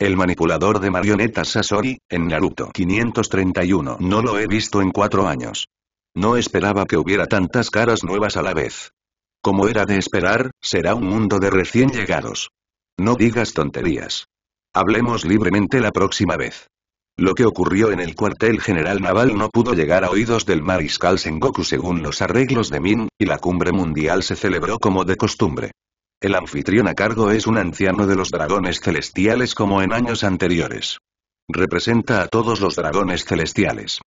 El manipulador de marionetas Sasori, en Naruto 531 no lo he visto en cuatro años. No esperaba que hubiera tantas caras nuevas a la vez. Como era de esperar, será un mundo de recién llegados. No digas tonterías. Hablemos libremente la próxima vez. Lo que ocurrió en el cuartel general naval no pudo llegar a oídos del mariscal Sengoku según los arreglos de Min, y la cumbre mundial se celebró como de costumbre. El anfitrión a cargo es un anciano de los dragones celestiales como en años anteriores. Representa a todos los dragones celestiales.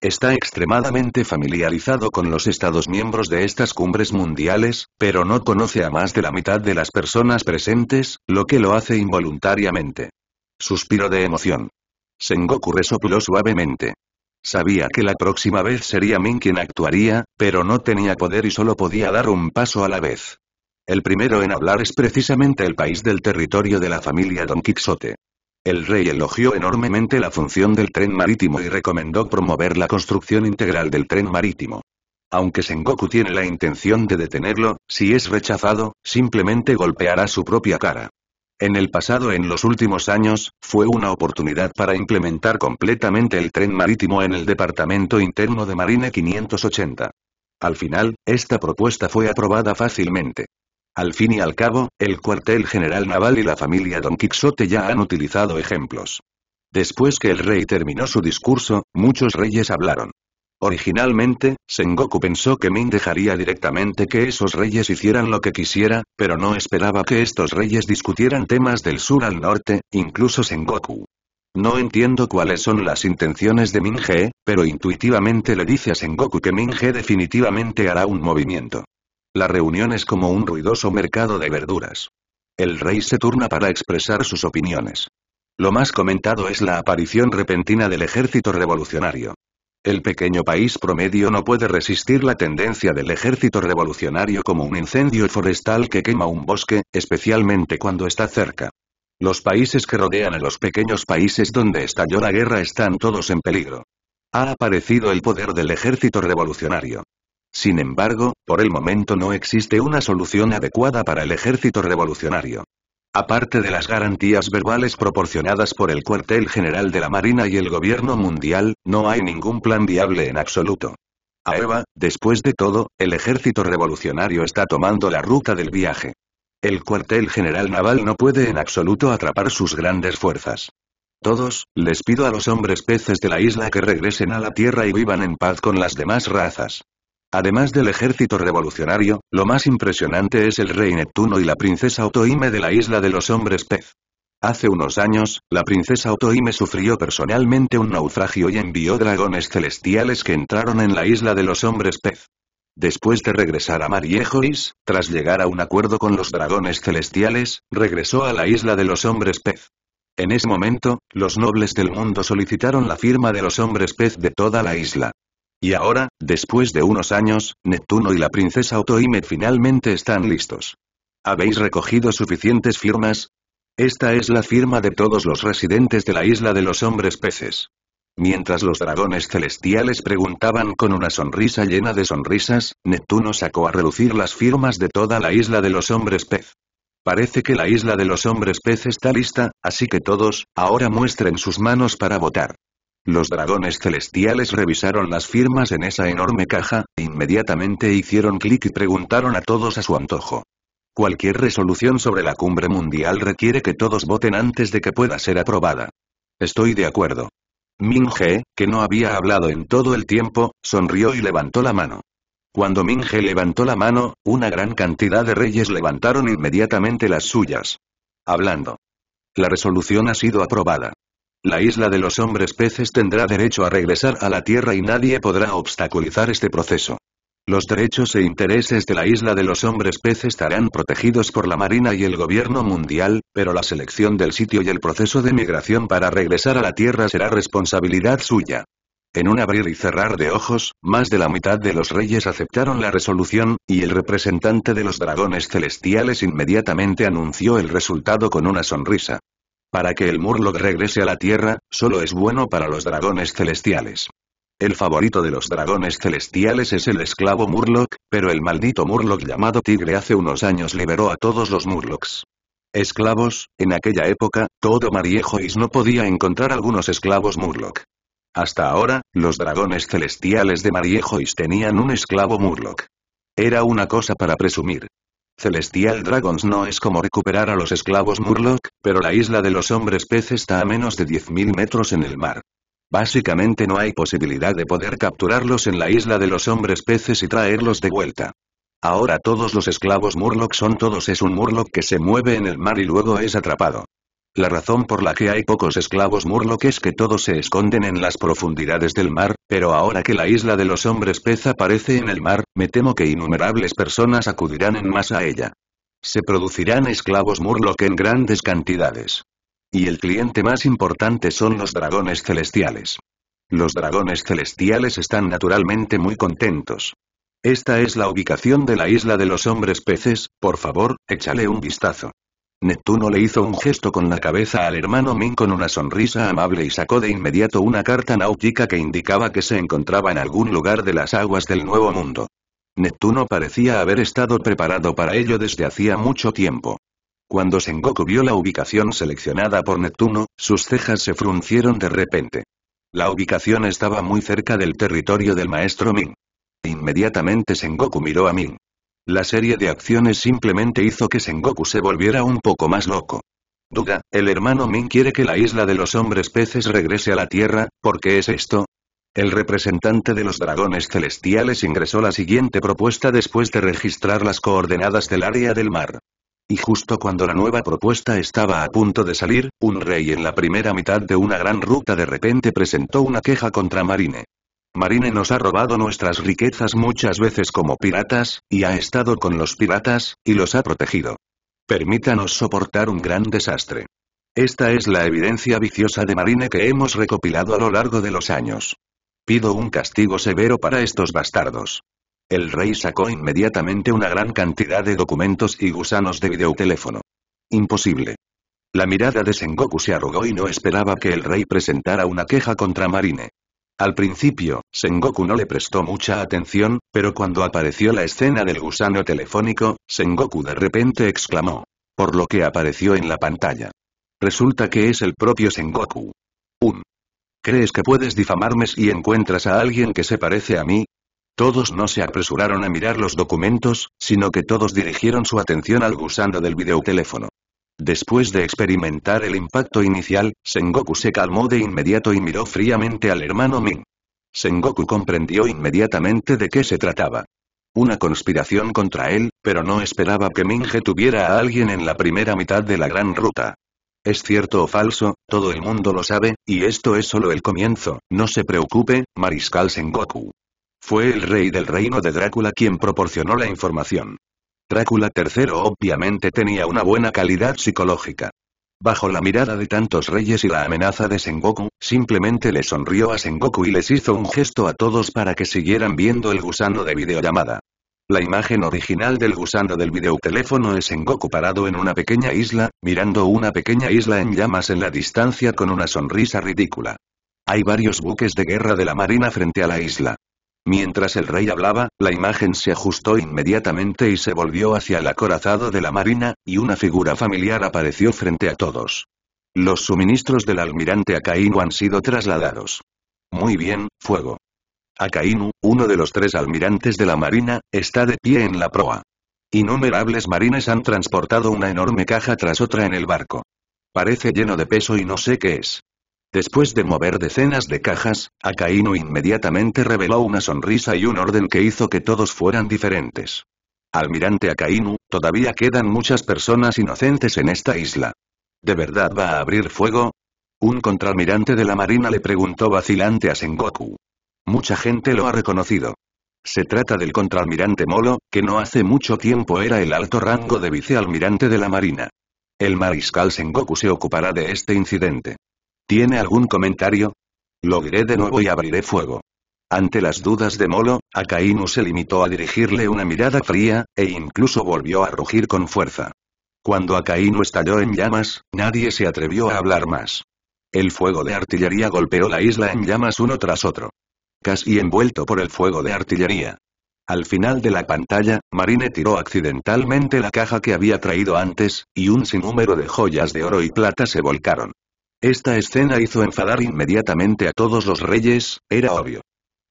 Está extremadamente familiarizado con los estados miembros de estas cumbres mundiales, pero no conoce a más de la mitad de las personas presentes, lo que lo hace involuntariamente. Suspiro de emoción. Sengoku resopló suavemente. Sabía que la próxima vez sería Min quien actuaría, pero no tenía poder y solo podía dar un paso a la vez. El primero en hablar es precisamente el país del territorio de la familia Don Quixote. El rey elogió enormemente la función del tren marítimo y recomendó promover la construcción integral del tren marítimo. Aunque Sengoku tiene la intención de detenerlo, si es rechazado, simplemente golpeará su propia cara. En el pasado en los últimos años, fue una oportunidad para implementar completamente el tren marítimo en el Departamento Interno de Marina 580. Al final, esta propuesta fue aprobada fácilmente. Al fin y al cabo, el cuartel general naval y la familia Don Quixote ya han utilizado ejemplos. Después que el rey terminó su discurso, muchos reyes hablaron. Originalmente, Sengoku pensó que Min dejaría directamente que esos reyes hicieran lo que quisiera, pero no esperaba que estos reyes discutieran temas del sur al norte, incluso Sengoku. No entiendo cuáles son las intenciones de Minge, pero intuitivamente le dice a Sengoku que Minge definitivamente hará un movimiento. La reunión es como un ruidoso mercado de verduras. El rey se turna para expresar sus opiniones. Lo más comentado es la aparición repentina del ejército revolucionario. El pequeño país promedio no puede resistir la tendencia del ejército revolucionario como un incendio forestal que quema un bosque, especialmente cuando está cerca. Los países que rodean a los pequeños países donde estalló la guerra están todos en peligro. Ha aparecido el poder del ejército revolucionario. Sin embargo, por el momento no existe una solución adecuada para el ejército revolucionario. Aparte de las garantías verbales proporcionadas por el cuartel general de la Marina y el gobierno mundial, no hay ningún plan viable en absoluto. A Eva, después de todo, el ejército revolucionario está tomando la ruta del viaje. El cuartel general naval no puede en absoluto atrapar sus grandes fuerzas. Todos, les pido a los hombres peces de la isla que regresen a la tierra y vivan en paz con las demás razas. Además del ejército revolucionario, lo más impresionante es el rey Neptuno y la princesa Otoime de la isla de los hombres pez. Hace unos años, la princesa Otoime sufrió personalmente un naufragio y envió dragones celestiales que entraron en la isla de los hombres pez. Después de regresar a Mariejois, tras llegar a un acuerdo con los dragones celestiales, regresó a la isla de los hombres pez. En ese momento, los nobles del mundo solicitaron la firma de los hombres pez de toda la isla. Y ahora, después de unos años, Neptuno y la princesa Otoime finalmente están listos. ¿Habéis recogido suficientes firmas? Esta es la firma de todos los residentes de la isla de los hombres peces. Mientras los dragones celestiales preguntaban con una sonrisa llena de sonrisas, Neptuno sacó a relucir las firmas de toda la isla de los hombres pez. Parece que la isla de los hombres pez está lista, así que todos, ahora muestren sus manos para votar. Los dragones celestiales revisaron las firmas en esa enorme caja, e inmediatamente hicieron clic y preguntaron a todos a su antojo. Cualquier resolución sobre la cumbre mundial requiere que todos voten antes de que pueda ser aprobada. Estoy de acuerdo. He, que no había hablado en todo el tiempo, sonrió y levantó la mano. Cuando Minge levantó la mano, una gran cantidad de reyes levantaron inmediatamente las suyas. Hablando. La resolución ha sido aprobada. La isla de los hombres peces tendrá derecho a regresar a la Tierra y nadie podrá obstaculizar este proceso. Los derechos e intereses de la isla de los hombres peces estarán protegidos por la Marina y el gobierno mundial, pero la selección del sitio y el proceso de migración para regresar a la Tierra será responsabilidad suya. En un abrir y cerrar de ojos, más de la mitad de los reyes aceptaron la resolución, y el representante de los dragones celestiales inmediatamente anunció el resultado con una sonrisa. Para que el Murloc regrese a la Tierra, solo es bueno para los dragones celestiales. El favorito de los dragones celestiales es el esclavo Murloc, pero el maldito Murloc llamado Tigre hace unos años liberó a todos los Murlocs. Esclavos, en aquella época, todo Mariejois no podía encontrar algunos esclavos Murloc. Hasta ahora, los dragones celestiales de Mariejois tenían un esclavo Murloc. Era una cosa para presumir. Celestial Dragons no es como recuperar a los esclavos Murloc, pero la isla de los hombres peces está a menos de 10.000 metros en el mar. Básicamente no hay posibilidad de poder capturarlos en la isla de los hombres peces y traerlos de vuelta. Ahora todos los esclavos Murloc son todos es un Murloc que se mueve en el mar y luego es atrapado. La razón por la que hay pocos esclavos murloc es que todos se esconden en las profundidades del mar, pero ahora que la isla de los hombres pez aparece en el mar, me temo que innumerables personas acudirán en masa a ella. Se producirán esclavos murloc en grandes cantidades. Y el cliente más importante son los dragones celestiales. Los dragones celestiales están naturalmente muy contentos. Esta es la ubicación de la isla de los hombres peces, por favor, échale un vistazo. Neptuno le hizo un gesto con la cabeza al hermano Ming con una sonrisa amable y sacó de inmediato una carta náutica que indicaba que se encontraba en algún lugar de las aguas del Nuevo Mundo. Neptuno parecía haber estado preparado para ello desde hacía mucho tiempo. Cuando Sengoku vio la ubicación seleccionada por Neptuno, sus cejas se fruncieron de repente. La ubicación estaba muy cerca del territorio del maestro Ming. Inmediatamente Sengoku miró a Ming. La serie de acciones simplemente hizo que Sengoku se volviera un poco más loco. Duda, el hermano Min quiere que la isla de los hombres peces regrese a la Tierra, ¿por qué es esto? El representante de los dragones celestiales ingresó la siguiente propuesta después de registrar las coordenadas del área del mar. Y justo cuando la nueva propuesta estaba a punto de salir, un rey en la primera mitad de una gran ruta de repente presentó una queja contra Marine. Marine nos ha robado nuestras riquezas muchas veces como piratas, y ha estado con los piratas, y los ha protegido. Permítanos soportar un gran desastre. Esta es la evidencia viciosa de Marine que hemos recopilado a lo largo de los años. Pido un castigo severo para estos bastardos. El rey sacó inmediatamente una gran cantidad de documentos y gusanos de videoteléfono. Imposible. La mirada de Sengoku se arrugó y no esperaba que el rey presentara una queja contra Marine. Al principio, Sengoku no le prestó mucha atención, pero cuando apareció la escena del gusano telefónico, Sengoku de repente exclamó. Por lo que apareció en la pantalla. Resulta que es el propio Sengoku. Un. ¿Crees que puedes difamarme si encuentras a alguien que se parece a mí? Todos no se apresuraron a mirar los documentos, sino que todos dirigieron su atención al gusano del videoteléfono. Después de experimentar el impacto inicial, Sengoku se calmó de inmediato y miró fríamente al hermano Ming. Sengoku comprendió inmediatamente de qué se trataba. Una conspiración contra él, pero no esperaba que Ming tuviera a alguien en la primera mitad de la gran ruta. Es cierto o falso, todo el mundo lo sabe, y esto es solo el comienzo, no se preocupe, Mariscal Sengoku. Fue el rey del reino de Drácula quien proporcionó la información. Drácula III obviamente tenía una buena calidad psicológica. Bajo la mirada de tantos reyes y la amenaza de Sengoku, simplemente le sonrió a Sengoku y les hizo un gesto a todos para que siguieran viendo el gusano de videollamada. La imagen original del gusano del videoteléfono es Sengoku parado en una pequeña isla, mirando una pequeña isla en llamas en la distancia con una sonrisa ridícula. Hay varios buques de guerra de la marina frente a la isla. Mientras el rey hablaba, la imagen se ajustó inmediatamente y se volvió hacia el acorazado de la marina, y una figura familiar apareció frente a todos. Los suministros del almirante Akainu han sido trasladados. Muy bien, fuego. Akainu, uno de los tres almirantes de la marina, está de pie en la proa. Innumerables marines han transportado una enorme caja tras otra en el barco. Parece lleno de peso y no sé qué es. Después de mover decenas de cajas, Akainu inmediatamente reveló una sonrisa y un orden que hizo que todos fueran diferentes. Almirante Akainu, todavía quedan muchas personas inocentes en esta isla. ¿De verdad va a abrir fuego? Un contraalmirante de la marina le preguntó vacilante a Sengoku. Mucha gente lo ha reconocido. Se trata del contraalmirante Molo, que no hace mucho tiempo era el alto rango de vicealmirante de la marina. El mariscal Sengoku se ocupará de este incidente. ¿Tiene algún comentario? Lo de nuevo y abriré fuego. Ante las dudas de Molo, Akainu se limitó a dirigirle una mirada fría, e incluso volvió a rugir con fuerza. Cuando Akainu estalló en llamas, nadie se atrevió a hablar más. El fuego de artillería golpeó la isla en llamas uno tras otro. Casi envuelto por el fuego de artillería. Al final de la pantalla, Marine tiró accidentalmente la caja que había traído antes, y un sinnúmero de joyas de oro y plata se volcaron. Esta escena hizo enfadar inmediatamente a todos los reyes, era obvio.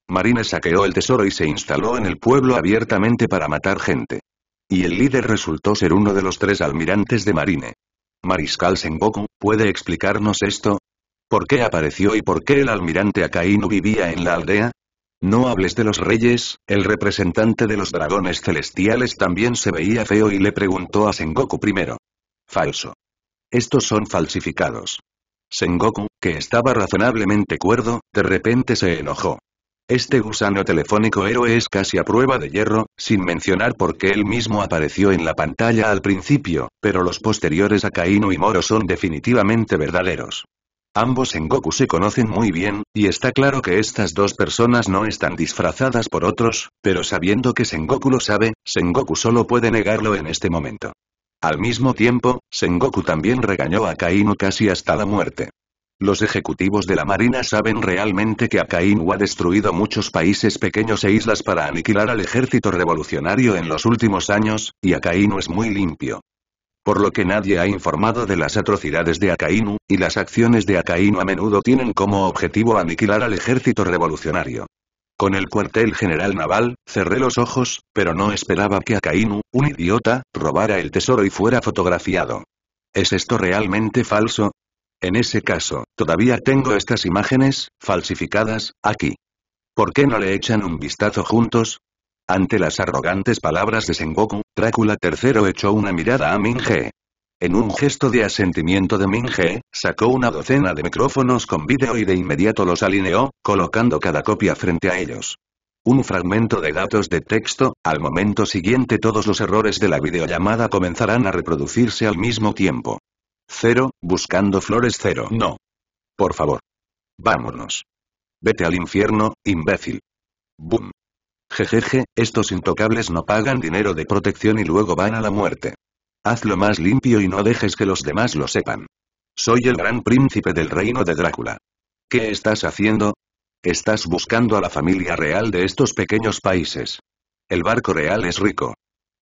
Marine saqueó el tesoro y se instaló en el pueblo abiertamente para matar gente. Y el líder resultó ser uno de los tres almirantes de Marine. Mariscal Sengoku, ¿puede explicarnos esto? ¿Por qué apareció y por qué el almirante Akainu vivía en la aldea? No hables de los reyes, el representante de los dragones celestiales también se veía feo y le preguntó a Sengoku primero. Falso. Estos son falsificados. Sengoku, que estaba razonablemente cuerdo, de repente se enojó. Este gusano telefónico héroe es casi a prueba de hierro, sin mencionar por qué él mismo apareció en la pantalla al principio, pero los posteriores a Kainu y Moro son definitivamente verdaderos. Ambos Sengoku Goku se conocen muy bien, y está claro que estas dos personas no están disfrazadas por otros, pero sabiendo que Sengoku lo sabe, Sengoku solo puede negarlo en este momento. Al mismo tiempo, Sengoku también regañó a Akainu casi hasta la muerte. Los ejecutivos de la marina saben realmente que Akainu ha destruido muchos países pequeños e islas para aniquilar al ejército revolucionario en los últimos años, y Akainu es muy limpio. Por lo que nadie ha informado de las atrocidades de Akainu, y las acciones de Akainu a menudo tienen como objetivo aniquilar al ejército revolucionario. Con el cuartel general naval, cerré los ojos, pero no esperaba que Akainu, un idiota, robara el tesoro y fuera fotografiado. ¿Es esto realmente falso? En ese caso, todavía tengo estas imágenes, falsificadas, aquí. ¿Por qué no le echan un vistazo juntos? Ante las arrogantes palabras de Sengoku, Drácula III echó una mirada a Minge. En un gesto de asentimiento de Minge, sacó una docena de micrófonos con vídeo y de inmediato los alineó, colocando cada copia frente a ellos. Un fragmento de datos de texto, al momento siguiente todos los errores de la videollamada comenzarán a reproducirse al mismo tiempo. Cero, buscando flores cero. No. Por favor. Vámonos. Vete al infierno, imbécil. Boom. Jejeje, estos intocables no pagan dinero de protección y luego van a la muerte. Hazlo más limpio y no dejes que los demás lo sepan. Soy el gran príncipe del reino de Drácula. ¿Qué estás haciendo? Estás buscando a la familia real de estos pequeños países. El barco real es rico.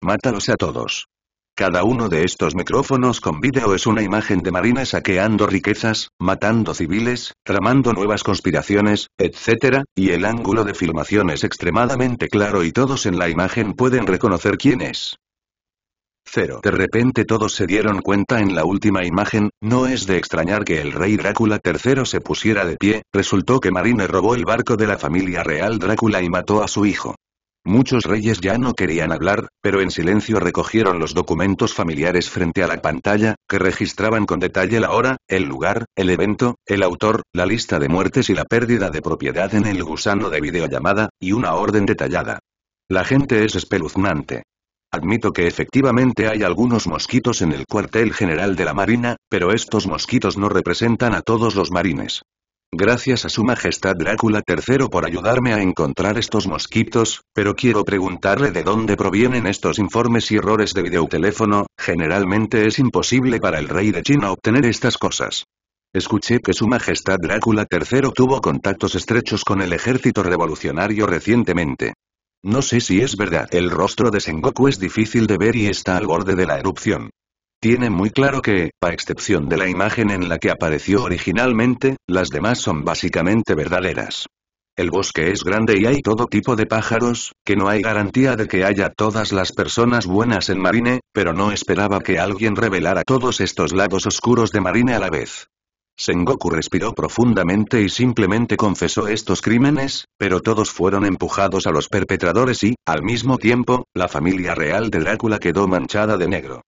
Mátalos a todos. Cada uno de estos micrófonos con vídeo es una imagen de Marina saqueando riquezas, matando civiles, tramando nuevas conspiraciones, etc., y el ángulo de filmación es extremadamente claro y todos en la imagen pueden reconocer quién es. De repente todos se dieron cuenta en la última imagen, no es de extrañar que el rey Drácula III se pusiera de pie, resultó que Marine robó el barco de la familia real Drácula y mató a su hijo. Muchos reyes ya no querían hablar, pero en silencio recogieron los documentos familiares frente a la pantalla, que registraban con detalle la hora, el lugar, el evento, el autor, la lista de muertes y la pérdida de propiedad en el gusano de videollamada, y una orden detallada. La gente es espeluznante. Admito que efectivamente hay algunos mosquitos en el cuartel general de la Marina, pero estos mosquitos no representan a todos los marines. Gracias a su majestad Drácula III por ayudarme a encontrar estos mosquitos, pero quiero preguntarle de dónde provienen estos informes y errores de videoteléfono, generalmente es imposible para el rey de China obtener estas cosas. Escuché que su majestad Drácula III tuvo contactos estrechos con el ejército revolucionario recientemente. No sé si es verdad. El rostro de Sengoku es difícil de ver y está al borde de la erupción. Tiene muy claro que, a excepción de la imagen en la que apareció originalmente, las demás son básicamente verdaderas. El bosque es grande y hay todo tipo de pájaros, que no hay garantía de que haya todas las personas buenas en Marine, pero no esperaba que alguien revelara todos estos lados oscuros de Marine a la vez. Sengoku respiró profundamente y simplemente confesó estos crímenes, pero todos fueron empujados a los perpetradores y, al mismo tiempo, la familia real de Drácula quedó manchada de negro.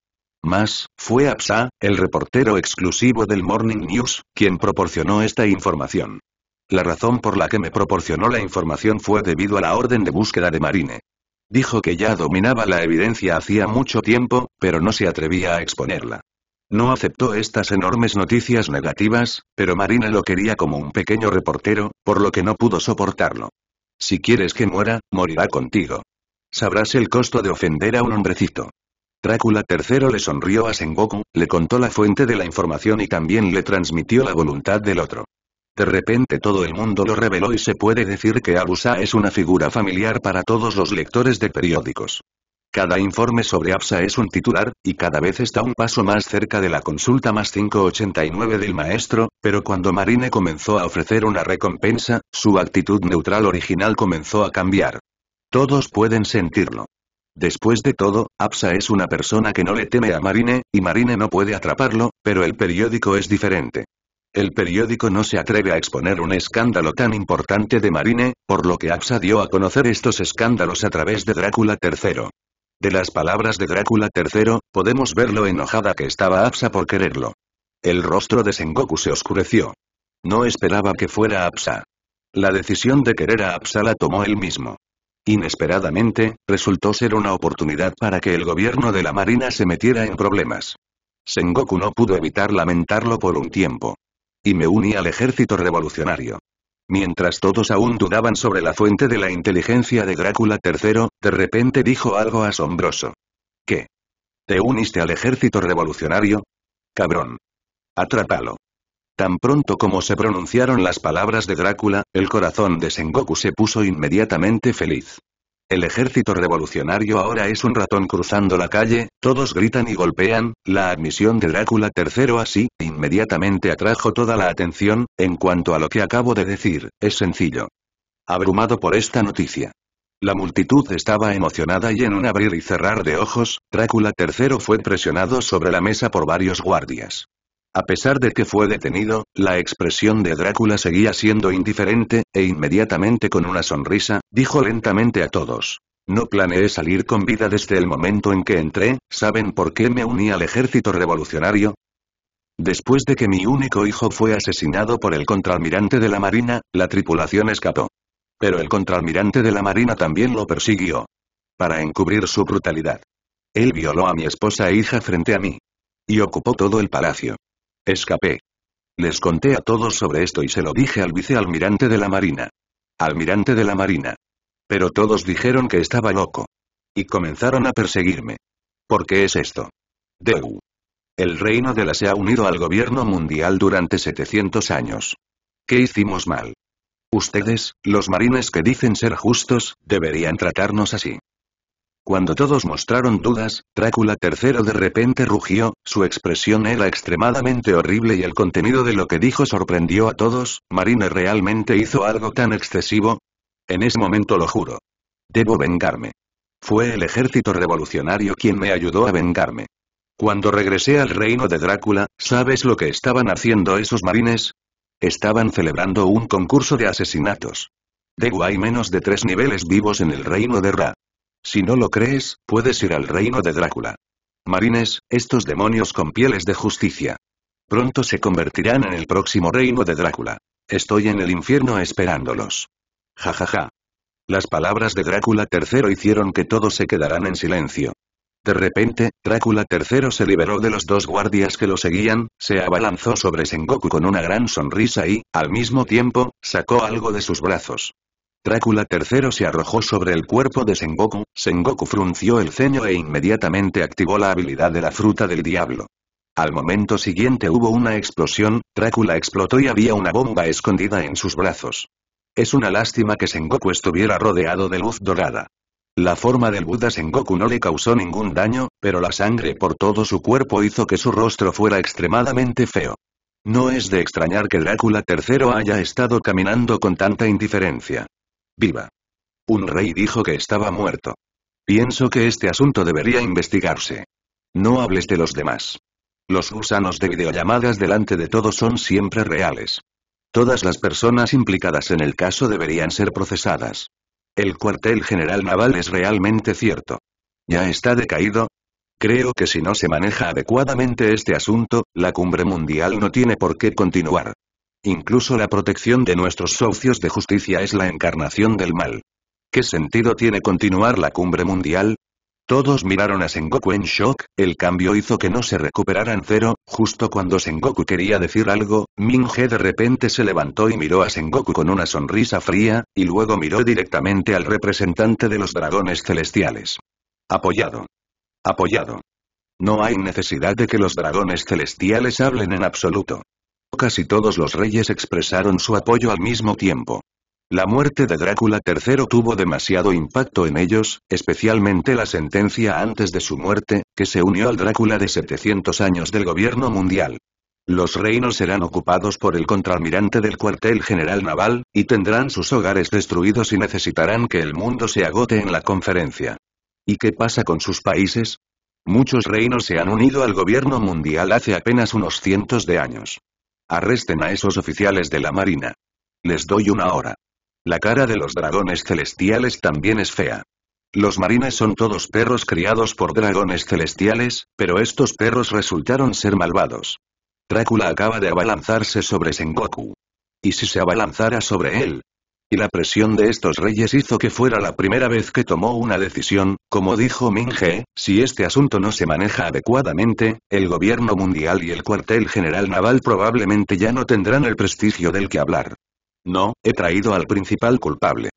Más, fue Apsa, el reportero exclusivo del Morning News, quien proporcionó esta información. La razón por la que me proporcionó la información fue debido a la orden de búsqueda de Marine. Dijo que ya dominaba la evidencia hacía mucho tiempo, pero no se atrevía a exponerla. No aceptó estas enormes noticias negativas, pero Marina lo quería como un pequeño reportero, por lo que no pudo soportarlo. Si quieres que muera, morirá contigo. Sabrás el costo de ofender a un hombrecito. Drácula III le sonrió a Sengoku, le contó la fuente de la información y también le transmitió la voluntad del otro. De repente todo el mundo lo reveló y se puede decir que Abusa es una figura familiar para todos los lectores de periódicos. Cada informe sobre APSA es un titular, y cada vez está un paso más cerca de la consulta más 589 del maestro, pero cuando Marine comenzó a ofrecer una recompensa, su actitud neutral original comenzó a cambiar. Todos pueden sentirlo. Después de todo, APSA es una persona que no le teme a Marine, y Marine no puede atraparlo, pero el periódico es diferente. El periódico no se atreve a exponer un escándalo tan importante de Marine, por lo que APSA dio a conocer estos escándalos a través de Drácula III. De las palabras de Drácula III, podemos ver lo enojada que estaba Apsa por quererlo. El rostro de Sengoku se oscureció. No esperaba que fuera Apsa. La decisión de querer a Apsa la tomó él mismo. Inesperadamente, resultó ser una oportunidad para que el gobierno de la Marina se metiera en problemas. Sengoku no pudo evitar lamentarlo por un tiempo. Y me uní al ejército revolucionario. Mientras todos aún dudaban sobre la fuente de la inteligencia de Drácula III, de repente dijo algo asombroso. ¿Qué? ¿Te uniste al ejército revolucionario? Cabrón. Atrápalo. Tan pronto como se pronunciaron las palabras de Drácula, el corazón de Sengoku se puso inmediatamente feliz. El ejército revolucionario ahora es un ratón cruzando la calle, todos gritan y golpean, la admisión de Drácula III así, inmediatamente atrajo toda la atención, en cuanto a lo que acabo de decir, es sencillo. Abrumado por esta noticia. La multitud estaba emocionada y en un abrir y cerrar de ojos, Drácula III fue presionado sobre la mesa por varios guardias. A pesar de que fue detenido, la expresión de Drácula seguía siendo indiferente, e inmediatamente con una sonrisa, dijo lentamente a todos. No planeé salir con vida desde el momento en que entré, ¿saben por qué me uní al ejército revolucionario? Después de que mi único hijo fue asesinado por el contraalmirante de la Marina, la tripulación escapó. Pero el contraalmirante de la Marina también lo persiguió. Para encubrir su brutalidad. Él violó a mi esposa e hija frente a mí. Y ocupó todo el palacio. Escapé. Les conté a todos sobre esto y se lo dije al vicealmirante de la Marina. Almirante de la Marina. Pero todos dijeron que estaba loco. Y comenzaron a perseguirme. ¿Por qué es esto? Deu. El reino de la se ha unido al gobierno mundial durante 700 años. ¿Qué hicimos mal? Ustedes, los marines que dicen ser justos, deberían tratarnos así. Cuando todos mostraron dudas, Drácula III de repente rugió, su expresión era extremadamente horrible y el contenido de lo que dijo sorprendió a todos, ¿Marine realmente hizo algo tan excesivo? En ese momento lo juro. Debo vengarme. Fue el ejército revolucionario quien me ayudó a vengarme. Cuando regresé al reino de Drácula, ¿sabes lo que estaban haciendo esos marines? Estaban celebrando un concurso de asesinatos. Debo hay menos de tres niveles vivos en el reino de Ra. Si no lo crees, puedes ir al reino de Drácula. Marines, estos demonios con pieles de justicia. Pronto se convertirán en el próximo reino de Drácula. Estoy en el infierno esperándolos. Jajaja. Las palabras de Drácula III hicieron que todos se quedaran en silencio. De repente, Drácula III se liberó de los dos guardias que lo seguían, se abalanzó sobre Sengoku con una gran sonrisa y, al mismo tiempo, sacó algo de sus brazos. Drácula III se arrojó sobre el cuerpo de Sengoku, Sengoku frunció el ceño e inmediatamente activó la habilidad de la fruta del diablo. Al momento siguiente hubo una explosión, Drácula explotó y había una bomba escondida en sus brazos. Es una lástima que Sengoku estuviera rodeado de luz dorada. La forma del Buda Sengoku no le causó ningún daño, pero la sangre por todo su cuerpo hizo que su rostro fuera extremadamente feo. No es de extrañar que Drácula III haya estado caminando con tanta indiferencia. Viva. Un rey dijo que estaba muerto. Pienso que este asunto debería investigarse. No hables de los demás. Los gusanos de videollamadas delante de todos son siempre reales. Todas las personas implicadas en el caso deberían ser procesadas. El cuartel general naval es realmente cierto. Ya está decaído, Creo que si no se maneja adecuadamente este asunto, la cumbre mundial no tiene por qué continuar. Incluso la protección de nuestros socios de justicia es la encarnación del mal. ¿Qué sentido tiene continuar la cumbre mundial? Todos miraron a Sengoku en shock, el cambio hizo que no se recuperaran cero, justo cuando Sengoku quería decir algo, Minge de repente se levantó y miró a Sengoku con una sonrisa fría, y luego miró directamente al representante de los dragones celestiales. Apoyado. Apoyado. No hay necesidad de que los dragones celestiales hablen en absoluto. Casi todos los reyes expresaron su apoyo al mismo tiempo. La muerte de Drácula III tuvo demasiado impacto en ellos, especialmente la sentencia antes de su muerte, que se unió al Drácula de 700 años del gobierno mundial. Los reinos serán ocupados por el contraalmirante del cuartel general naval, y tendrán sus hogares destruidos y necesitarán que el mundo se agote en la conferencia. ¿Y qué pasa con sus países? Muchos reinos se han unido al gobierno mundial hace apenas unos cientos de años. Arresten a esos oficiales de la marina. Les doy una hora. La cara de los dragones celestiales también es fea. Los marines son todos perros criados por dragones celestiales, pero estos perros resultaron ser malvados. Drácula acaba de abalanzarse sobre Sengoku. Y si se abalanzara sobre él, y la presión de estos reyes hizo que fuera la primera vez que tomó una decisión, como dijo Minge, si este asunto no se maneja adecuadamente, el gobierno mundial y el cuartel general naval probablemente ya no tendrán el prestigio del que hablar. No, he traído al principal culpable.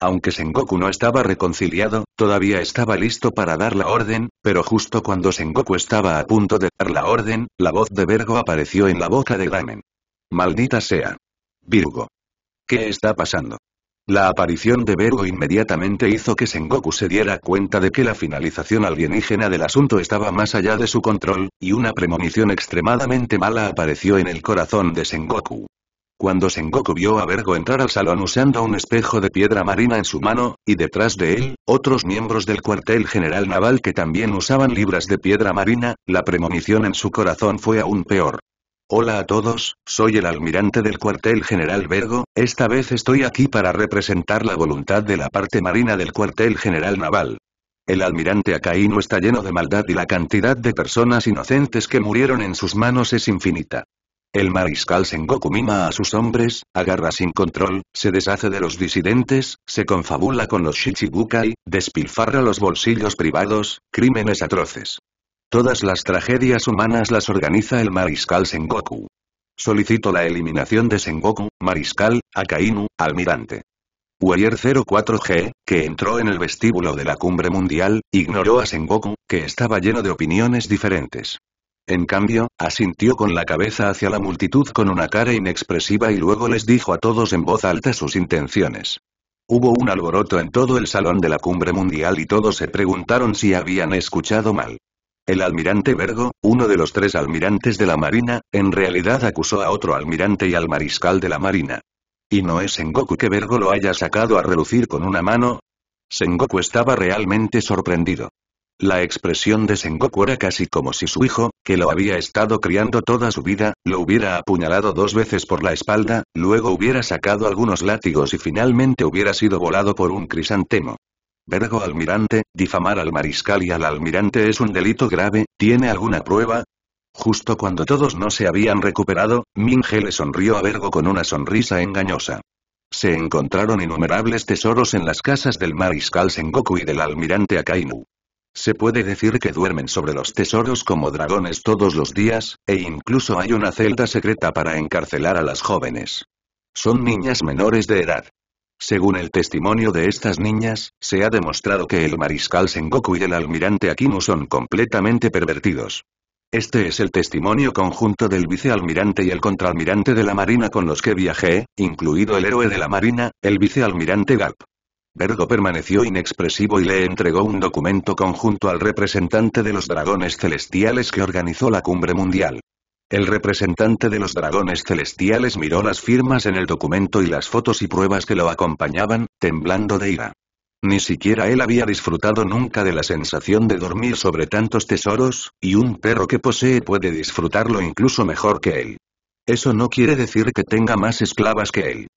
Aunque Sengoku no estaba reconciliado, todavía estaba listo para dar la orden, pero justo cuando Sengoku estaba a punto de dar la orden, la voz de Vergo apareció en la boca de Gamen. Maldita sea. Virgo. ¿Qué está pasando? La aparición de Vergo inmediatamente hizo que Sengoku se diera cuenta de que la finalización alienígena del asunto estaba más allá de su control, y una premonición extremadamente mala apareció en el corazón de Sengoku. Cuando Sengoku vio a Vergo entrar al salón usando un espejo de piedra marina en su mano, y detrás de él, otros miembros del cuartel general naval que también usaban libras de piedra marina, la premonición en su corazón fue aún peor. Hola a todos, soy el almirante del cuartel general Vergo, esta vez estoy aquí para representar la voluntad de la parte marina del cuartel general naval. El almirante Acaíno está lleno de maldad y la cantidad de personas inocentes que murieron en sus manos es infinita. El mariscal Sengoku mima a sus hombres, agarra sin control, se deshace de los disidentes, se confabula con los Shichibukai, despilfarra los bolsillos privados, crímenes atroces. Todas las tragedias humanas las organiza el mariscal Sengoku. Solicito la eliminación de Sengoku, mariscal, Akainu, almirante. Weyer 04G, que entró en el vestíbulo de la cumbre mundial, ignoró a Sengoku, que estaba lleno de opiniones diferentes. En cambio, asintió con la cabeza hacia la multitud con una cara inexpresiva y luego les dijo a todos en voz alta sus intenciones. Hubo un alboroto en todo el salón de la cumbre mundial y todos se preguntaron si habían escuchado mal. El almirante Vergo, uno de los tres almirantes de la Marina, en realidad acusó a otro almirante y al mariscal de la Marina. Y no es Sengoku que Vergo lo haya sacado a relucir con una mano. Sengoku estaba realmente sorprendido. La expresión de Sengoku era casi como si su hijo, que lo había estado criando toda su vida, lo hubiera apuñalado dos veces por la espalda, luego hubiera sacado algunos látigos y finalmente hubiera sido volado por un crisantemo. Vergo almirante, difamar al mariscal y al almirante es un delito grave, ¿tiene alguna prueba? Justo cuando todos no se habían recuperado, Minge le sonrió a Vergo con una sonrisa engañosa. Se encontraron innumerables tesoros en las casas del mariscal Sengoku y del almirante Akainu. Se puede decir que duermen sobre los tesoros como dragones todos los días, e incluso hay una celda secreta para encarcelar a las jóvenes. Son niñas menores de edad. Según el testimonio de estas niñas, se ha demostrado que el mariscal Sengoku y el almirante Aquino son completamente pervertidos. Este es el testimonio conjunto del vicealmirante y el contraalmirante de la Marina con los que viajé, incluido el héroe de la Marina, el vicealmirante Gap. Bergo permaneció inexpresivo y le entregó un documento conjunto al representante de los dragones celestiales que organizó la cumbre mundial. El representante de los dragones celestiales miró las firmas en el documento y las fotos y pruebas que lo acompañaban, temblando de ira. Ni siquiera él había disfrutado nunca de la sensación de dormir sobre tantos tesoros, y un perro que posee puede disfrutarlo incluso mejor que él. Eso no quiere decir que tenga más esclavas que él.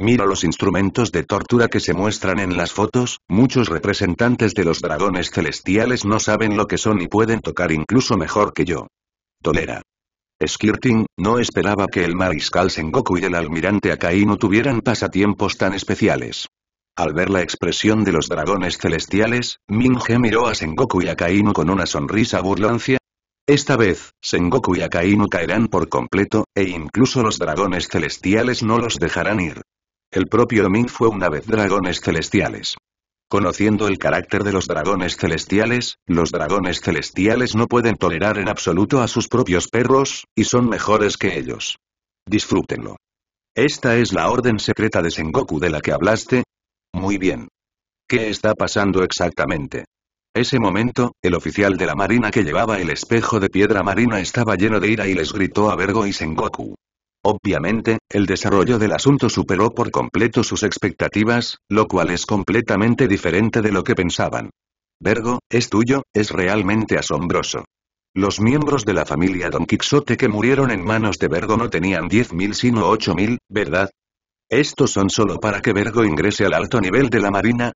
Mira los instrumentos de tortura que se muestran en las fotos, muchos representantes de los dragones celestiales no saben lo que son y pueden tocar incluso mejor que yo. Tolera. Skirting, no esperaba que el mariscal Sengoku y el almirante Akainu tuvieran pasatiempos tan especiales. Al ver la expresión de los dragones celestiales, Minghe miró a Sengoku y Akainu con una sonrisa burlancia. Esta vez, Sengoku y Akainu caerán por completo, e incluso los dragones celestiales no los dejarán ir. El propio Min fue una vez dragones celestiales. Conociendo el carácter de los dragones celestiales, los dragones celestiales no pueden tolerar en absoluto a sus propios perros, y son mejores que ellos. Disfrútenlo. ¿Esta es la orden secreta de Sengoku de la que hablaste? Muy bien. ¿Qué está pasando exactamente? Ese momento, el oficial de la marina que llevaba el espejo de piedra marina estaba lleno de ira y les gritó a Vergo y Sengoku. Obviamente, el desarrollo del asunto superó por completo sus expectativas, lo cual es completamente diferente de lo que pensaban. Vergo, es tuyo, es realmente asombroso. Los miembros de la familia Don Quixote que murieron en manos de Vergo no tenían 10.000 sino 8.000, ¿verdad? ¿Estos son solo para que Vergo ingrese al alto nivel de la marina?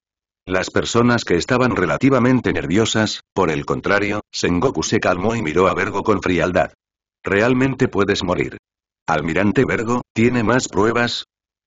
Las personas que estaban relativamente nerviosas, por el contrario, Sengoku se calmó y miró a Vergo con frialdad. Realmente puedes morir. Almirante Vergo, ¿tiene más pruebas?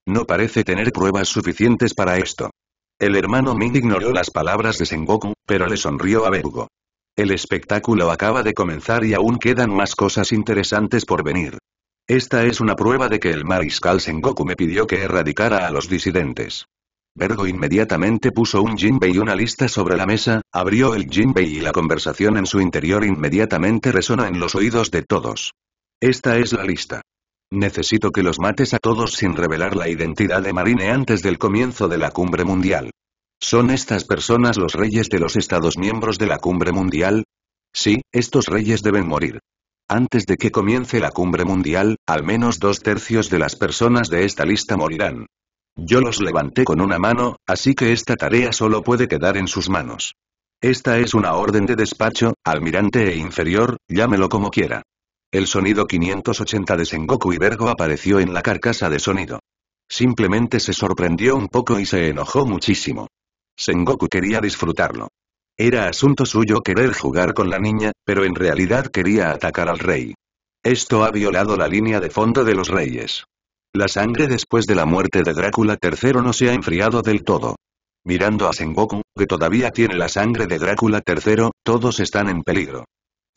No parece tener pruebas suficientes para esto. El hermano Ming ignoró las palabras de Sengoku, pero le sonrió a Vergo. El espectáculo acaba de comenzar y aún quedan más cosas interesantes por venir. Esta es una prueba de que el mariscal Sengoku me pidió que erradicara a los disidentes. Vergo inmediatamente puso un jinbei y una lista sobre la mesa, abrió el jinbei y la conversación en su interior inmediatamente resona en los oídos de todos. Esta es la lista. Necesito que los mates a todos sin revelar la identidad de Marine antes del comienzo de la cumbre mundial. ¿Son estas personas los reyes de los Estados miembros de la cumbre mundial? Sí, estos reyes deben morir. Antes de que comience la cumbre mundial, al menos dos tercios de las personas de esta lista morirán. Yo los levanté con una mano, así que esta tarea solo puede quedar en sus manos. Esta es una orden de despacho, almirante e inferior, llámelo como quiera. El sonido 580 de Sengoku y bergo apareció en la carcasa de sonido. Simplemente se sorprendió un poco y se enojó muchísimo. Sengoku quería disfrutarlo. Era asunto suyo querer jugar con la niña, pero en realidad quería atacar al rey. Esto ha violado la línea de fondo de los reyes. La sangre después de la muerte de Drácula III no se ha enfriado del todo. Mirando a Sengoku, que todavía tiene la sangre de Drácula III, todos están en peligro.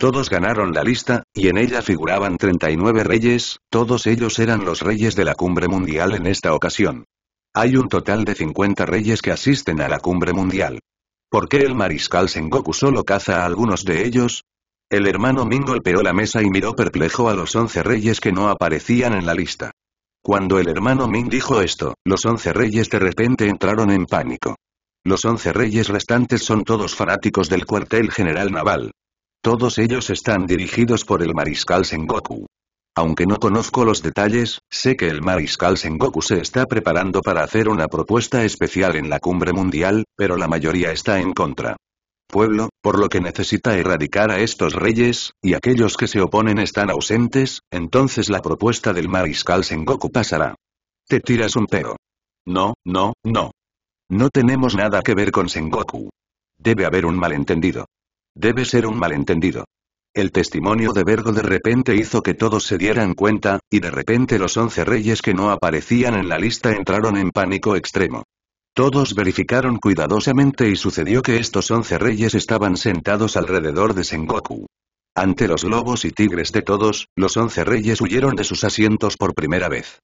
Todos ganaron la lista, y en ella figuraban 39 reyes, todos ellos eran los reyes de la cumbre mundial en esta ocasión. Hay un total de 50 reyes que asisten a la cumbre mundial. ¿Por qué el mariscal Sengoku solo caza a algunos de ellos? El hermano Ming golpeó la mesa y miró perplejo a los 11 reyes que no aparecían en la lista. Cuando el hermano Ming dijo esto, los 11 reyes de repente entraron en pánico. Los 11 reyes restantes son todos fanáticos del cuartel general naval. Todos ellos están dirigidos por el mariscal Sengoku. Aunque no conozco los detalles, sé que el mariscal Sengoku se está preparando para hacer una propuesta especial en la cumbre mundial, pero la mayoría está en contra. Pueblo, por lo que necesita erradicar a estos reyes, y aquellos que se oponen están ausentes, entonces la propuesta del mariscal Sengoku pasará. Te tiras un pero. No, no, no. No tenemos nada que ver con Sengoku. Debe haber un malentendido. Debe ser un malentendido. El testimonio de Vergo de repente hizo que todos se dieran cuenta, y de repente los once reyes que no aparecían en la lista entraron en pánico extremo. Todos verificaron cuidadosamente y sucedió que estos once reyes estaban sentados alrededor de Sengoku. Ante los lobos y tigres de todos, los once reyes huyeron de sus asientos por primera vez.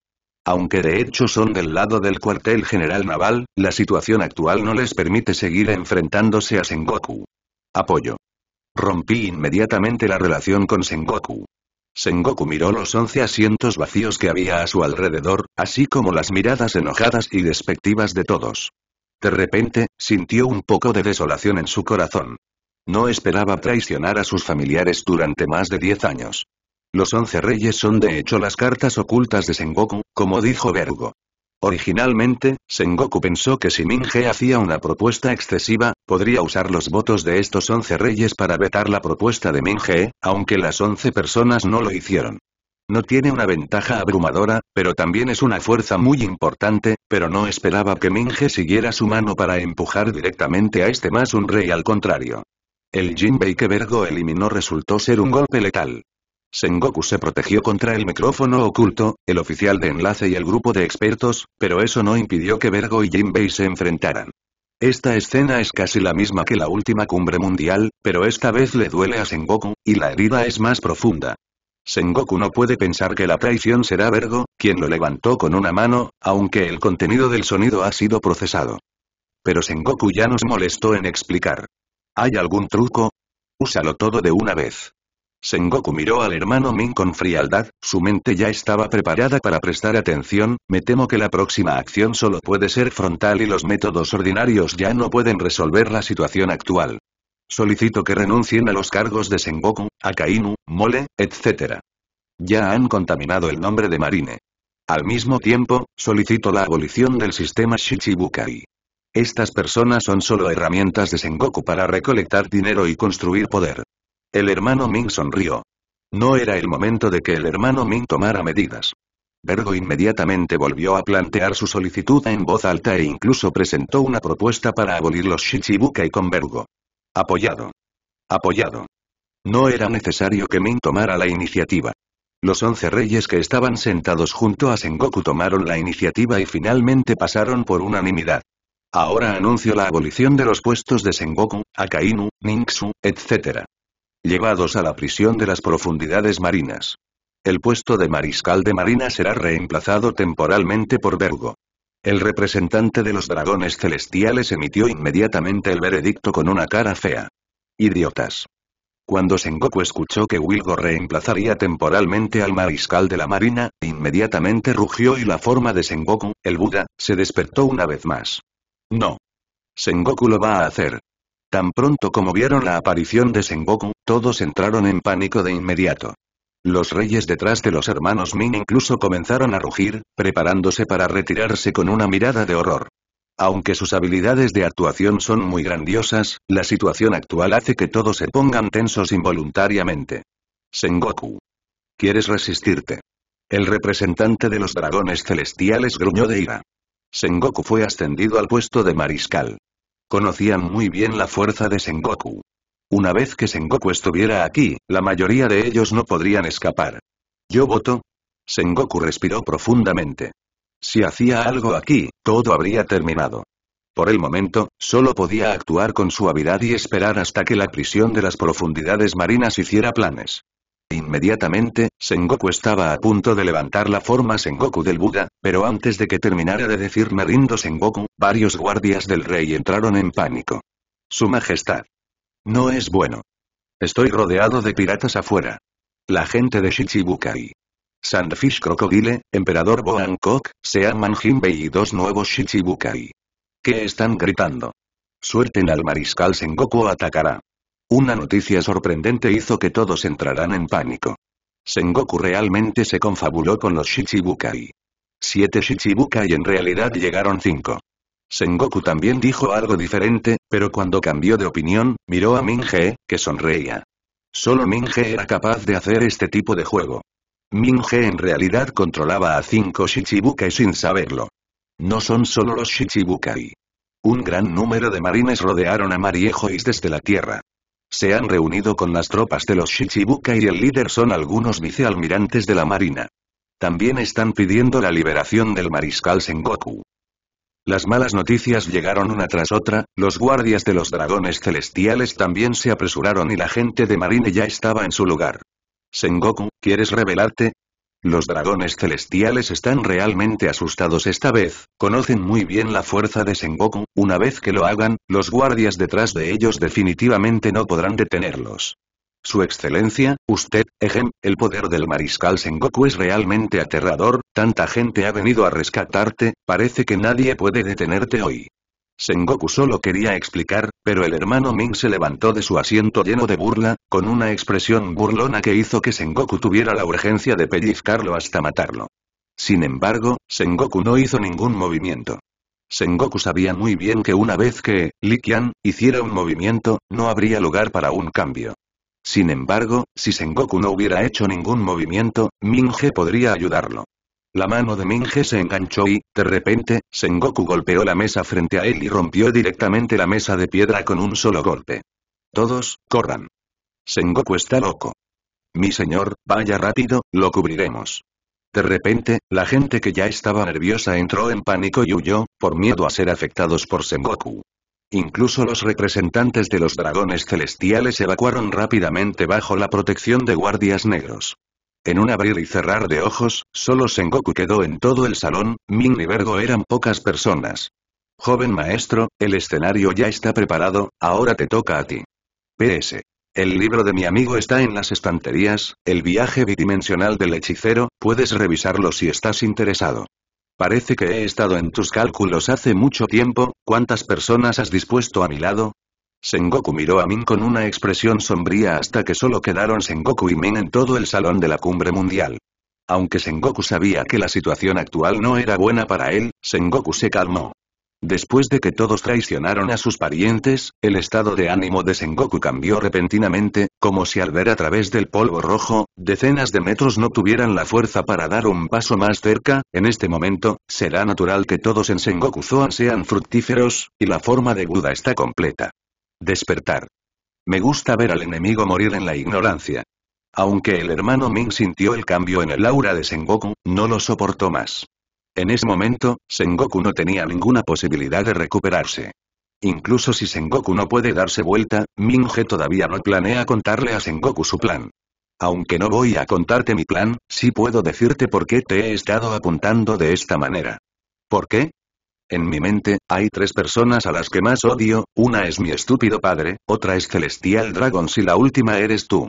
Aunque de hecho son del lado del cuartel general naval, la situación actual no les permite seguir enfrentándose a Sengoku. Apoyo. Rompí inmediatamente la relación con Sengoku. Sengoku miró los once asientos vacíos que había a su alrededor, así como las miradas enojadas y despectivas de todos. De repente, sintió un poco de desolación en su corazón. No esperaba traicionar a sus familiares durante más de diez años. Los once reyes son de hecho las cartas ocultas de Sengoku, como dijo Vergo. Originalmente, Sengoku pensó que si Minge hacía una propuesta excesiva, podría usar los votos de estos once reyes para vetar la propuesta de Minge, aunque las once personas no lo hicieron. No tiene una ventaja abrumadora, pero también es una fuerza muy importante, pero no esperaba que Minge siguiera su mano para empujar directamente a este más un rey al contrario. El Jinbei que Vergo eliminó resultó ser un golpe letal. Sengoku se protegió contra el micrófono oculto, el oficial de enlace y el grupo de expertos, pero eso no impidió que Vergo y Jinbei se enfrentaran. Esta escena es casi la misma que la última cumbre mundial, pero esta vez le duele a Sengoku, y la herida es más profunda. Sengoku no puede pensar que la traición será Vergo, quien lo levantó con una mano, aunque el contenido del sonido ha sido procesado. Pero Sengoku ya nos molestó en explicar. ¿Hay algún truco? Úsalo todo de una vez. Sengoku miró al hermano Min con frialdad, su mente ya estaba preparada para prestar atención, me temo que la próxima acción solo puede ser frontal y los métodos ordinarios ya no pueden resolver la situación actual. Solicito que renuncien a los cargos de Sengoku, Akainu, Mole, etc. Ya han contaminado el nombre de Marine. Al mismo tiempo, solicito la abolición del sistema Shichibukai. Estas personas son solo herramientas de Sengoku para recolectar dinero y construir poder. El hermano Ming sonrió. No era el momento de que el hermano Ming tomara medidas. Vergo inmediatamente volvió a plantear su solicitud en voz alta e incluso presentó una propuesta para abolir los Shichibukai con Vergo. Apoyado. Apoyado. No era necesario que Ming tomara la iniciativa. Los once reyes que estaban sentados junto a Sengoku tomaron la iniciativa y finalmente pasaron por unanimidad. Ahora anuncio la abolición de los puestos de Sengoku, Akainu, Ningxu, etc llevados a la prisión de las profundidades marinas. El puesto de mariscal de marina será reemplazado temporalmente por Vergo. El representante de los dragones celestiales emitió inmediatamente el veredicto con una cara fea. Idiotas. Cuando Sengoku escuchó que Wilgo reemplazaría temporalmente al mariscal de la marina, inmediatamente rugió y la forma de Sengoku, el Buda, se despertó una vez más. No. Sengoku lo va a hacer. Tan pronto como vieron la aparición de Sengoku, todos entraron en pánico de inmediato. Los reyes detrás de los hermanos Min incluso comenzaron a rugir, preparándose para retirarse con una mirada de horror. Aunque sus habilidades de actuación son muy grandiosas, la situación actual hace que todos se pongan tensos involuntariamente. Sengoku. ¿Quieres resistirte? El representante de los dragones celestiales gruñó de ira. Sengoku fue ascendido al puesto de mariscal. Conocían muy bien la fuerza de Sengoku. Una vez que Sengoku estuviera aquí, la mayoría de ellos no podrían escapar. Yo voto. Sengoku respiró profundamente. Si hacía algo aquí, todo habría terminado. Por el momento, solo podía actuar con suavidad y esperar hasta que la prisión de las profundidades marinas hiciera planes. Inmediatamente, Sengoku estaba a punto de levantar la forma Sengoku del Buda, pero antes de que terminara de decir me rindo Sengoku, varios guardias del rey entraron en pánico. Su Majestad. No es bueno. Estoy rodeado de piratas afuera. La gente de Shichibukai. Sandfish Crocodile, Emperador Boangkok, Seaman Jinbei y dos nuevos Shichibukai. ¿Qué están gritando? Suerten al mariscal Sengoku atacará. Una noticia sorprendente hizo que todos entraran en pánico. Sengoku realmente se confabuló con los Shichibukai. Siete Shichibukai en realidad llegaron cinco. Sengoku también dijo algo diferente, pero cuando cambió de opinión, miró a Minje, que sonreía. Solo Minje era capaz de hacer este tipo de juego. Minhe en realidad controlaba a cinco Shichibukai sin saberlo. No son solo los Shichibukai. Un gran número de marines rodearon a Mariejois desde la tierra se han reunido con las tropas de los Shichibuka y el líder son algunos vicealmirantes de la marina. También están pidiendo la liberación del mariscal Sengoku. Las malas noticias llegaron una tras otra, los guardias de los dragones celestiales también se apresuraron y la gente de marine ya estaba en su lugar. Sengoku, ¿quieres revelarte? Los dragones celestiales están realmente asustados esta vez, conocen muy bien la fuerza de Sengoku, una vez que lo hagan, los guardias detrás de ellos definitivamente no podrán detenerlos. Su excelencia, usted, Ejem, el poder del mariscal Sengoku es realmente aterrador, tanta gente ha venido a rescatarte, parece que nadie puede detenerte hoy. Sengoku solo quería explicar, pero el hermano Ming se levantó de su asiento lleno de burla, con una expresión burlona que hizo que Sengoku tuviera la urgencia de pellizcarlo hasta matarlo. Sin embargo, Sengoku no hizo ningún movimiento. Sengoku sabía muy bien que una vez que, Li hiciera un movimiento, no habría lugar para un cambio. Sin embargo, si Sengoku no hubiera hecho ningún movimiento, Minghe podría ayudarlo. La mano de Minge se enganchó y, de repente, Sengoku golpeó la mesa frente a él y rompió directamente la mesa de piedra con un solo golpe. Todos, corran. Sengoku está loco. Mi señor, vaya rápido, lo cubriremos. De repente, la gente que ya estaba nerviosa entró en pánico y huyó, por miedo a ser afectados por Sengoku. Incluso los representantes de los dragones celestiales evacuaron rápidamente bajo la protección de guardias negros. En un abrir y cerrar de ojos, solo Sengoku quedó en todo el salón, Min y Vergo eran pocas personas. Joven maestro, el escenario ya está preparado, ahora te toca a ti. PS. El libro de mi amigo está en las estanterías, el viaje bidimensional del hechicero, puedes revisarlo si estás interesado. Parece que he estado en tus cálculos hace mucho tiempo, ¿cuántas personas has dispuesto a mi lado? Sengoku miró a Min con una expresión sombría hasta que solo quedaron Sengoku y Min en todo el salón de la cumbre mundial. Aunque Sengoku sabía que la situación actual no era buena para él, Sengoku se calmó. Después de que todos traicionaron a sus parientes, el estado de ánimo de Sengoku cambió repentinamente, como si al ver a través del polvo rojo, decenas de metros no tuvieran la fuerza para dar un paso más cerca, en este momento, será natural que todos en Sengoku Zoan sean fructíferos, y la forma de Buda está completa. Despertar. Me gusta ver al enemigo morir en la ignorancia. Aunque el hermano Ming sintió el cambio en el aura de Sengoku, no lo soportó más. En ese momento, Sengoku no tenía ninguna posibilidad de recuperarse. Incluso si Sengoku no puede darse vuelta, Minge todavía no planea contarle a Sengoku su plan. Aunque no voy a contarte mi plan, sí puedo decirte por qué te he estado apuntando de esta manera. ¿Por qué? En mi mente, hay tres personas a las que más odio, una es mi estúpido padre, otra es Celestial Dragon y la última eres tú.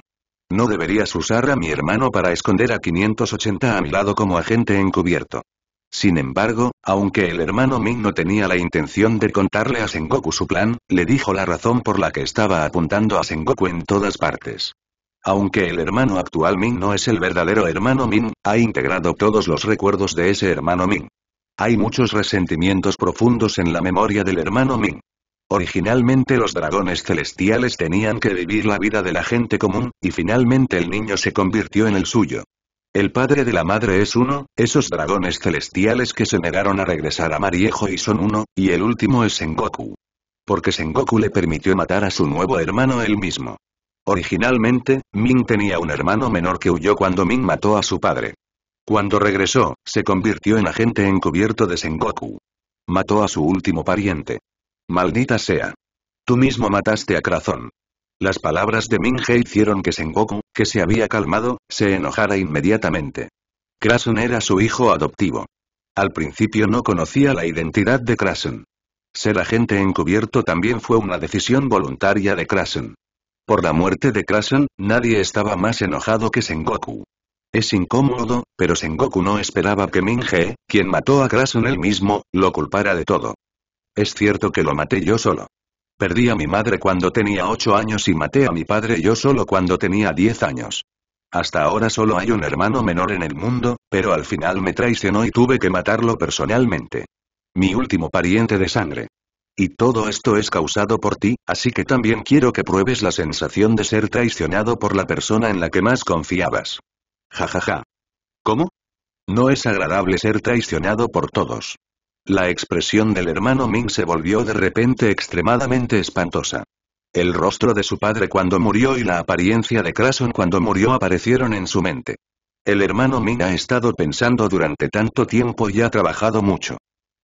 No deberías usar a mi hermano para esconder a 580 a mi lado como agente encubierto. Sin embargo, aunque el hermano Ming no tenía la intención de contarle a Sengoku su plan, le dijo la razón por la que estaba apuntando a Sengoku en todas partes. Aunque el hermano actual Ming no es el verdadero hermano Ming, ha integrado todos los recuerdos de ese hermano Ming. Hay muchos resentimientos profundos en la memoria del hermano Ming. Originalmente los dragones celestiales tenían que vivir la vida de la gente común, y finalmente el niño se convirtió en el suyo. El padre de la madre es uno, esos dragones celestiales que se negaron a regresar a Mariejo y son uno, y el último es Sengoku. Porque Sengoku le permitió matar a su nuevo hermano él mismo. Originalmente, Ming tenía un hermano menor que huyó cuando Ming mató a su padre. Cuando regresó, se convirtió en agente encubierto de Sengoku. Mató a su último pariente. Maldita sea. Tú mismo mataste a Krason. Las palabras de Minghe hicieron que Sengoku, que se había calmado, se enojara inmediatamente. Krason era su hijo adoptivo. Al principio no conocía la identidad de Krason. Ser agente encubierto también fue una decisión voluntaria de Krason. Por la muerte de Krason, nadie estaba más enojado que Sengoku. Es incómodo, pero Sengoku no esperaba que Minge, quien mató a en él mismo, lo culpara de todo. Es cierto que lo maté yo solo. Perdí a mi madre cuando tenía 8 años y maté a mi padre yo solo cuando tenía 10 años. Hasta ahora solo hay un hermano menor en el mundo, pero al final me traicionó y tuve que matarlo personalmente. Mi último pariente de sangre. Y todo esto es causado por ti, así que también quiero que pruebes la sensación de ser traicionado por la persona en la que más confiabas. Jajaja. Ja, ja. ¿Cómo? No es agradable ser traicionado por todos. La expresión del hermano Ming se volvió de repente extremadamente espantosa. El rostro de su padre cuando murió y la apariencia de Crason cuando murió aparecieron en su mente. El hermano Ming ha estado pensando durante tanto tiempo y ha trabajado mucho.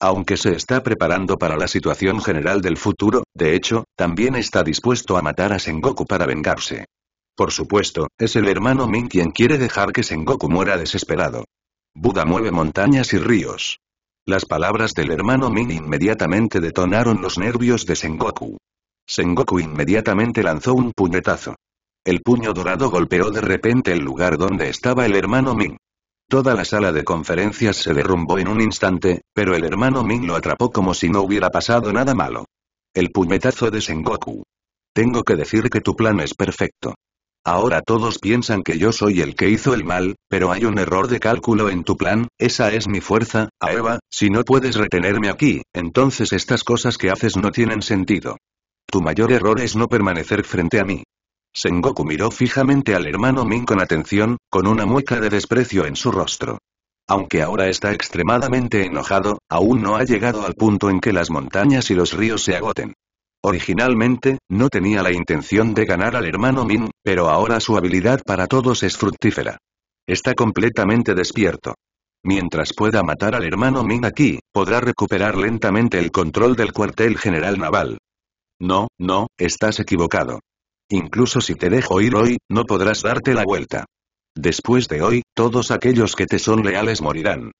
Aunque se está preparando para la situación general del futuro, de hecho, también está dispuesto a matar a Sengoku para vengarse. Por supuesto, es el hermano Ming quien quiere dejar que Sengoku muera desesperado. Buda mueve montañas y ríos. Las palabras del hermano Ming inmediatamente detonaron los nervios de Sengoku. Sengoku inmediatamente lanzó un puñetazo. El puño dorado golpeó de repente el lugar donde estaba el hermano Ming. Toda la sala de conferencias se derrumbó en un instante, pero el hermano Ming lo atrapó como si no hubiera pasado nada malo. El puñetazo de Sengoku. Tengo que decir que tu plan es perfecto. Ahora todos piensan que yo soy el que hizo el mal, pero hay un error de cálculo en tu plan, esa es mi fuerza, Eva si no puedes retenerme aquí, entonces estas cosas que haces no tienen sentido. Tu mayor error es no permanecer frente a mí. Sengoku miró fijamente al hermano Min con atención, con una mueca de desprecio en su rostro. Aunque ahora está extremadamente enojado, aún no ha llegado al punto en que las montañas y los ríos se agoten. Originalmente, no tenía la intención de ganar al hermano Min, pero ahora su habilidad para todos es fructífera. Está completamente despierto. Mientras pueda matar al hermano Min aquí, podrá recuperar lentamente el control del cuartel general naval. No, no, estás equivocado. Incluso si te dejo ir hoy, no podrás darte la vuelta. Después de hoy, todos aquellos que te son leales morirán.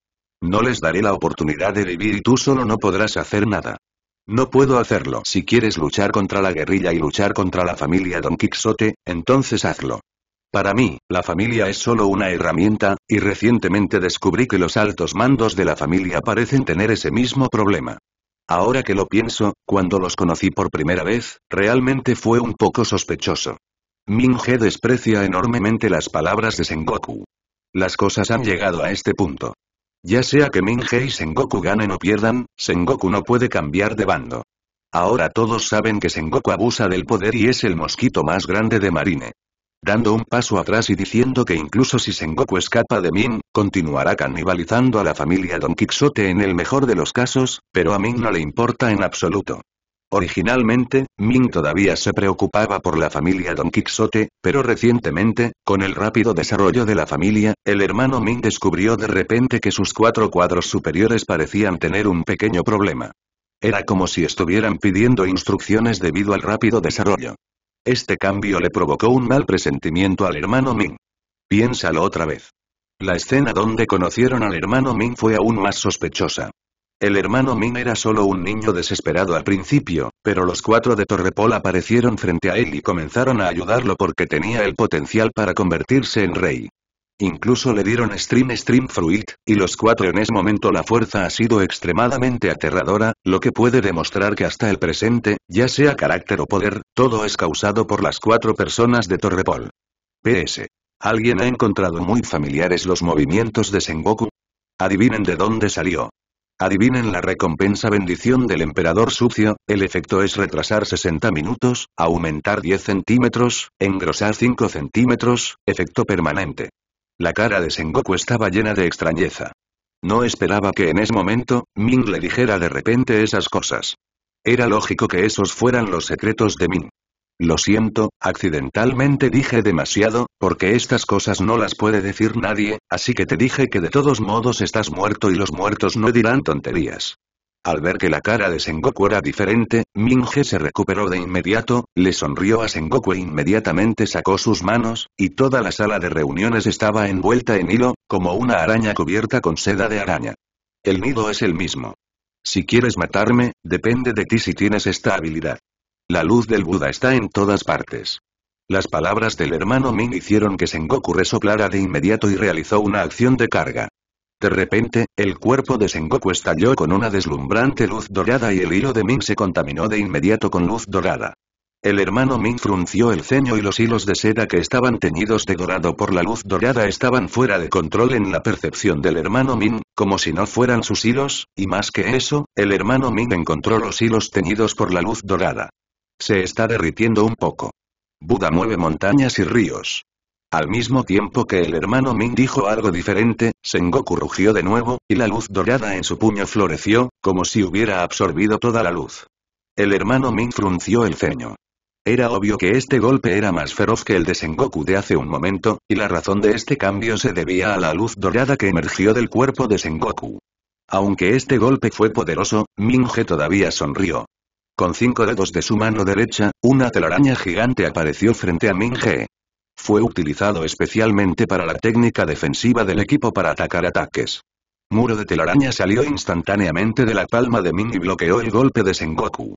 No les daré la oportunidad de vivir y tú solo no podrás hacer nada. No puedo hacerlo. Si quieres luchar contra la guerrilla y luchar contra la familia Don Quixote, entonces hazlo. Para mí, la familia es solo una herramienta, y recientemente descubrí que los altos mandos de la familia parecen tener ese mismo problema. Ahora que lo pienso, cuando los conocí por primera vez, realmente fue un poco sospechoso. ming desprecia enormemente las palabras de Sengoku. Las cosas han llegado a este punto. Ya sea que He y Sengoku ganen o pierdan, Sengoku no puede cambiar de bando. Ahora todos saben que Sengoku abusa del poder y es el mosquito más grande de Marine. Dando un paso atrás y diciendo que incluso si Sengoku escapa de Min, continuará canibalizando a la familia Don Quixote en el mejor de los casos, pero a Min no le importa en absoluto. Originalmente, Ming todavía se preocupaba por la familia Don Quixote, pero recientemente, con el rápido desarrollo de la familia, el hermano Ming descubrió de repente que sus cuatro cuadros superiores parecían tener un pequeño problema. Era como si estuvieran pidiendo instrucciones debido al rápido desarrollo. Este cambio le provocó un mal presentimiento al hermano Ming. Piénsalo otra vez. La escena donde conocieron al hermano Ming fue aún más sospechosa. El hermano Min era solo un niño desesperado al principio, pero los cuatro de Torrepol aparecieron frente a él y comenzaron a ayudarlo porque tenía el potencial para convertirse en rey. Incluso le dieron Stream Stream Fruit, y los cuatro en ese momento la fuerza ha sido extremadamente aterradora, lo que puede demostrar que hasta el presente, ya sea carácter o poder, todo es causado por las cuatro personas de Torrepol. PS. ¿Alguien ha encontrado muy familiares los movimientos de Sengoku? Adivinen de dónde salió. Adivinen la recompensa bendición del emperador sucio, el efecto es retrasar 60 minutos, aumentar 10 centímetros, engrosar 5 centímetros, efecto permanente. La cara de Sengoku estaba llena de extrañeza. No esperaba que en ese momento, Ming le dijera de repente esas cosas. Era lógico que esos fueran los secretos de Ming. Lo siento, accidentalmente dije demasiado, porque estas cosas no las puede decir nadie, así que te dije que de todos modos estás muerto y los muertos no dirán tonterías. Al ver que la cara de Sengoku era diferente, Minge se recuperó de inmediato, le sonrió a Sengoku e inmediatamente sacó sus manos, y toda la sala de reuniones estaba envuelta en hilo, como una araña cubierta con seda de araña. El nido es el mismo. Si quieres matarme, depende de ti si tienes esta habilidad. La luz del Buda está en todas partes. Las palabras del hermano Ming hicieron que Sengoku resoplara de inmediato y realizó una acción de carga. De repente, el cuerpo de Sengoku estalló con una deslumbrante luz dorada y el hilo de Ming se contaminó de inmediato con luz dorada. El hermano Ming frunció el ceño y los hilos de seda que estaban teñidos de dorado por la luz dorada estaban fuera de control en la percepción del hermano Ming, como si no fueran sus hilos, y más que eso, el hermano Ming encontró los hilos teñidos por la luz dorada. Se está derritiendo un poco. Buda mueve montañas y ríos. Al mismo tiempo que el hermano Ming dijo algo diferente, Sengoku rugió de nuevo, y la luz dorada en su puño floreció, como si hubiera absorbido toda la luz. El hermano Ming frunció el ceño. Era obvio que este golpe era más feroz que el de Sengoku de hace un momento, y la razón de este cambio se debía a la luz dorada que emergió del cuerpo de Sengoku. Aunque este golpe fue poderoso, ming todavía sonrió. Con cinco dedos de su mano derecha, una telaraña gigante apareció frente a Ming He. Fue utilizado especialmente para la técnica defensiva del equipo para atacar ataques. Muro de telaraña salió instantáneamente de la palma de Ming y bloqueó el golpe de Sengoku.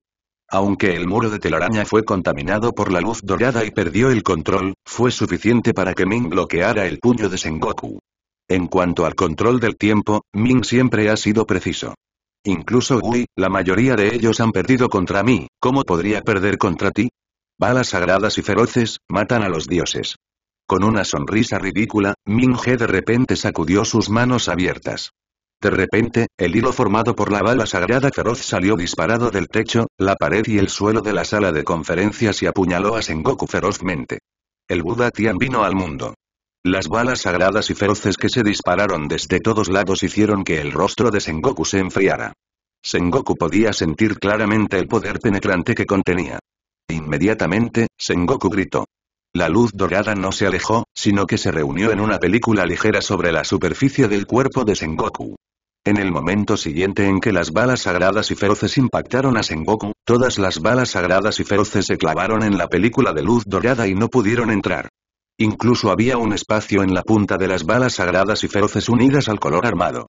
Aunque el muro de telaraña fue contaminado por la luz dorada y perdió el control, fue suficiente para que Ming bloqueara el puño de Sengoku. En cuanto al control del tiempo, Ming siempre ha sido preciso. Incluso Gui, la mayoría de ellos han perdido contra mí, ¿cómo podría perder contra ti? Balas sagradas y feroces, matan a los dioses. Con una sonrisa ridícula, Ming-He de repente sacudió sus manos abiertas. De repente, el hilo formado por la bala sagrada feroz salió disparado del techo, la pared y el suelo de la sala de conferencias y apuñaló a Sengoku ferozmente. El Buda Tian vino al mundo. Las balas sagradas y feroces que se dispararon desde todos lados hicieron que el rostro de Sengoku se enfriara. Sengoku podía sentir claramente el poder penetrante que contenía. Inmediatamente, Sengoku gritó. La luz dorada no se alejó, sino que se reunió en una película ligera sobre la superficie del cuerpo de Sengoku. En el momento siguiente en que las balas sagradas y feroces impactaron a Sengoku, todas las balas sagradas y feroces se clavaron en la película de luz dorada y no pudieron entrar. Incluso había un espacio en la punta de las balas sagradas y feroces unidas al color armado.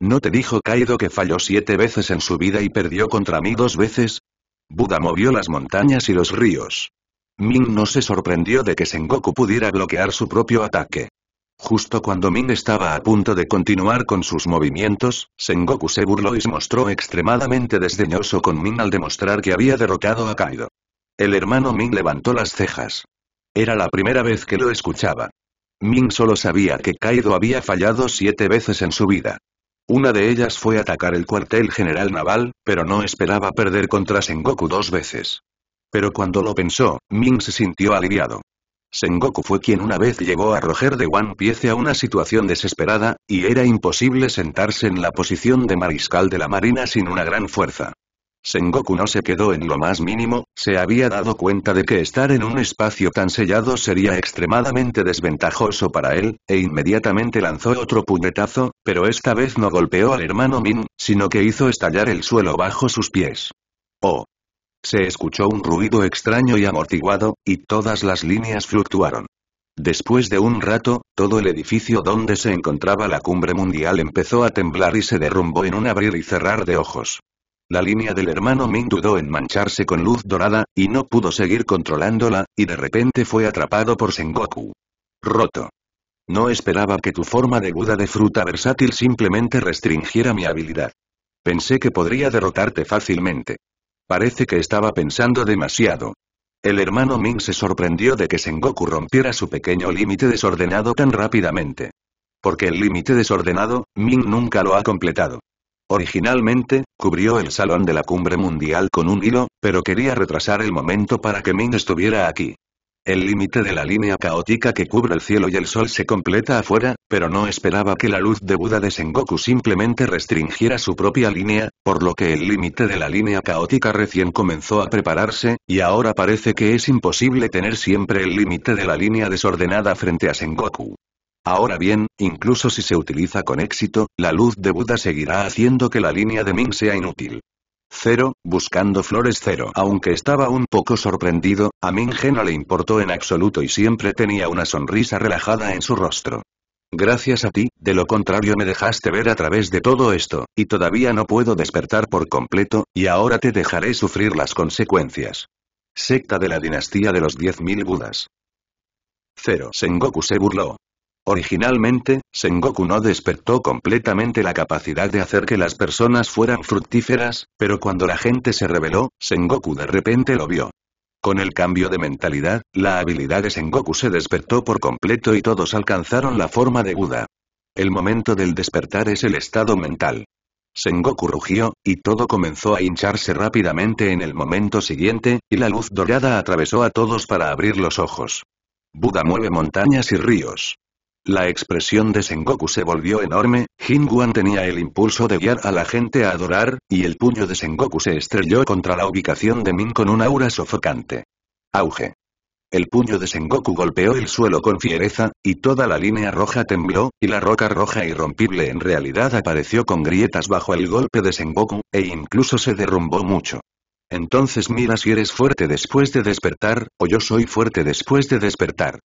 ¿No te dijo Kaido que falló siete veces en su vida y perdió contra mí dos veces? Buda movió las montañas y los ríos. Ming no se sorprendió de que Sengoku pudiera bloquear su propio ataque. Justo cuando Min estaba a punto de continuar con sus movimientos, Sengoku se burló y se mostró extremadamente desdeñoso con Min al demostrar que había derrotado a Kaido. El hermano Min levantó las cejas. Era la primera vez que lo escuchaba. Ming solo sabía que Kaido había fallado siete veces en su vida. Una de ellas fue atacar el cuartel general naval, pero no esperaba perder contra Sengoku dos veces. Pero cuando lo pensó, Ming se sintió aliviado. Sengoku fue quien una vez llegó a Roger de One Piece a una situación desesperada, y era imposible sentarse en la posición de mariscal de la marina sin una gran fuerza. Sengoku no se quedó en lo más mínimo, se había dado cuenta de que estar en un espacio tan sellado sería extremadamente desventajoso para él, e inmediatamente lanzó otro puñetazo, pero esta vez no golpeó al hermano Min, sino que hizo estallar el suelo bajo sus pies. ¡Oh! Se escuchó un ruido extraño y amortiguado, y todas las líneas fluctuaron. Después de un rato, todo el edificio donde se encontraba la cumbre mundial empezó a temblar y se derrumbó en un abrir y cerrar de ojos. La línea del hermano Ming dudó en mancharse con luz dorada, y no pudo seguir controlándola, y de repente fue atrapado por Sengoku. Roto. No esperaba que tu forma de Buda de fruta versátil simplemente restringiera mi habilidad. Pensé que podría derrotarte fácilmente. Parece que estaba pensando demasiado. El hermano Ming se sorprendió de que Sengoku rompiera su pequeño límite desordenado tan rápidamente. Porque el límite desordenado, Ming nunca lo ha completado. Originalmente, cubrió el salón de la cumbre mundial con un hilo, pero quería retrasar el momento para que Ming estuviera aquí. El límite de la línea caótica que cubre el cielo y el sol se completa afuera, pero no esperaba que la luz de Buda de Sengoku simplemente restringiera su propia línea, por lo que el límite de la línea caótica recién comenzó a prepararse, y ahora parece que es imposible tener siempre el límite de la línea desordenada frente a Sengoku. Ahora bien, incluso si se utiliza con éxito, la luz de Buda seguirá haciendo que la línea de Ming sea inútil. Cero, buscando flores cero. Aunque estaba un poco sorprendido, a Ming no le importó en absoluto y siempre tenía una sonrisa relajada en su rostro. Gracias a ti, de lo contrario me dejaste ver a través de todo esto, y todavía no puedo despertar por completo, y ahora te dejaré sufrir las consecuencias. Secta de la dinastía de los 10.000 Budas. Cero. Sengoku se burló. Originalmente, Sengoku no despertó completamente la capacidad de hacer que las personas fueran fructíferas, pero cuando la gente se rebeló, Sengoku de repente lo vio. Con el cambio de mentalidad, la habilidad de Sengoku se despertó por completo y todos alcanzaron la forma de Buda. El momento del despertar es el estado mental. Sengoku rugió, y todo comenzó a hincharse rápidamente en el momento siguiente, y la luz dorada atravesó a todos para abrir los ojos. Buda mueve montañas y ríos. La expresión de Sengoku se volvió enorme, Hinguan tenía el impulso de guiar a la gente a adorar, y el puño de Sengoku se estrelló contra la ubicación de Min con un aura sofocante. Auge. El puño de Sengoku golpeó el suelo con fiereza, y toda la línea roja tembló, y la roca roja irrompible en realidad apareció con grietas bajo el golpe de Sengoku, e incluso se derrumbó mucho. Entonces mira si eres fuerte después de despertar, o yo soy fuerte después de despertar.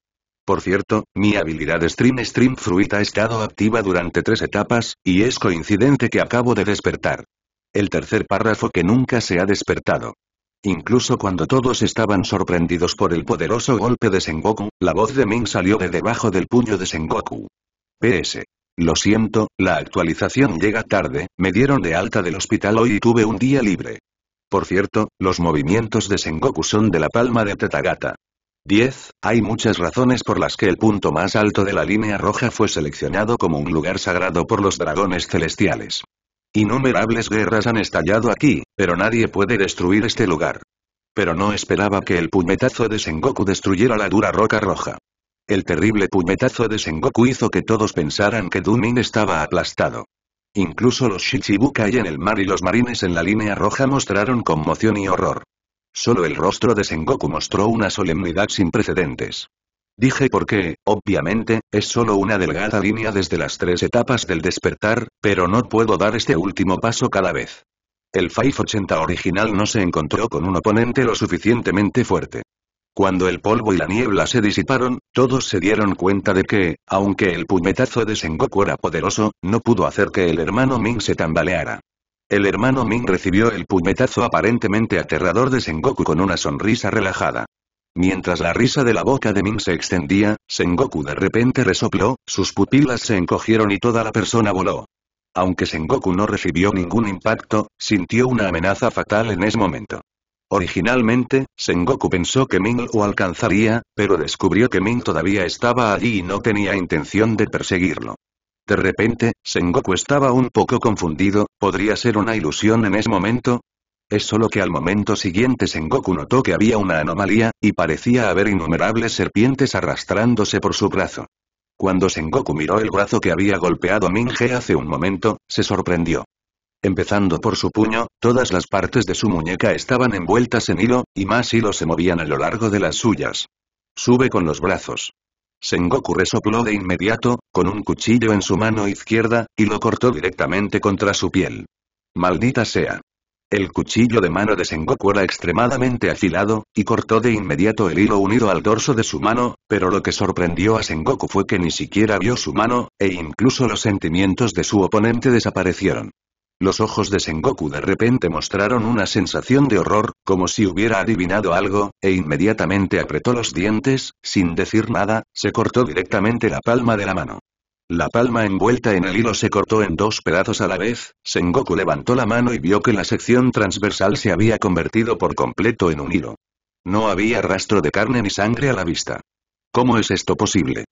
Por cierto, mi habilidad Stream Stream Fruit ha estado activa durante tres etapas, y es coincidente que acabo de despertar. El tercer párrafo que nunca se ha despertado. Incluso cuando todos estaban sorprendidos por el poderoso golpe de Sengoku, la voz de Ming salió de debajo del puño de Sengoku. PS. Lo siento, la actualización llega tarde, me dieron de alta del hospital hoy y tuve un día libre. Por cierto, los movimientos de Sengoku son de la palma de Tetagata. 10. Hay muchas razones por las que el punto más alto de la línea roja fue seleccionado como un lugar sagrado por los dragones celestiales. Innumerables guerras han estallado aquí, pero nadie puede destruir este lugar. Pero no esperaba que el puñetazo de Sengoku destruyera la dura roca roja. El terrible puñetazo de Sengoku hizo que todos pensaran que Dumin estaba aplastado. Incluso los Shichibukai en el mar y los marines en la línea roja mostraron conmoción y horror. Solo el rostro de Sengoku mostró una solemnidad sin precedentes. Dije porque, obviamente, es solo una delgada línea desde las tres etapas del despertar, pero no puedo dar este último paso cada vez. El Five-80 original no se encontró con un oponente lo suficientemente fuerte. Cuando el polvo y la niebla se disiparon, todos se dieron cuenta de que, aunque el puñetazo de Sengoku era poderoso, no pudo hacer que el hermano Ming se tambaleara. El hermano Ming recibió el puñetazo aparentemente aterrador de Sengoku con una sonrisa relajada. Mientras la risa de la boca de Ming se extendía, Sengoku de repente resopló, sus pupilas se encogieron y toda la persona voló. Aunque Sengoku no recibió ningún impacto, sintió una amenaza fatal en ese momento. Originalmente, Sengoku pensó que Ming lo alcanzaría, pero descubrió que Ming todavía estaba allí y no tenía intención de perseguirlo. De repente, Sengoku estaba un poco confundido, ¿podría ser una ilusión en ese momento? Es solo que al momento siguiente Sengoku notó que había una anomalía, y parecía haber innumerables serpientes arrastrándose por su brazo. Cuando Sengoku miró el brazo que había golpeado Minge hace un momento, se sorprendió. Empezando por su puño, todas las partes de su muñeca estaban envueltas en hilo, y más hilos se movían a lo largo de las suyas. Sube con los brazos. Sengoku resopló de inmediato, con un cuchillo en su mano izquierda, y lo cortó directamente contra su piel. Maldita sea. El cuchillo de mano de Sengoku era extremadamente afilado, y cortó de inmediato el hilo unido al dorso de su mano, pero lo que sorprendió a Sengoku fue que ni siquiera vio su mano, e incluso los sentimientos de su oponente desaparecieron. Los ojos de Sengoku de repente mostraron una sensación de horror, como si hubiera adivinado algo, e inmediatamente apretó los dientes, sin decir nada, se cortó directamente la palma de la mano. La palma envuelta en el hilo se cortó en dos pedazos a la vez, Sengoku levantó la mano y vio que la sección transversal se había convertido por completo en un hilo. No había rastro de carne ni sangre a la vista. ¿Cómo es esto posible?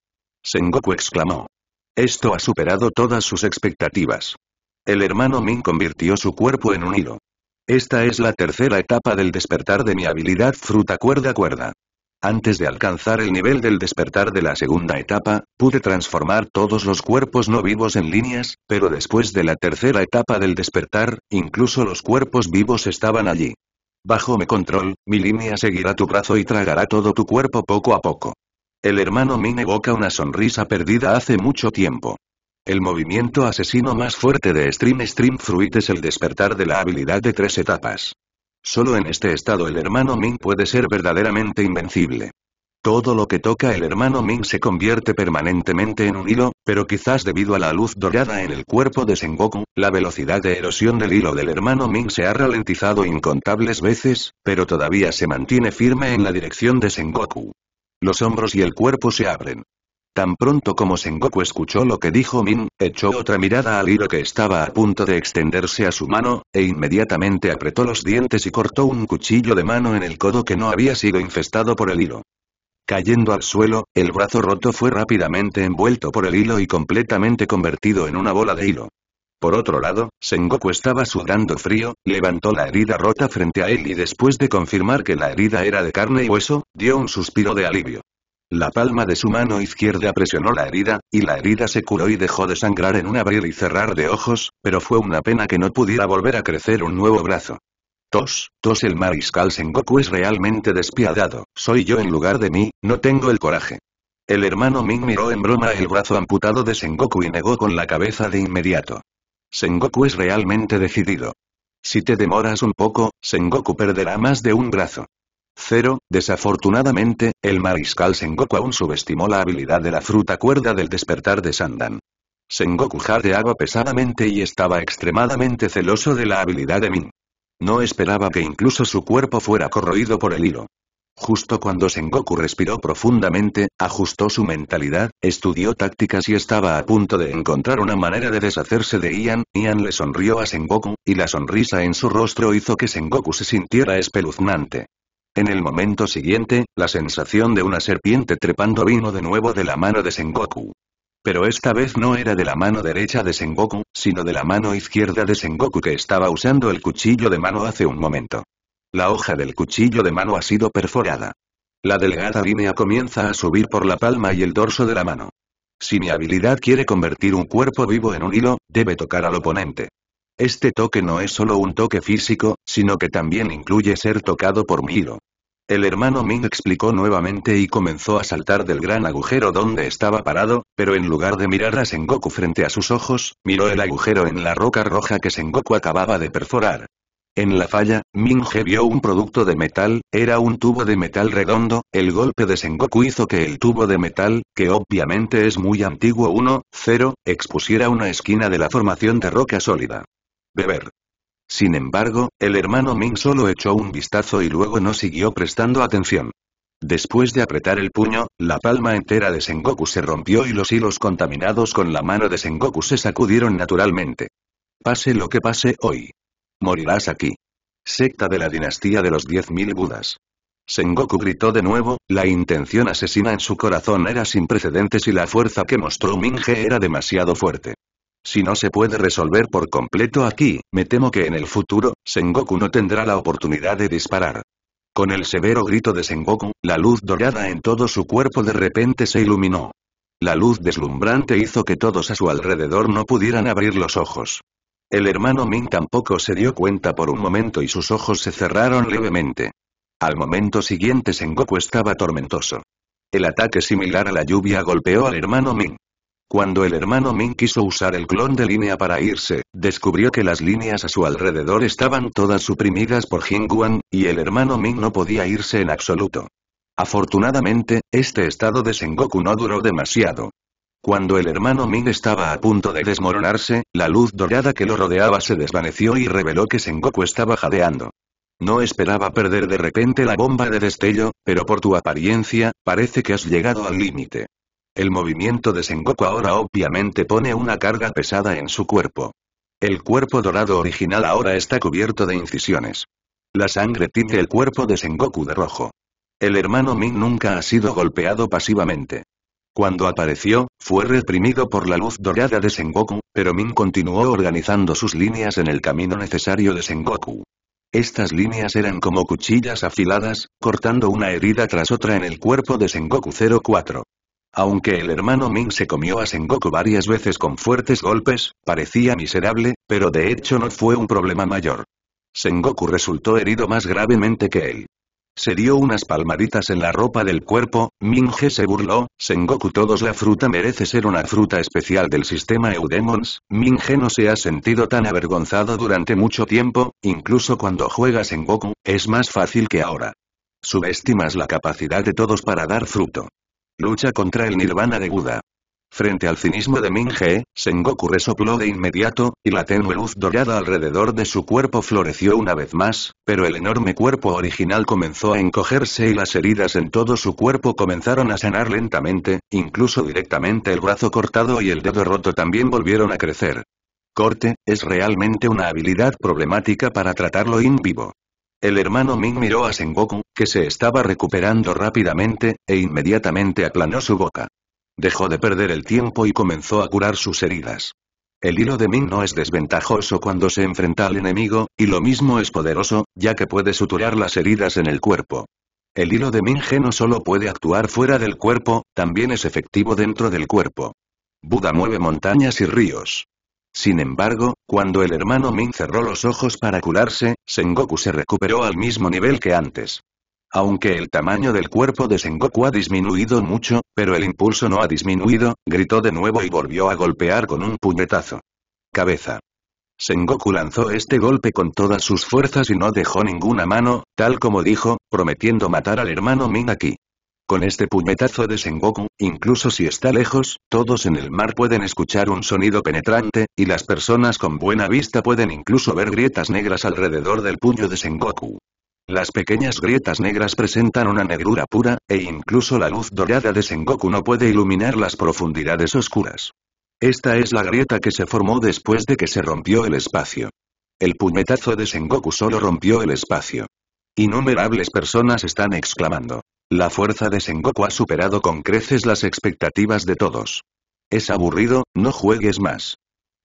Sengoku exclamó. Esto ha superado todas sus expectativas. El hermano Min convirtió su cuerpo en un hilo. Esta es la tercera etapa del despertar de mi habilidad fruta cuerda cuerda. Antes de alcanzar el nivel del despertar de la segunda etapa, pude transformar todos los cuerpos no vivos en líneas, pero después de la tercera etapa del despertar, incluso los cuerpos vivos estaban allí. Bajo mi control, mi línea seguirá tu brazo y tragará todo tu cuerpo poco a poco. El hermano Min evoca una sonrisa perdida hace mucho tiempo. El movimiento asesino más fuerte de Stream Stream Fruit es el despertar de la habilidad de tres etapas. Solo en este estado el hermano Ming puede ser verdaderamente invencible. Todo lo que toca el hermano Ming se convierte permanentemente en un hilo, pero quizás debido a la luz dorada en el cuerpo de Sengoku, la velocidad de erosión del hilo del hermano Ming se ha ralentizado incontables veces, pero todavía se mantiene firme en la dirección de Sengoku. Los hombros y el cuerpo se abren. Tan pronto como Sengoku escuchó lo que dijo Min, echó otra mirada al hilo que estaba a punto de extenderse a su mano, e inmediatamente apretó los dientes y cortó un cuchillo de mano en el codo que no había sido infestado por el hilo. Cayendo al suelo, el brazo roto fue rápidamente envuelto por el hilo y completamente convertido en una bola de hilo. Por otro lado, Sengoku estaba sudando frío, levantó la herida rota frente a él y después de confirmar que la herida era de carne y hueso, dio un suspiro de alivio. La palma de su mano izquierda presionó la herida, y la herida se curó y dejó de sangrar en un abrir y cerrar de ojos, pero fue una pena que no pudiera volver a crecer un nuevo brazo. Tos, tos el mariscal Sengoku es realmente despiadado, soy yo en lugar de mí, no tengo el coraje. El hermano Ming miró en broma el brazo amputado de Sengoku y negó con la cabeza de inmediato. Sengoku es realmente decidido. Si te demoras un poco, Sengoku perderá más de un brazo. Cero, desafortunadamente, el mariscal Sengoku aún subestimó la habilidad de la fruta cuerda del despertar de Sandan. Sengoku jadeaba pesadamente y estaba extremadamente celoso de la habilidad de Min. No esperaba que incluso su cuerpo fuera corroído por el hilo. Justo cuando Sengoku respiró profundamente, ajustó su mentalidad, estudió tácticas y estaba a punto de encontrar una manera de deshacerse de Ian, Ian le sonrió a Sengoku, y la sonrisa en su rostro hizo que Sengoku se sintiera espeluznante. En el momento siguiente, la sensación de una serpiente trepando vino de nuevo de la mano de Sengoku. Pero esta vez no era de la mano derecha de Sengoku, sino de la mano izquierda de Sengoku que estaba usando el cuchillo de mano hace un momento. La hoja del cuchillo de mano ha sido perforada. La delgada línea comienza a subir por la palma y el dorso de la mano. Si mi habilidad quiere convertir un cuerpo vivo en un hilo, debe tocar al oponente. Este toque no es solo un toque físico, sino que también incluye ser tocado por miro. El hermano Ming explicó nuevamente y comenzó a saltar del gran agujero donde estaba parado, pero en lugar de mirar a Sengoku frente a sus ojos, miró el agujero en la roca roja que Sengoku acababa de perforar. En la falla, Ming vio un producto de metal, era un tubo de metal redondo, el golpe de Sengoku hizo que el tubo de metal, que obviamente es muy antiguo 1, 0, expusiera una esquina de la formación de roca sólida beber. Sin embargo, el hermano Ming solo echó un vistazo y luego no siguió prestando atención. Después de apretar el puño, la palma entera de Sengoku se rompió y los hilos contaminados con la mano de Sengoku se sacudieron naturalmente. Pase lo que pase hoy. Morirás aquí. Secta de la dinastía de los diez mil Budas. Sengoku gritó de nuevo, la intención asesina en su corazón era sin precedentes y la fuerza que mostró Minge era demasiado fuerte. Si no se puede resolver por completo aquí, me temo que en el futuro, Sengoku no tendrá la oportunidad de disparar. Con el severo grito de Sengoku, la luz dorada en todo su cuerpo de repente se iluminó. La luz deslumbrante hizo que todos a su alrededor no pudieran abrir los ojos. El hermano Ming tampoco se dio cuenta por un momento y sus ojos se cerraron levemente. Al momento siguiente Sengoku estaba tormentoso. El ataque similar a la lluvia golpeó al hermano Ming. Cuando el hermano Ming quiso usar el clon de línea para irse, descubrió que las líneas a su alrededor estaban todas suprimidas por Jingguan, y el hermano Ming no podía irse en absoluto. Afortunadamente, este estado de Sengoku no duró demasiado. Cuando el hermano Ming estaba a punto de desmoronarse, la luz dorada que lo rodeaba se desvaneció y reveló que Sengoku estaba jadeando. No esperaba perder de repente la bomba de destello, pero por tu apariencia, parece que has llegado al límite. El movimiento de Sengoku ahora obviamente pone una carga pesada en su cuerpo. El cuerpo dorado original ahora está cubierto de incisiones. La sangre tiñe el cuerpo de Sengoku de rojo. El hermano Min nunca ha sido golpeado pasivamente. Cuando apareció, fue reprimido por la luz dorada de Sengoku, pero Min continuó organizando sus líneas en el camino necesario de Sengoku. Estas líneas eran como cuchillas afiladas, cortando una herida tras otra en el cuerpo de Sengoku 04. Aunque el hermano Ming se comió a Sengoku varias veces con fuertes golpes, parecía miserable, pero de hecho no fue un problema mayor. Sengoku resultó herido más gravemente que él. Se dio unas palmaditas en la ropa del cuerpo, Ming se burló, Sengoku todos la fruta merece ser una fruta especial del sistema Eudemons, Ming no se ha sentido tan avergonzado durante mucho tiempo, incluso cuando juega Sengoku, es más fácil que ahora. Subestimas la capacidad de todos para dar fruto. Lucha contra el nirvana de Buda. Frente al cinismo de Minge, Sengoku resopló de inmediato, y la tenue luz dorada alrededor de su cuerpo floreció una vez más, pero el enorme cuerpo original comenzó a encogerse y las heridas en todo su cuerpo comenzaron a sanar lentamente, incluso directamente el brazo cortado y el dedo roto también volvieron a crecer. Corte, es realmente una habilidad problemática para tratarlo in vivo. El hermano Ming miró a Sengoku, que se estaba recuperando rápidamente, e inmediatamente aplanó su boca. Dejó de perder el tiempo y comenzó a curar sus heridas. El hilo de Ming no es desventajoso cuando se enfrenta al enemigo, y lo mismo es poderoso, ya que puede suturar las heridas en el cuerpo. El hilo de Ming no solo puede actuar fuera del cuerpo, también es efectivo dentro del cuerpo. Buda mueve montañas y ríos. Sin embargo, cuando el hermano Min cerró los ojos para curarse, Sengoku se recuperó al mismo nivel que antes. Aunque el tamaño del cuerpo de Sengoku ha disminuido mucho, pero el impulso no ha disminuido, gritó de nuevo y volvió a golpear con un puñetazo. Cabeza. Sengoku lanzó este golpe con todas sus fuerzas y no dejó ninguna mano, tal como dijo, prometiendo matar al hermano Min aquí. Con este puñetazo de Sengoku, incluso si está lejos, todos en el mar pueden escuchar un sonido penetrante, y las personas con buena vista pueden incluso ver grietas negras alrededor del puño de Sengoku. Las pequeñas grietas negras presentan una negrura pura, e incluso la luz dorada de Sengoku no puede iluminar las profundidades oscuras. Esta es la grieta que se formó después de que se rompió el espacio. El puñetazo de Sengoku solo rompió el espacio. Innumerables personas están exclamando. La fuerza de Sengoku ha superado con creces las expectativas de todos. Es aburrido, no juegues más.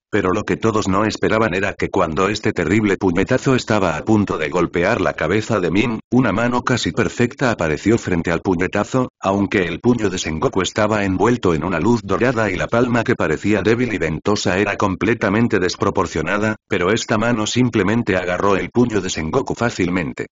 Pero lo que todos no esperaban era que cuando este terrible puñetazo estaba a punto de golpear la cabeza de Min, una mano casi perfecta apareció frente al puñetazo, aunque el puño de Sengoku estaba envuelto en una luz dorada y la palma que parecía débil y ventosa era completamente desproporcionada, pero esta mano simplemente agarró el puño de Sengoku fácilmente.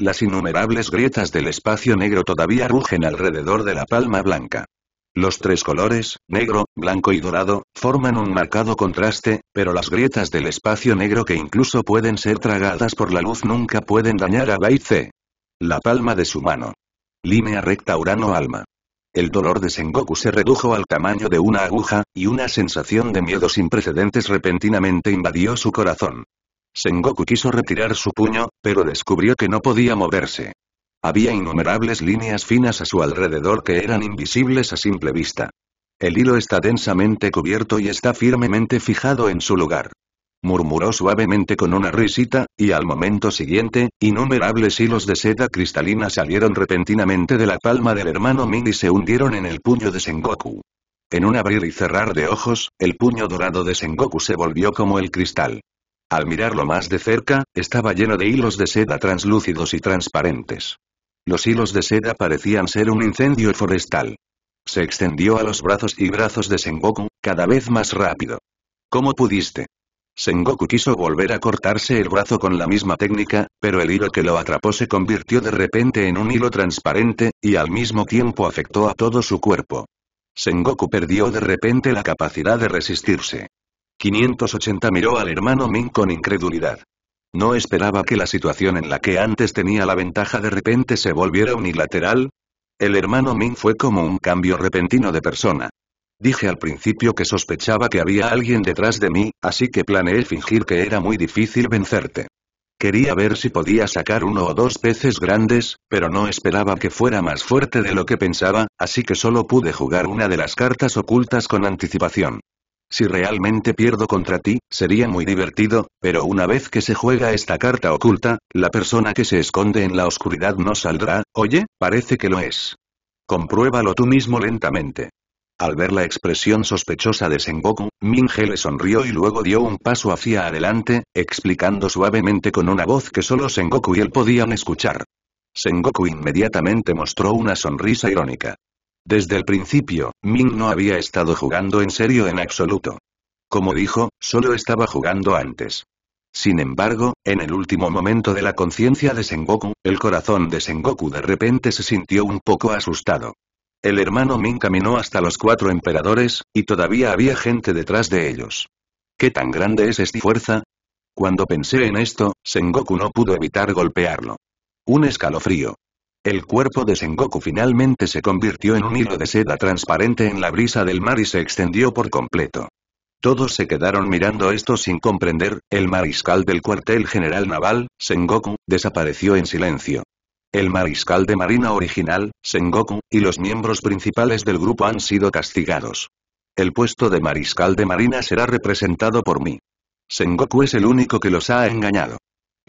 Las innumerables grietas del espacio negro todavía rugen alrededor de la palma blanca. Los tres colores, negro, blanco y dorado, forman un marcado contraste, pero las grietas del espacio negro que incluso pueden ser tragadas por la luz nunca pueden dañar a Baize. La palma de su mano. Línea recta Urano-Alma. El dolor de Sengoku se redujo al tamaño de una aguja, y una sensación de miedo sin precedentes repentinamente invadió su corazón. Sengoku quiso retirar su puño, pero descubrió que no podía moverse. Había innumerables líneas finas a su alrededor que eran invisibles a simple vista. El hilo está densamente cubierto y está firmemente fijado en su lugar. Murmuró suavemente con una risita, y al momento siguiente, innumerables hilos de seda cristalina salieron repentinamente de la palma del hermano Mini y se hundieron en el puño de Sengoku. En un abrir y cerrar de ojos, el puño dorado de Sengoku se volvió como el cristal. Al mirarlo más de cerca, estaba lleno de hilos de seda translúcidos y transparentes. Los hilos de seda parecían ser un incendio forestal. Se extendió a los brazos y brazos de Sengoku, cada vez más rápido. ¿Cómo pudiste? Sengoku quiso volver a cortarse el brazo con la misma técnica, pero el hilo que lo atrapó se convirtió de repente en un hilo transparente, y al mismo tiempo afectó a todo su cuerpo. Sengoku perdió de repente la capacidad de resistirse. 580 miró al hermano Min con incredulidad. No esperaba que la situación en la que antes tenía la ventaja de repente se volviera unilateral. El hermano Min fue como un cambio repentino de persona. Dije al principio que sospechaba que había alguien detrás de mí, así que planeé fingir que era muy difícil vencerte. Quería ver si podía sacar uno o dos peces grandes, pero no esperaba que fuera más fuerte de lo que pensaba, así que solo pude jugar una de las cartas ocultas con anticipación. Si realmente pierdo contra ti, sería muy divertido, pero una vez que se juega esta carta oculta, la persona que se esconde en la oscuridad no saldrá, oye, parece que lo es. Compruébalo tú mismo lentamente. Al ver la expresión sospechosa de Sengoku, Minge le sonrió y luego dio un paso hacia adelante, explicando suavemente con una voz que solo Sengoku y él podían escuchar. Sengoku inmediatamente mostró una sonrisa irónica. Desde el principio, Ming no había estado jugando en serio en absoluto. Como dijo, solo estaba jugando antes. Sin embargo, en el último momento de la conciencia de Sengoku, el corazón de Sengoku de repente se sintió un poco asustado. El hermano Ming caminó hasta los cuatro emperadores, y todavía había gente detrás de ellos. ¿Qué tan grande es esta fuerza? Cuando pensé en esto, Sengoku no pudo evitar golpearlo. Un escalofrío. El cuerpo de Sengoku finalmente se convirtió en un hilo de seda transparente en la brisa del mar y se extendió por completo. Todos se quedaron mirando esto sin comprender, el mariscal del cuartel general naval, Sengoku, desapareció en silencio. El mariscal de marina original, Sengoku, y los miembros principales del grupo han sido castigados. El puesto de mariscal de marina será representado por mí. Sengoku es el único que los ha engañado.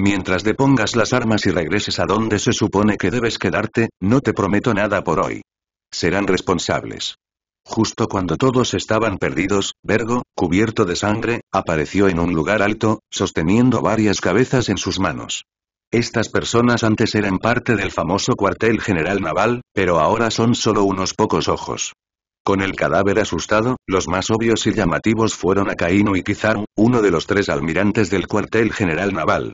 Mientras depongas las armas y regreses a donde se supone que debes quedarte, no te prometo nada por hoy. Serán responsables. Justo cuando todos estaban perdidos, Vergo, cubierto de sangre, apareció en un lugar alto, sosteniendo varias cabezas en sus manos. Estas personas antes eran parte del famoso cuartel general naval, pero ahora son solo unos pocos ojos. Con el cadáver asustado, los más obvios y llamativos fueron Acaíno y Kizaru, uno de los tres almirantes del cuartel general naval,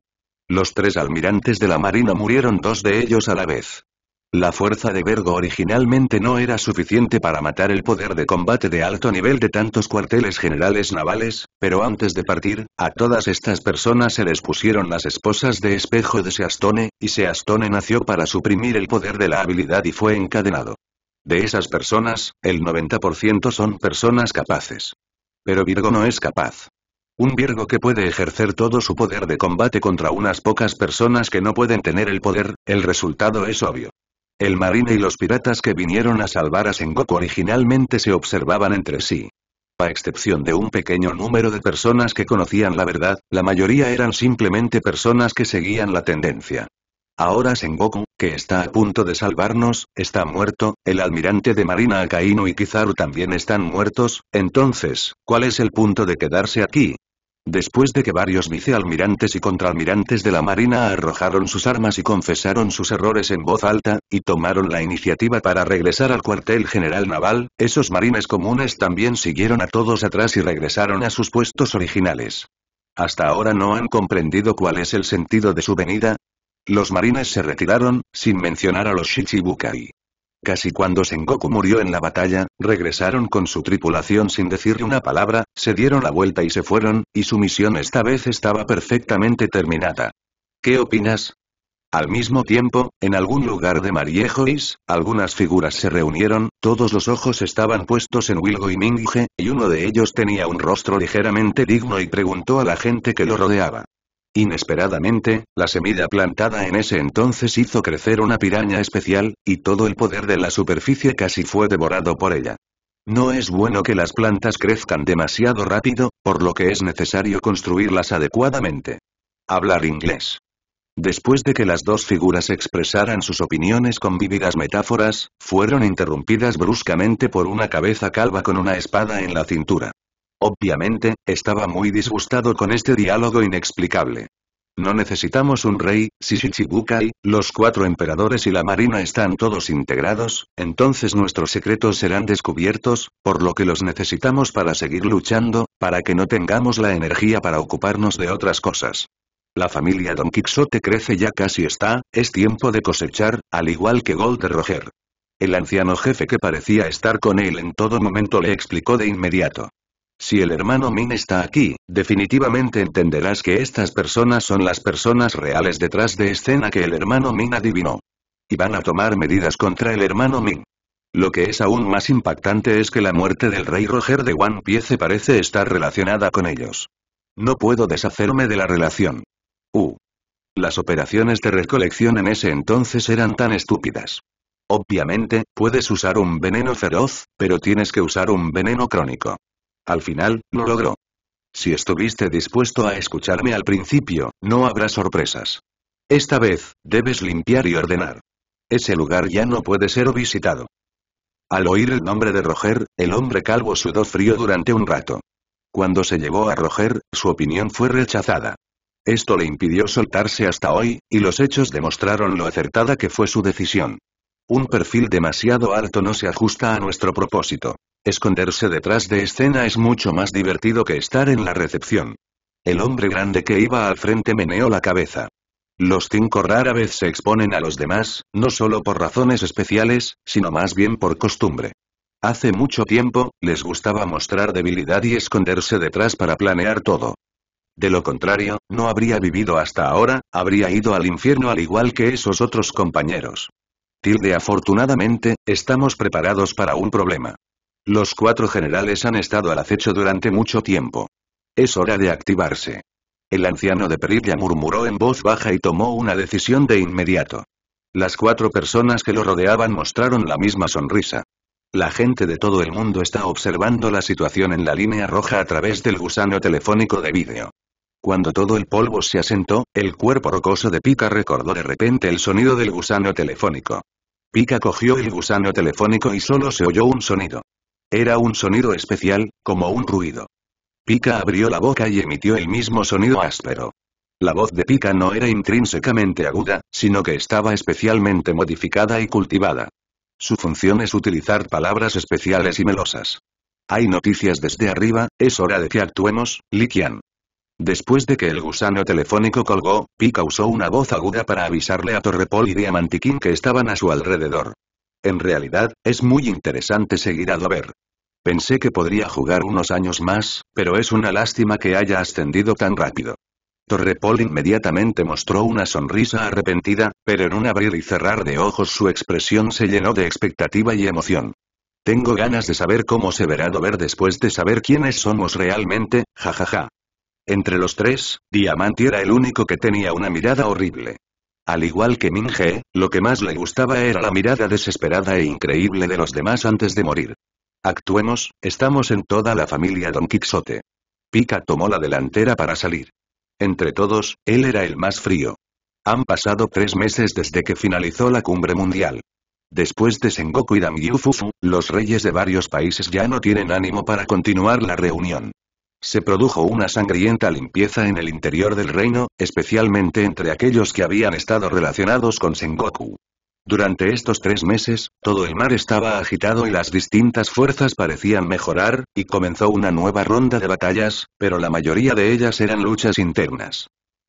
los tres almirantes de la Marina murieron dos de ellos a la vez. La fuerza de Virgo originalmente no era suficiente para matar el poder de combate de alto nivel de tantos cuarteles generales navales, pero antes de partir, a todas estas personas se les pusieron las esposas de espejo de Seastone, y Seastone nació para suprimir el poder de la habilidad y fue encadenado. De esas personas, el 90% son personas capaces. Pero Virgo no es capaz. Un Virgo que puede ejercer todo su poder de combate contra unas pocas personas que no pueden tener el poder, el resultado es obvio. El marine y los piratas que vinieron a salvar a Sengoku originalmente se observaban entre sí. A excepción de un pequeño número de personas que conocían la verdad, la mayoría eran simplemente personas que seguían la tendencia. Ahora Sengoku, que está a punto de salvarnos, está muerto, el almirante de Marina Akainu y Kizaru también están muertos, entonces, ¿cuál es el punto de quedarse aquí? Después de que varios vicealmirantes y contraalmirantes de la Marina arrojaron sus armas y confesaron sus errores en voz alta, y tomaron la iniciativa para regresar al cuartel general naval, esos marines comunes también siguieron a todos atrás y regresaron a sus puestos originales. ¿Hasta ahora no han comprendido cuál es el sentido de su venida? Los marines se retiraron, sin mencionar a los Shichibukai. Casi cuando Sengoku murió en la batalla, regresaron con su tripulación sin decirle una palabra, se dieron la vuelta y se fueron, y su misión esta vez estaba perfectamente terminada. ¿Qué opinas? Al mismo tiempo, en algún lugar de Mariejois, algunas figuras se reunieron, todos los ojos estaban puestos en Wilgo y Mingge, y uno de ellos tenía un rostro ligeramente digno y preguntó a la gente que lo rodeaba. Inesperadamente, la semilla plantada en ese entonces hizo crecer una piraña especial, y todo el poder de la superficie casi fue devorado por ella. No es bueno que las plantas crezcan demasiado rápido, por lo que es necesario construirlas adecuadamente. Hablar inglés. Después de que las dos figuras expresaran sus opiniones con vívidas metáforas, fueron interrumpidas bruscamente por una cabeza calva con una espada en la cintura. Obviamente, estaba muy disgustado con este diálogo inexplicable. No necesitamos un rey, si Shichibukai, los cuatro emperadores y la marina están todos integrados, entonces nuestros secretos serán descubiertos, por lo que los necesitamos para seguir luchando, para que no tengamos la energía para ocuparnos de otras cosas. La familia Don Quixote crece ya casi está, es tiempo de cosechar, al igual que Gold Roger. El anciano jefe que parecía estar con él en todo momento le explicó de inmediato. Si el hermano Min está aquí, definitivamente entenderás que estas personas son las personas reales detrás de escena que el hermano Min adivinó. Y van a tomar medidas contra el hermano Min. Lo que es aún más impactante es que la muerte del rey Roger de One Piece parece estar relacionada con ellos. No puedo deshacerme de la relación. Uh. Las operaciones de recolección en ese entonces eran tan estúpidas. Obviamente, puedes usar un veneno feroz, pero tienes que usar un veneno crónico. Al final, lo logró. Si estuviste dispuesto a escucharme al principio, no habrá sorpresas. Esta vez, debes limpiar y ordenar. Ese lugar ya no puede ser visitado. Al oír el nombre de Roger, el hombre calvo sudó frío durante un rato. Cuando se llevó a Roger, su opinión fue rechazada. Esto le impidió soltarse hasta hoy, y los hechos demostraron lo acertada que fue su decisión. Un perfil demasiado alto no se ajusta a nuestro propósito. Esconderse detrás de escena es mucho más divertido que estar en la recepción. El hombre grande que iba al frente meneó la cabeza. Los cinco rara vez se exponen a los demás, no solo por razones especiales, sino más bien por costumbre. Hace mucho tiempo, les gustaba mostrar debilidad y esconderse detrás para planear todo. De lo contrario, no habría vivido hasta ahora, habría ido al infierno al igual que esos otros compañeros. Tilde afortunadamente, estamos preparados para un problema. Los cuatro generales han estado al acecho durante mucho tiempo. Es hora de activarse. El anciano de Perilla murmuró en voz baja y tomó una decisión de inmediato. Las cuatro personas que lo rodeaban mostraron la misma sonrisa. La gente de todo el mundo está observando la situación en la línea roja a través del gusano telefónico de vídeo. Cuando todo el polvo se asentó, el cuerpo rocoso de Pika recordó de repente el sonido del gusano telefónico. Pika cogió el gusano telefónico y solo se oyó un sonido. Era un sonido especial, como un ruido. Pika abrió la boca y emitió el mismo sonido áspero. La voz de Pika no era intrínsecamente aguda, sino que estaba especialmente modificada y cultivada. Su función es utilizar palabras especiales y melosas. Hay noticias desde arriba, es hora de que actuemos, Likian. Después de que el gusano telefónico colgó, Pika usó una voz aguda para avisarle a Torrepol y Diamantiquín que estaban a su alrededor. En realidad, es muy interesante seguir a Dover. Pensé que podría jugar unos años más, pero es una lástima que haya ascendido tan rápido. Torrepol inmediatamente mostró una sonrisa arrepentida, pero en un abrir y cerrar de ojos su expresión se llenó de expectativa y emoción. Tengo ganas de saber cómo se verá Dover después de saber quiénes somos realmente, jajaja. Entre los tres, Diamante era el único que tenía una mirada horrible. Al igual que Minge, lo que más le gustaba era la mirada desesperada e increíble de los demás antes de morir. Actuemos, estamos en toda la familia Don Quixote. Pika tomó la delantera para salir. Entre todos, él era el más frío. Han pasado tres meses desde que finalizó la cumbre mundial. Después de Sengoku y Damiyufufu, los reyes de varios países ya no tienen ánimo para continuar la reunión. Se produjo una sangrienta limpieza en el interior del reino, especialmente entre aquellos que habían estado relacionados con Sengoku. Durante estos tres meses, todo el mar estaba agitado y las distintas fuerzas parecían mejorar, y comenzó una nueva ronda de batallas, pero la mayoría de ellas eran luchas internas.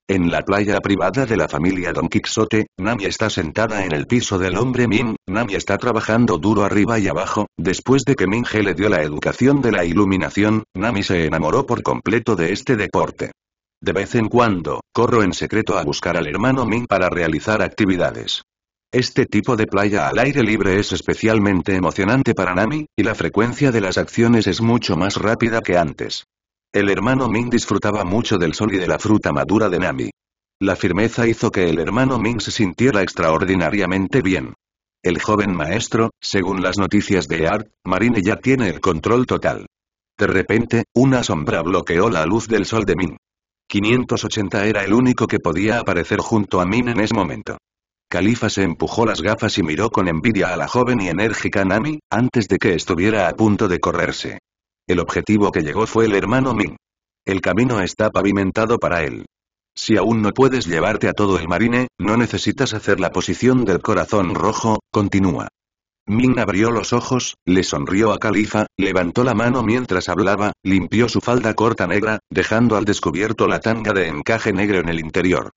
En la playa privada de la familia Don Quixote, Nami está sentada en el piso del hombre Min, Nami está trabajando duro arriba y abajo, después de que Minje le dio la educación de la iluminación, Nami se enamoró por completo de este deporte. De vez en cuando, corro en secreto a buscar al hermano Min para realizar actividades. Este tipo de playa al aire libre es especialmente emocionante para Nami, y la frecuencia de las acciones es mucho más rápida que antes. El hermano Ming disfrutaba mucho del sol y de la fruta madura de Nami. La firmeza hizo que el hermano Ming se sintiera extraordinariamente bien. El joven maestro, según las noticias de Art, Marine ya tiene el control total. De repente, una sombra bloqueó la luz del sol de Ming. 580 era el único que podía aparecer junto a Ming en ese momento. Califa se empujó las gafas y miró con envidia a la joven y enérgica Nami, antes de que estuviera a punto de correrse. El objetivo que llegó fue el hermano Ming. El camino está pavimentado para él. Si aún no puedes llevarte a todo el marine, no necesitas hacer la posición del corazón rojo, continúa. Ming abrió los ojos, le sonrió a Califa, levantó la mano mientras hablaba, limpió su falda corta negra, dejando al descubierto la tanga de encaje negro en el interior.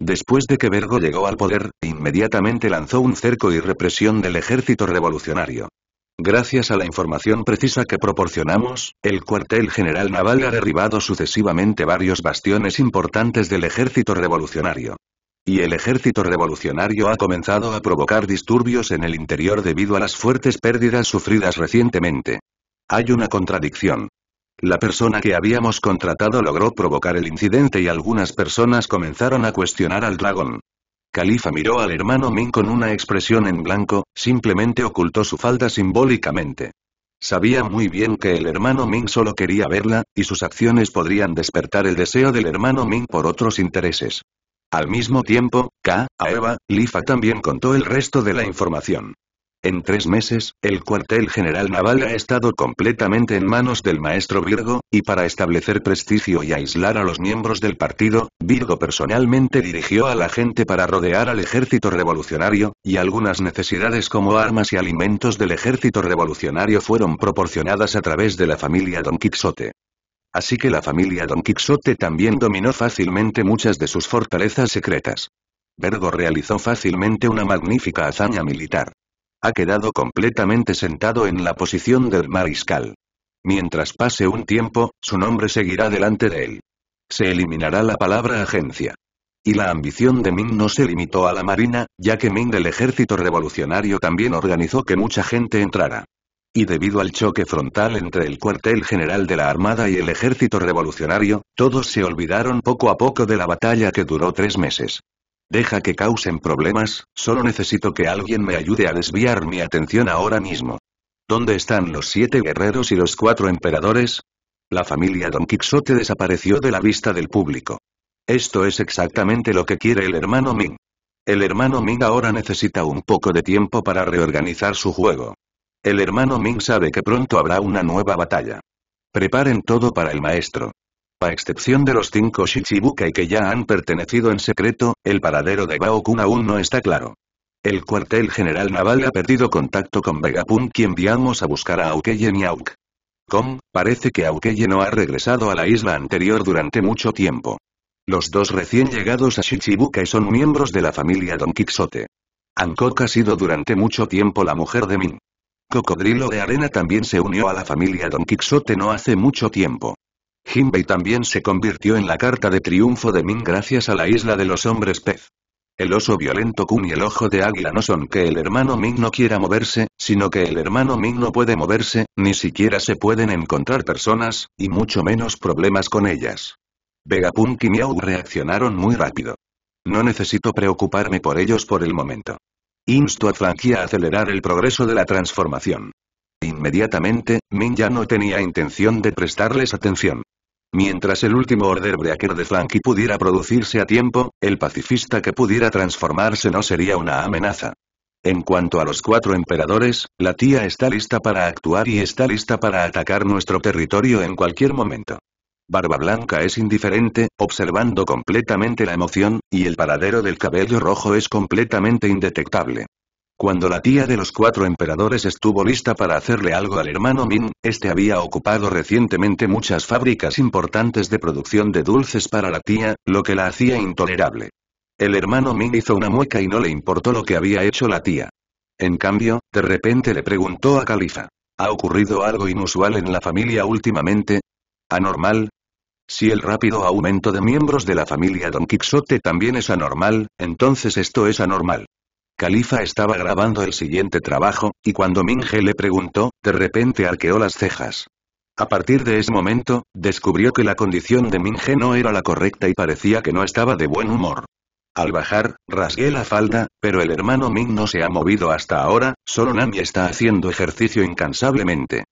Después de que Vergo llegó al poder, inmediatamente lanzó un cerco y represión del ejército revolucionario. Gracias a la información precisa que proporcionamos, el cuartel general naval ha derribado sucesivamente varios bastiones importantes del ejército revolucionario. Y el ejército revolucionario ha comenzado a provocar disturbios en el interior debido a las fuertes pérdidas sufridas recientemente. Hay una contradicción. La persona que habíamos contratado logró provocar el incidente y algunas personas comenzaron a cuestionar al dragón. Califa miró al hermano Ming con una expresión en blanco, simplemente ocultó su falda simbólicamente. Sabía muy bien que el hermano Ming solo quería verla, y sus acciones podrían despertar el deseo del hermano Ming por otros intereses. Al mismo tiempo, K, a Eva, Lifa también contó el resto de la información. En tres meses, el cuartel general naval ha estado completamente en manos del maestro Virgo, y para establecer prestigio y aislar a los miembros del partido, Virgo personalmente dirigió a la gente para rodear al ejército revolucionario, y algunas necesidades como armas y alimentos del ejército revolucionario fueron proporcionadas a través de la familia Don Quixote. Así que la familia Don Quixote también dominó fácilmente muchas de sus fortalezas secretas. Virgo realizó fácilmente una magnífica hazaña militar ha quedado completamente sentado en la posición del mariscal. Mientras pase un tiempo, su nombre seguirá delante de él. Se eliminará la palabra agencia. Y la ambición de Ming no se limitó a la marina, ya que Ming del ejército revolucionario también organizó que mucha gente entrara. Y debido al choque frontal entre el cuartel general de la Armada y el ejército revolucionario, todos se olvidaron poco a poco de la batalla que duró tres meses. Deja que causen problemas, solo necesito que alguien me ayude a desviar mi atención ahora mismo. ¿Dónde están los siete guerreros y los cuatro emperadores? La familia Don Quixote desapareció de la vista del público. Esto es exactamente lo que quiere el hermano Ming. El hermano Ming ahora necesita un poco de tiempo para reorganizar su juego. El hermano Ming sabe que pronto habrá una nueva batalla. Preparen todo para el maestro. A excepción de los cinco Shichibukai que ya han pertenecido en secreto, el paradero de Baokun aún no está claro. El cuartel general naval ha perdido contacto con Vegapunk quien enviamos a buscar a Aukeyen y Auk. Com, parece que Aukeyen no ha regresado a la isla anterior durante mucho tiempo. Los dos recién llegados a Shichibukai son miembros de la familia Don Quixote. Ankok ha sido durante mucho tiempo la mujer de Min. Cocodrilo de Arena también se unió a la familia Don Quixote no hace mucho tiempo. Jinbei también se convirtió en la carta de triunfo de Ming gracias a la isla de los hombres pez. El oso violento Kun y el ojo de águila no son que el hermano Ming no quiera moverse, sino que el hermano Ming no puede moverse, ni siquiera se pueden encontrar personas, y mucho menos problemas con ellas. Vegapunk y Miau reaccionaron muy rápido. No necesito preocuparme por ellos por el momento. Insto a Frankie a acelerar el progreso de la transformación. Inmediatamente, Ming ya no tenía intención de prestarles atención. Mientras el último order breaker de Frankie pudiera producirse a tiempo, el pacifista que pudiera transformarse no sería una amenaza. En cuanto a los cuatro emperadores, la tía está lista para actuar y está lista para atacar nuestro territorio en cualquier momento. Barba Blanca es indiferente, observando completamente la emoción, y el paradero del cabello rojo es completamente indetectable. Cuando la tía de los cuatro emperadores estuvo lista para hacerle algo al hermano Min, este había ocupado recientemente muchas fábricas importantes de producción de dulces para la tía, lo que la hacía intolerable. El hermano Min hizo una mueca y no le importó lo que había hecho la tía. En cambio, de repente le preguntó a Califa. ¿Ha ocurrido algo inusual en la familia últimamente? ¿Anormal? Si el rápido aumento de miembros de la familia Don Quixote también es anormal, entonces esto es anormal. Califa estaba grabando el siguiente trabajo, y cuando Minge le preguntó, de repente arqueó las cejas. A partir de ese momento, descubrió que la condición de Minge no era la correcta y parecía que no estaba de buen humor. Al bajar, rasgué la falda, pero el hermano Ming no se ha movido hasta ahora, solo Nami está haciendo ejercicio incansablemente.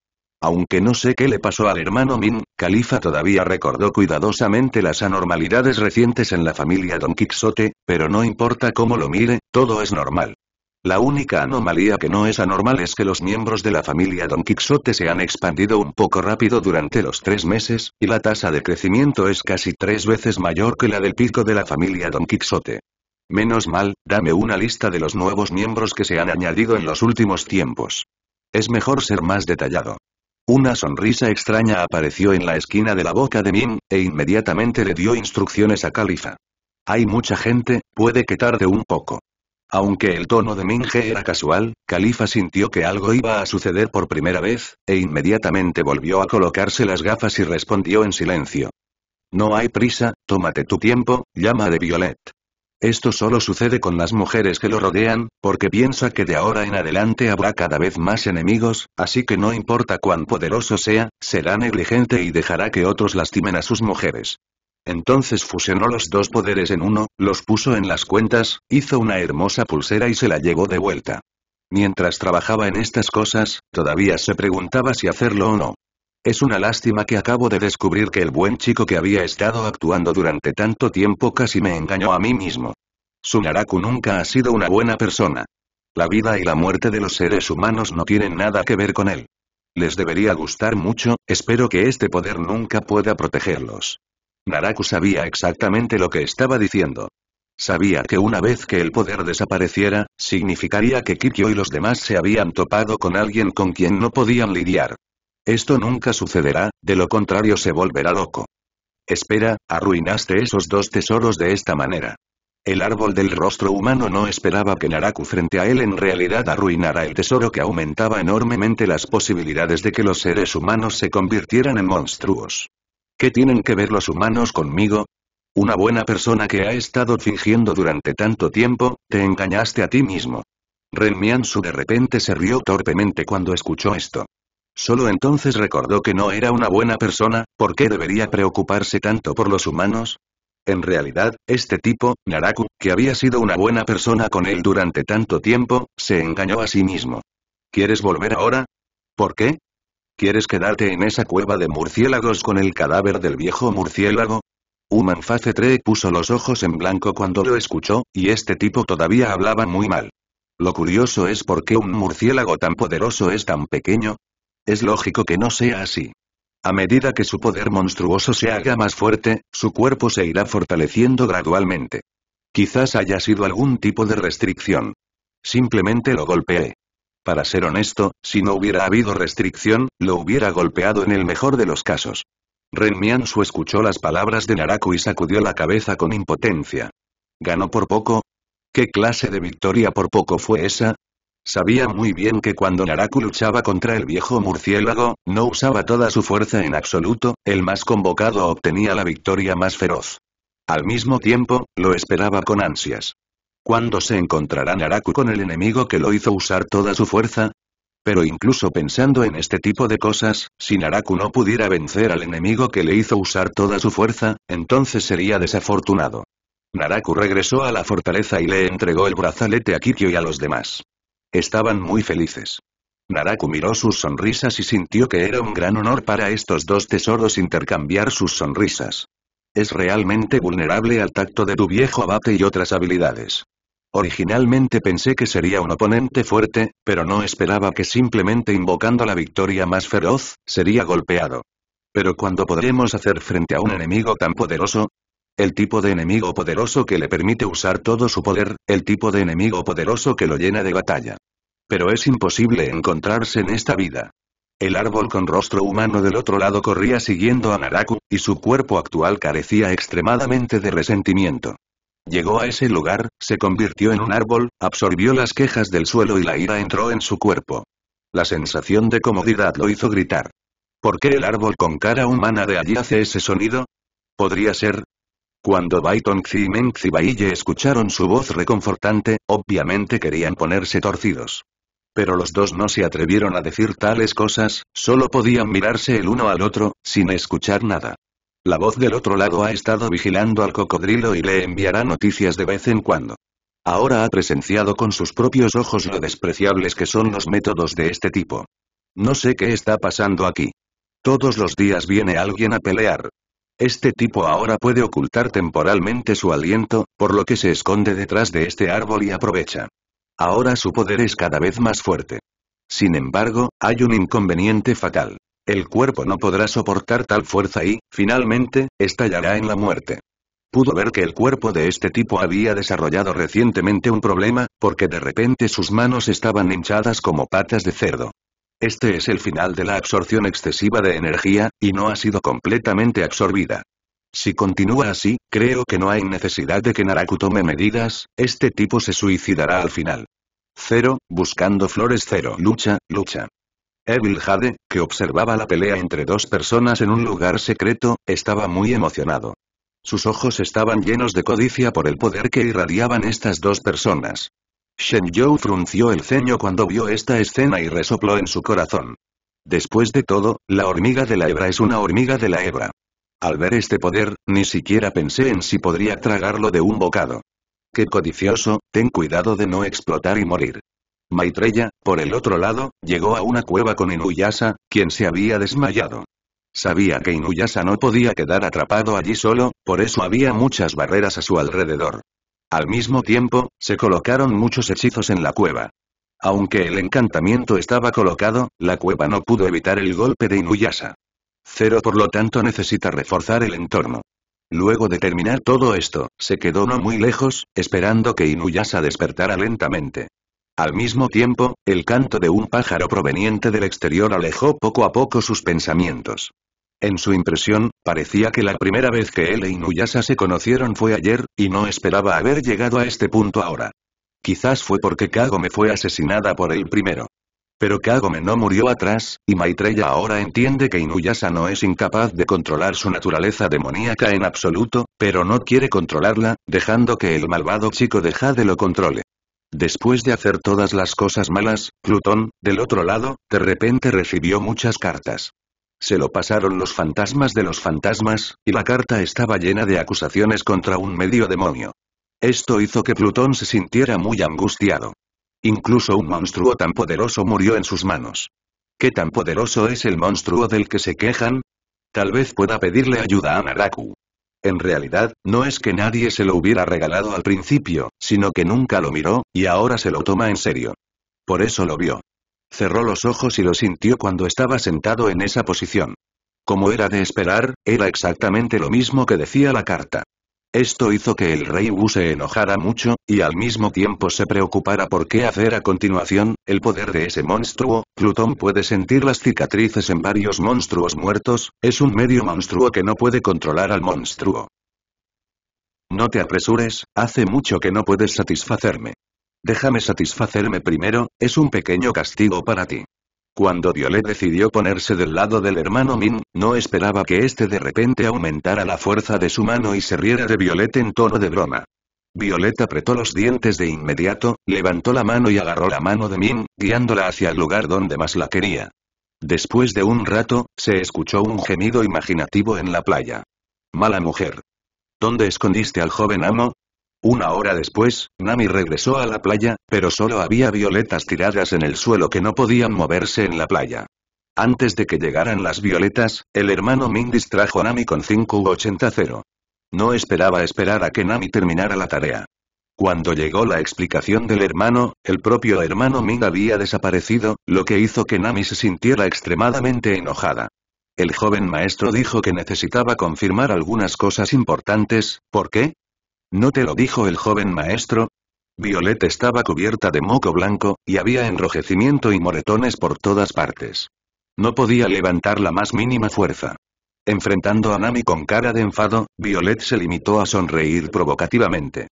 Aunque no sé qué le pasó al hermano Min, Califa todavía recordó cuidadosamente las anormalidades recientes en la familia Don Quixote, pero no importa cómo lo mire, todo es normal. La única anomalía que no es anormal es que los miembros de la familia Don Quixote se han expandido un poco rápido durante los tres meses, y la tasa de crecimiento es casi tres veces mayor que la del pico de la familia Don Quixote. Menos mal, dame una lista de los nuevos miembros que se han añadido en los últimos tiempos. Es mejor ser más detallado. Una sonrisa extraña apareció en la esquina de la boca de Min, e inmediatamente le dio instrucciones a Califa. Hay mucha gente, puede que tarde un poco. Aunque el tono de Minge era casual, Califa sintió que algo iba a suceder por primera vez, e inmediatamente volvió a colocarse las gafas y respondió en silencio. No hay prisa, tómate tu tiempo, llama de Violet. Esto solo sucede con las mujeres que lo rodean, porque piensa que de ahora en adelante habrá cada vez más enemigos, así que no importa cuán poderoso sea, será negligente y dejará que otros lastimen a sus mujeres. Entonces fusionó los dos poderes en uno, los puso en las cuentas, hizo una hermosa pulsera y se la llevó de vuelta. Mientras trabajaba en estas cosas, todavía se preguntaba si hacerlo o no. Es una lástima que acabo de descubrir que el buen chico que había estado actuando durante tanto tiempo casi me engañó a mí mismo. Su Naraku nunca ha sido una buena persona. La vida y la muerte de los seres humanos no tienen nada que ver con él. Les debería gustar mucho, espero que este poder nunca pueda protegerlos. Naraku sabía exactamente lo que estaba diciendo. Sabía que una vez que el poder desapareciera, significaría que Kikyo y los demás se habían topado con alguien con quien no podían lidiar. Esto nunca sucederá, de lo contrario se volverá loco. Espera, arruinaste esos dos tesoros de esta manera. El árbol del rostro humano no esperaba que Naraku frente a él en realidad arruinara el tesoro que aumentaba enormemente las posibilidades de que los seres humanos se convirtieran en monstruos. ¿Qué tienen que ver los humanos conmigo? Una buena persona que ha estado fingiendo durante tanto tiempo, te engañaste a ti mismo. Renmiansu de repente se rió torpemente cuando escuchó esto. Solo entonces recordó que no era una buena persona, ¿por qué debería preocuparse tanto por los humanos? En realidad, este tipo, Naraku, que había sido una buena persona con él durante tanto tiempo, se engañó a sí mismo. ¿Quieres volver ahora? ¿Por qué? ¿Quieres quedarte en esa cueva de murciélagos con el cadáver del viejo murciélago? Human Face 3 puso los ojos en blanco cuando lo escuchó, y este tipo todavía hablaba muy mal. Lo curioso es por qué un murciélago tan poderoso es tan pequeño, es lógico que no sea así. A medida que su poder monstruoso se haga más fuerte, su cuerpo se irá fortaleciendo gradualmente. Quizás haya sido algún tipo de restricción. Simplemente lo golpeé. Para ser honesto, si no hubiera habido restricción, lo hubiera golpeado en el mejor de los casos. Ren escuchó las palabras de Naraku y sacudió la cabeza con impotencia. ¿Ganó por poco? ¿Qué clase de victoria por poco fue esa? Sabía muy bien que cuando Naraku luchaba contra el viejo murciélago, no usaba toda su fuerza en absoluto, el más convocado obtenía la victoria más feroz. Al mismo tiempo, lo esperaba con ansias. ¿Cuándo se encontrará Naraku con el enemigo que lo hizo usar toda su fuerza? Pero incluso pensando en este tipo de cosas, si Naraku no pudiera vencer al enemigo que le hizo usar toda su fuerza, entonces sería desafortunado. Naraku regresó a la fortaleza y le entregó el brazalete a Kikyo y a los demás. Estaban muy felices. Naraku miró sus sonrisas y sintió que era un gran honor para estos dos tesoros intercambiar sus sonrisas. Es realmente vulnerable al tacto de tu viejo abate y otras habilidades. Originalmente pensé que sería un oponente fuerte, pero no esperaba que simplemente invocando la victoria más feroz, sería golpeado. Pero cuando podremos hacer frente a un enemigo tan poderoso? El tipo de enemigo poderoso que le permite usar todo su poder, el tipo de enemigo poderoso que lo llena de batalla. Pero es imposible encontrarse en esta vida. El árbol con rostro humano del otro lado corría siguiendo a Naraku, y su cuerpo actual carecía extremadamente de resentimiento. Llegó a ese lugar, se convirtió en un árbol, absorbió las quejas del suelo y la ira entró en su cuerpo. La sensación de comodidad lo hizo gritar. ¿Por qué el árbol con cara humana de allí hace ese sonido? Podría ser, cuando Baiton, y Mengzi escucharon su voz reconfortante, obviamente querían ponerse torcidos. Pero los dos no se atrevieron a decir tales cosas, solo podían mirarse el uno al otro, sin escuchar nada. La voz del otro lado ha estado vigilando al cocodrilo y le enviará noticias de vez en cuando. Ahora ha presenciado con sus propios ojos lo despreciables que son los métodos de este tipo. No sé qué está pasando aquí. Todos los días viene alguien a pelear, este tipo ahora puede ocultar temporalmente su aliento, por lo que se esconde detrás de este árbol y aprovecha. Ahora su poder es cada vez más fuerte. Sin embargo, hay un inconveniente fatal. El cuerpo no podrá soportar tal fuerza y, finalmente, estallará en la muerte. Pudo ver que el cuerpo de este tipo había desarrollado recientemente un problema, porque de repente sus manos estaban hinchadas como patas de cerdo. Este es el final de la absorción excesiva de energía, y no ha sido completamente absorbida. Si continúa así, creo que no hay necesidad de que Naraku tome medidas, este tipo se suicidará al final. Cero, Buscando flores Cero Lucha, lucha. Evil Jade, que observaba la pelea entre dos personas en un lugar secreto, estaba muy emocionado. Sus ojos estaban llenos de codicia por el poder que irradiaban estas dos personas. Shen frunció el ceño cuando vio esta escena y resopló en su corazón. Después de todo, la hormiga de la hebra es una hormiga de la hebra. Al ver este poder, ni siquiera pensé en si podría tragarlo de un bocado. ¡Qué codicioso, ten cuidado de no explotar y morir! Maitreya, por el otro lado, llegó a una cueva con Inuyasa, quien se había desmayado. Sabía que Inuyasa no podía quedar atrapado allí solo, por eso había muchas barreras a su alrededor. Al mismo tiempo, se colocaron muchos hechizos en la cueva. Aunque el encantamiento estaba colocado, la cueva no pudo evitar el golpe de Inuyasa. Cero por lo tanto necesita reforzar el entorno. Luego de terminar todo esto, se quedó no muy lejos, esperando que Inuyasa despertara lentamente. Al mismo tiempo, el canto de un pájaro proveniente del exterior alejó poco a poco sus pensamientos. En su impresión, parecía que la primera vez que él e Inuyasa se conocieron fue ayer, y no esperaba haber llegado a este punto ahora. Quizás fue porque Kagome fue asesinada por él primero. Pero Kagome no murió atrás, y Maitreya ahora entiende que Inuyasa no es incapaz de controlar su naturaleza demoníaca en absoluto, pero no quiere controlarla, dejando que el malvado chico de lo controle. Después de hacer todas las cosas malas, Plutón, del otro lado, de repente recibió muchas cartas. Se lo pasaron los fantasmas de los fantasmas, y la carta estaba llena de acusaciones contra un medio demonio. Esto hizo que Plutón se sintiera muy angustiado. Incluso un monstruo tan poderoso murió en sus manos. ¿Qué tan poderoso es el monstruo del que se quejan? Tal vez pueda pedirle ayuda a Naraku. En realidad, no es que nadie se lo hubiera regalado al principio, sino que nunca lo miró, y ahora se lo toma en serio. Por eso lo vio. Cerró los ojos y lo sintió cuando estaba sentado en esa posición. Como era de esperar, era exactamente lo mismo que decía la carta. Esto hizo que el rey Wu se enojara mucho, y al mismo tiempo se preocupara por qué hacer a continuación, el poder de ese monstruo, Plutón puede sentir las cicatrices en varios monstruos muertos, es un medio monstruo que no puede controlar al monstruo. No te apresures, hace mucho que no puedes satisfacerme. Déjame satisfacerme primero, es un pequeño castigo para ti. Cuando Violet decidió ponerse del lado del hermano Min, no esperaba que este de repente aumentara la fuerza de su mano y se riera de Violet en tono de broma. Violet apretó los dientes de inmediato, levantó la mano y agarró la mano de Min, guiándola hacia el lugar donde más la quería. Después de un rato, se escuchó un gemido imaginativo en la playa. Mala mujer. ¿Dónde escondiste al joven amo? Una hora después, Nami regresó a la playa, pero solo había violetas tiradas en el suelo que no podían moverse en la playa. Antes de que llegaran las violetas, el hermano Ming distrajo a Nami con 5 No esperaba esperar a que Nami terminara la tarea. Cuando llegó la explicación del hermano, el propio hermano Ming había desaparecido, lo que hizo que Nami se sintiera extremadamente enojada. El joven maestro dijo que necesitaba confirmar algunas cosas importantes, ¿por qué? ¿No te lo dijo el joven maestro? Violet estaba cubierta de moco blanco, y había enrojecimiento y moretones por todas partes. No podía levantar la más mínima fuerza. Enfrentando a Nami con cara de enfado, Violet se limitó a sonreír provocativamente.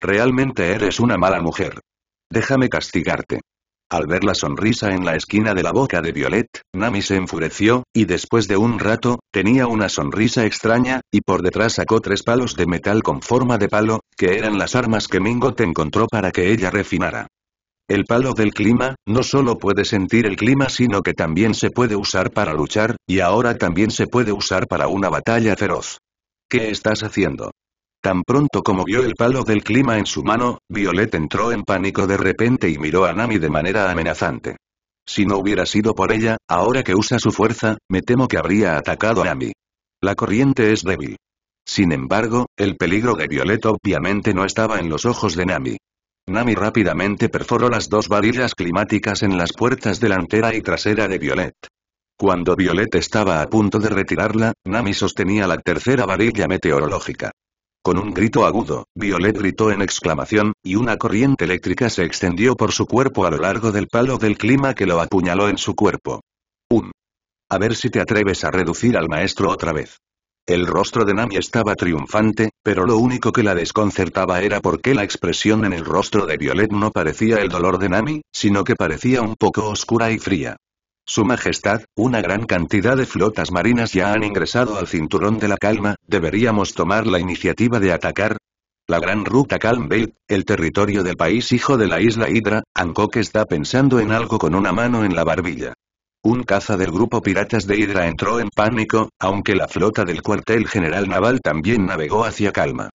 Realmente eres una mala mujer. Déjame castigarte. Al ver la sonrisa en la esquina de la boca de Violet, Nami se enfureció, y después de un rato, tenía una sonrisa extraña, y por detrás sacó tres palos de metal con forma de palo, que eran las armas que Mingo te encontró para que ella refinara. El palo del clima, no solo puede sentir el clima sino que también se puede usar para luchar, y ahora también se puede usar para una batalla feroz. ¿Qué estás haciendo? Tan pronto como vio el palo del clima en su mano, Violet entró en pánico de repente y miró a Nami de manera amenazante. Si no hubiera sido por ella, ahora que usa su fuerza, me temo que habría atacado a Nami. La corriente es débil. Sin embargo, el peligro de Violet obviamente no estaba en los ojos de Nami. Nami rápidamente perforó las dos varillas climáticas en las puertas delantera y trasera de Violet. Cuando Violet estaba a punto de retirarla, Nami sostenía la tercera varilla meteorológica. Con un grito agudo, Violet gritó en exclamación, y una corriente eléctrica se extendió por su cuerpo a lo largo del palo del clima que lo apuñaló en su cuerpo. Un. A ver si te atreves a reducir al maestro otra vez. El rostro de Nami estaba triunfante, pero lo único que la desconcertaba era por qué la expresión en el rostro de Violet no parecía el dolor de Nami, sino que parecía un poco oscura y fría. Su Majestad, una gran cantidad de flotas marinas ya han ingresado al cinturón de la calma, ¿deberíamos tomar la iniciativa de atacar? La gran ruta Calm Belt, el territorio del país hijo de la isla Hydra, Ancoque está pensando en algo con una mano en la barbilla. Un caza del grupo Piratas de Hydra entró en pánico, aunque la flota del cuartel general naval también navegó hacia Calma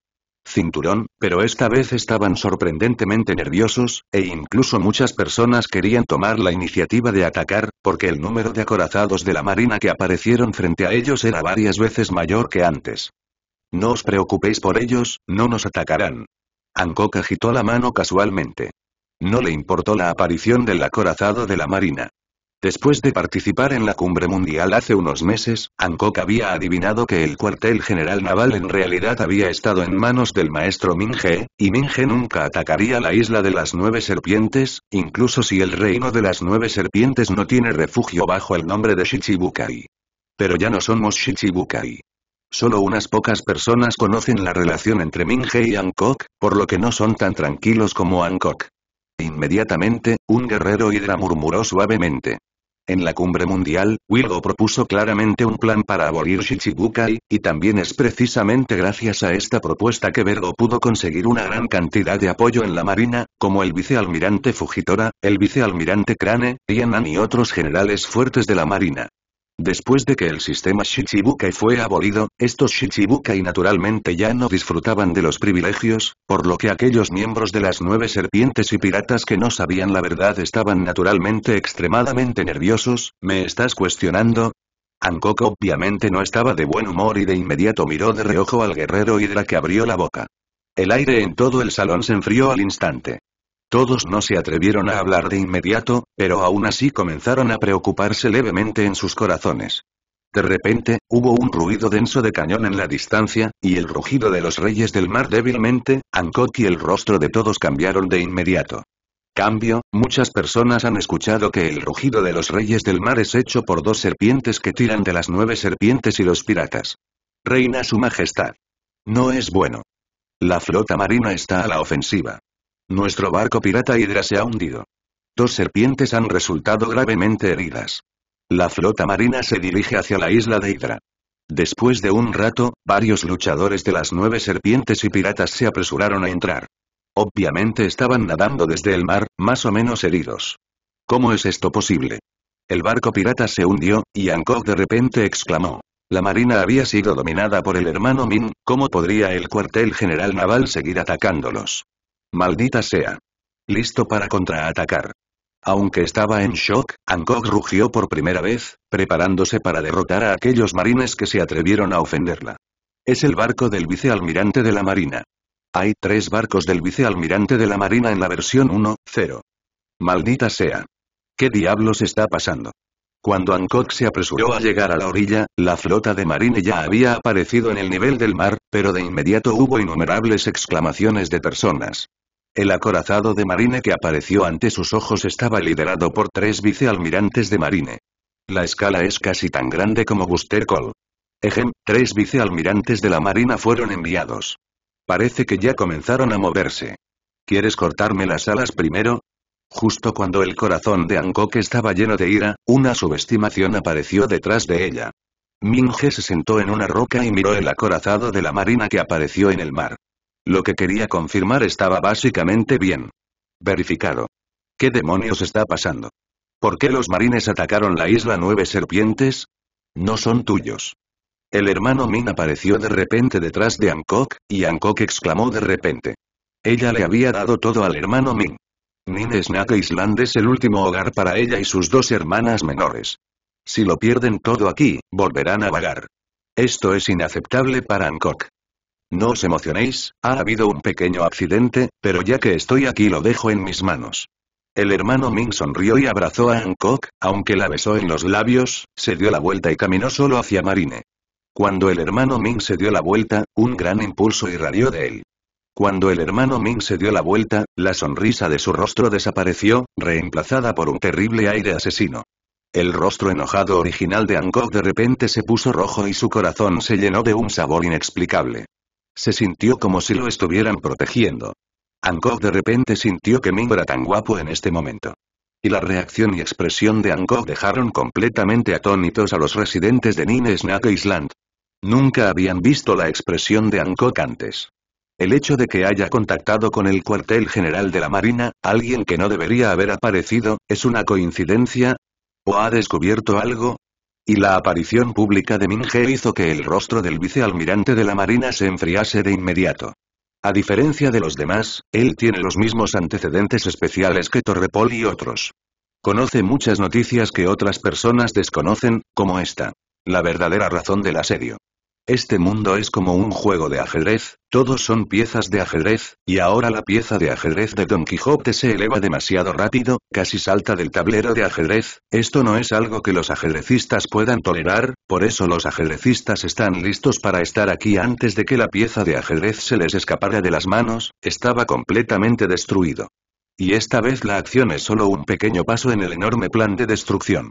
cinturón, pero esta vez estaban sorprendentemente nerviosos, e incluso muchas personas querían tomar la iniciativa de atacar, porque el número de acorazados de la marina que aparecieron frente a ellos era varias veces mayor que antes. No os preocupéis por ellos, no nos atacarán. Ankok agitó la mano casualmente. No le importó la aparición del acorazado de la marina. Después de participar en la cumbre mundial hace unos meses, Hancock había adivinado que el cuartel general naval en realidad había estado en manos del maestro Minge, y Minge nunca atacaría la isla de las nueve serpientes, incluso si el reino de las nueve serpientes no tiene refugio bajo el nombre de Shichibukai. Pero ya no somos Shichibukai. Solo unas pocas personas conocen la relación entre Minge y Hancock, por lo que no son tan tranquilos como Hancock. Inmediatamente, un guerrero hidra murmuró suavemente. En la cumbre mundial, Wilgo propuso claramente un plan para abolir Shichibukai, y también es precisamente gracias a esta propuesta que Vergo pudo conseguir una gran cantidad de apoyo en la marina, como el vicealmirante Fujitora, el vicealmirante Crane, Yan'an y otros generales fuertes de la marina. Después de que el sistema Shichibukai fue abolido, estos Shichibukai naturalmente ya no disfrutaban de los privilegios, por lo que aquellos miembros de las nueve serpientes y piratas que no sabían la verdad estaban naturalmente extremadamente nerviosos, ¿me estás cuestionando? Hancock obviamente no estaba de buen humor y de inmediato miró de reojo al guerrero la que abrió la boca. El aire en todo el salón se enfrió al instante. Todos no se atrevieron a hablar de inmediato, pero aún así comenzaron a preocuparse levemente en sus corazones. De repente, hubo un ruido denso de cañón en la distancia, y el rugido de los reyes del mar débilmente, Angkor y el rostro de todos cambiaron de inmediato. Cambio, muchas personas han escuchado que el rugido de los reyes del mar es hecho por dos serpientes que tiran de las nueve serpientes y los piratas. Reina su majestad. No es bueno. La flota marina está a la ofensiva. Nuestro barco pirata Hydra se ha hundido. Dos serpientes han resultado gravemente heridas. La flota marina se dirige hacia la isla de Hydra. Después de un rato, varios luchadores de las nueve serpientes y piratas se apresuraron a entrar. Obviamente estaban nadando desde el mar, más o menos heridos. ¿Cómo es esto posible? El barco pirata se hundió, y Hancock de repente exclamó. La marina había sido dominada por el hermano Min, ¿cómo podría el cuartel general naval seguir atacándolos? Maldita sea. Listo para contraatacar. Aunque estaba en shock, Hancock rugió por primera vez, preparándose para derrotar a aquellos marines que se atrevieron a ofenderla. Es el barco del vicealmirante de la Marina. Hay tres barcos del vicealmirante de la Marina en la versión 1.0. Maldita sea. ¿Qué diablos está pasando? Cuando Hancock se apresuró a llegar a la orilla, la flota de marine ya había aparecido en el nivel del mar, pero de inmediato hubo innumerables exclamaciones de personas. El acorazado de marine que apareció ante sus ojos estaba liderado por tres vicealmirantes de marine. La escala es casi tan grande como Buster Cole. Ejem, tres vicealmirantes de la marina fueron enviados. Parece que ya comenzaron a moverse. ¿Quieres cortarme las alas primero? Justo cuando el corazón de Angkok estaba lleno de ira, una subestimación apareció detrás de ella. Minghe se sentó en una roca y miró el acorazado de la marina que apareció en el mar. Lo que quería confirmar estaba básicamente bien. Verificado. ¿Qué demonios está pasando? ¿Por qué los marines atacaron la isla Nueve Serpientes? No son tuyos. El hermano Min apareció de repente detrás de Ankok y Ankok exclamó de repente. Ella le había dado todo al hermano Min. Min Snack Island es el último hogar para ella y sus dos hermanas menores. Si lo pierden todo aquí, volverán a vagar. Esto es inaceptable para Ankok. No os emocionéis, ha habido un pequeño accidente, pero ya que estoy aquí lo dejo en mis manos. El hermano Ming sonrió y abrazó a Hancock, aunque la besó en los labios, se dio la vuelta y caminó solo hacia Marine. Cuando el hermano Ming se dio la vuelta, un gran impulso irradió de él. Cuando el hermano Ming se dio la vuelta, la sonrisa de su rostro desapareció, reemplazada por un terrible aire asesino. El rostro enojado original de Hancock de repente se puso rojo y su corazón se llenó de un sabor inexplicable. Se sintió como si lo estuvieran protegiendo. Angkor de repente sintió que Ming era tan guapo en este momento. Y la reacción y expresión de Angkor dejaron completamente atónitos a los residentes de Nine Snake Island. Nunca habían visto la expresión de Angkor antes. El hecho de que haya contactado con el cuartel general de la Marina, alguien que no debería haber aparecido, ¿es una coincidencia? ¿O ha descubierto algo? Y la aparición pública de Minge hizo que el rostro del vicealmirante de la Marina se enfriase de inmediato. A diferencia de los demás, él tiene los mismos antecedentes especiales que Torrepol y otros. Conoce muchas noticias que otras personas desconocen, como esta. La verdadera razón del asedio. Este mundo es como un juego de ajedrez, todos son piezas de ajedrez, y ahora la pieza de ajedrez de Don Quijote se eleva demasiado rápido, casi salta del tablero de ajedrez, esto no es algo que los ajedrecistas puedan tolerar, por eso los ajedrecistas están listos para estar aquí antes de que la pieza de ajedrez se les escapara de las manos, estaba completamente destruido. Y esta vez la acción es solo un pequeño paso en el enorme plan de destrucción.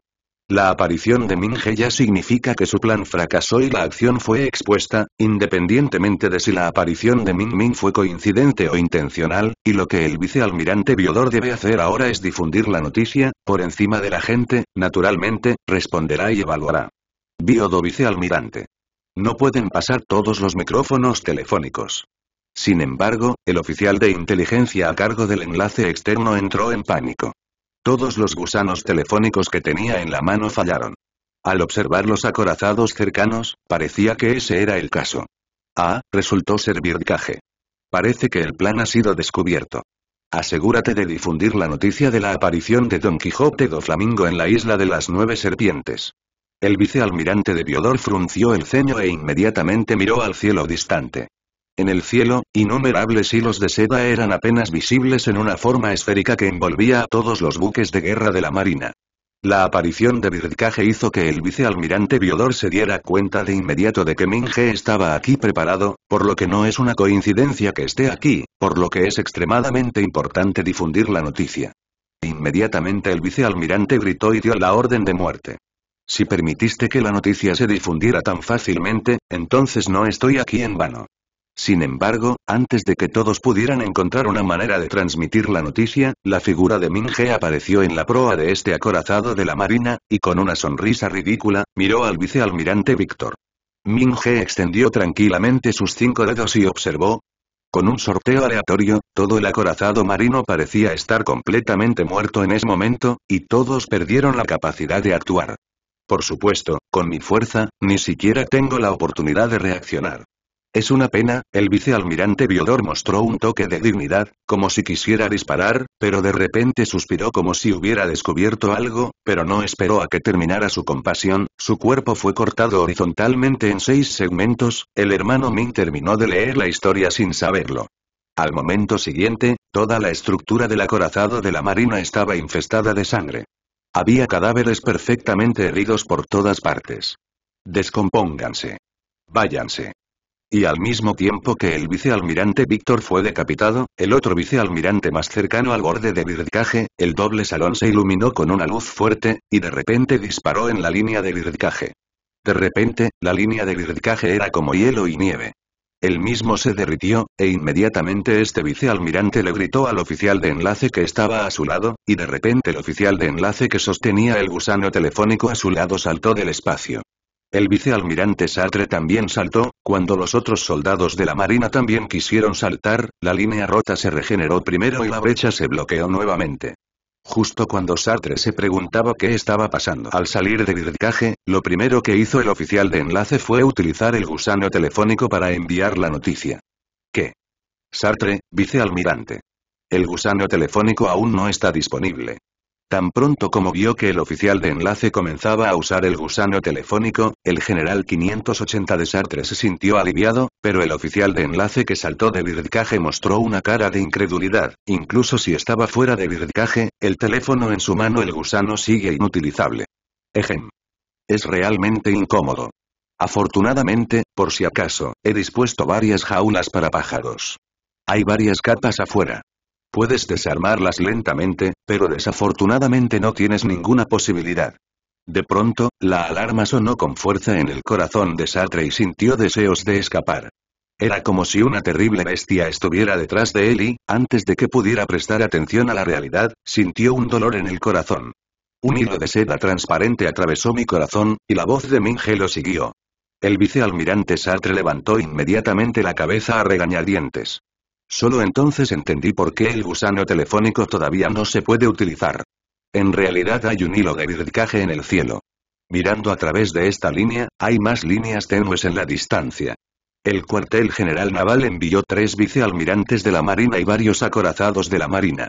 La aparición de He ya significa que su plan fracasó y la acción fue expuesta, independientemente de si la aparición de Ming Ming fue coincidente o intencional, y lo que el vicealmirante Biodor debe hacer ahora es difundir la noticia, por encima de la gente, naturalmente, responderá y evaluará. Biodo vicealmirante. No pueden pasar todos los micrófonos telefónicos. Sin embargo, el oficial de inteligencia a cargo del enlace externo entró en pánico. Todos los gusanos telefónicos que tenía en la mano fallaron. Al observar los acorazados cercanos, parecía que ese era el caso. Ah, resultó ser Vircaje. Parece que el plan ha sido descubierto. Asegúrate de difundir la noticia de la aparición de Don Quijote do Flamingo en la isla de las nueve serpientes. El vicealmirante de Viodor frunció el ceño e inmediatamente miró al cielo distante. En el cielo, innumerables hilos de seda eran apenas visibles en una forma esférica que envolvía a todos los buques de guerra de la Marina. La aparición de Birdcage hizo que el vicealmirante Viodor se diera cuenta de inmediato de que Minge estaba aquí preparado, por lo que no es una coincidencia que esté aquí, por lo que es extremadamente importante difundir la noticia. Inmediatamente el vicealmirante gritó y dio la orden de muerte. Si permitiste que la noticia se difundiera tan fácilmente, entonces no estoy aquí en vano. Sin embargo, antes de que todos pudieran encontrar una manera de transmitir la noticia, la figura de Je apareció en la proa de este acorazado de la marina, y con una sonrisa ridícula, miró al vicealmirante Víctor. Je extendió tranquilamente sus cinco dedos y observó. Con un sorteo aleatorio, todo el acorazado marino parecía estar completamente muerto en ese momento, y todos perdieron la capacidad de actuar. Por supuesto, con mi fuerza, ni siquiera tengo la oportunidad de reaccionar. Es una pena, el vicealmirante Biodor mostró un toque de dignidad, como si quisiera disparar, pero de repente suspiró como si hubiera descubierto algo, pero no esperó a que terminara su compasión, su cuerpo fue cortado horizontalmente en seis segmentos, el hermano Ming terminó de leer la historia sin saberlo. Al momento siguiente, toda la estructura del acorazado de la marina estaba infestada de sangre. Había cadáveres perfectamente heridos por todas partes. Descompónganse. Váyanse. Y al mismo tiempo que el vicealmirante Víctor fue decapitado, el otro vicealmirante más cercano al borde de vircaje, el doble salón se iluminó con una luz fuerte, y de repente disparó en la línea de vircaje. De repente, la línea de vircaje era como hielo y nieve. El mismo se derritió, e inmediatamente este vicealmirante le gritó al oficial de enlace que estaba a su lado, y de repente el oficial de enlace que sostenía el gusano telefónico a su lado saltó del espacio. El vicealmirante Sartre también saltó, cuando los otros soldados de la marina también quisieron saltar, la línea rota se regeneró primero y la brecha se bloqueó nuevamente. Justo cuando Sartre se preguntaba qué estaba pasando al salir del vidricaje, lo primero que hizo el oficial de enlace fue utilizar el gusano telefónico para enviar la noticia. ¿Qué? Sartre, vicealmirante. El gusano telefónico aún no está disponible. Tan pronto como vio que el oficial de enlace comenzaba a usar el gusano telefónico, el general 580 de Sartre se sintió aliviado, pero el oficial de enlace que saltó de Birdcage mostró una cara de incredulidad, incluso si estaba fuera de Birdcage, el teléfono en su mano el gusano sigue inutilizable. Ejem. Es realmente incómodo. Afortunadamente, por si acaso, he dispuesto varias jaulas para pájaros. Hay varias capas afuera. Puedes desarmarlas lentamente, pero desafortunadamente no tienes ninguna posibilidad. De pronto, la alarma sonó con fuerza en el corazón de Sartre y sintió deseos de escapar. Era como si una terrible bestia estuviera detrás de él y, antes de que pudiera prestar atención a la realidad, sintió un dolor en el corazón. Un hilo de seda transparente atravesó mi corazón, y la voz de Minge lo siguió. El vicealmirante Sartre levantó inmediatamente la cabeza a regañadientes. Solo entonces entendí por qué el gusano telefónico todavía no se puede utilizar. En realidad hay un hilo de vircaje en el cielo. Mirando a través de esta línea, hay más líneas tenues en la distancia. El cuartel general naval envió tres vicealmirantes de la Marina y varios acorazados de la Marina.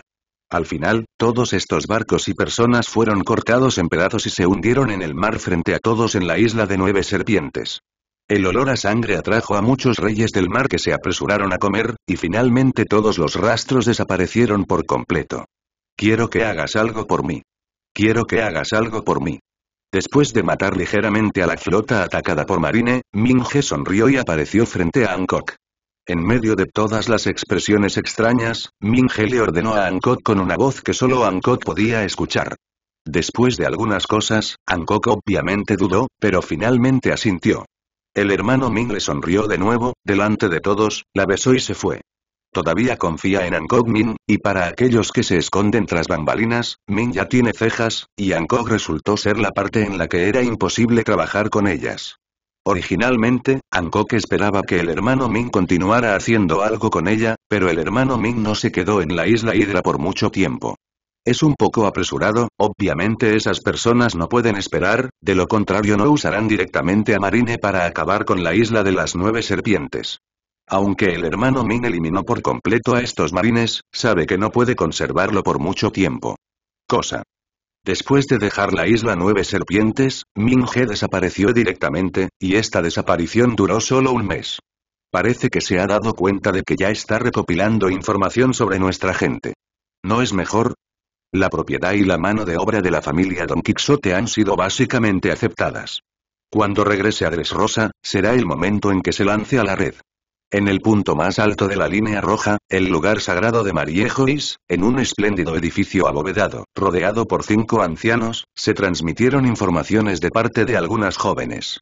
Al final, todos estos barcos y personas fueron cortados en pedazos y se hundieron en el mar frente a todos en la isla de Nueve Serpientes. El olor a sangre atrajo a muchos reyes del mar que se apresuraron a comer, y finalmente todos los rastros desaparecieron por completo. Quiero que hagas algo por mí. Quiero que hagas algo por mí. Después de matar ligeramente a la flota atacada por Marine, Minge sonrió y apareció frente a Hancock. En medio de todas las expresiones extrañas, Minge le ordenó a Hancock con una voz que solo Hancock podía escuchar. Después de algunas cosas, Hancock obviamente dudó, pero finalmente asintió. El hermano Ming le sonrió de nuevo, delante de todos, la besó y se fue. Todavía confía en Kok Min, y para aquellos que se esconden tras bambalinas, Ming ya tiene cejas, y Kok resultó ser la parte en la que era imposible trabajar con ellas. Originalmente, Kok esperaba que el hermano Ming continuara haciendo algo con ella, pero el hermano Ming no se quedó en la isla hidra por mucho tiempo. Es un poco apresurado, obviamente esas personas no pueden esperar, de lo contrario no usarán directamente a Marine para acabar con la isla de las nueve serpientes. Aunque el hermano Min eliminó por completo a estos marines, sabe que no puede conservarlo por mucho tiempo. Cosa. Después de dejar la isla Nueve Serpientes, Ming He desapareció directamente, y esta desaparición duró solo un mes. Parece que se ha dado cuenta de que ya está recopilando información sobre nuestra gente. ¿No es mejor? La propiedad y la mano de obra de la familia Don Quixote han sido básicamente aceptadas. Cuando regrese a Rosa, será el momento en que se lance a la red. En el punto más alto de la línea roja, el lugar sagrado de Mariejois, en un espléndido edificio abovedado, rodeado por cinco ancianos, se transmitieron informaciones de parte de algunas jóvenes.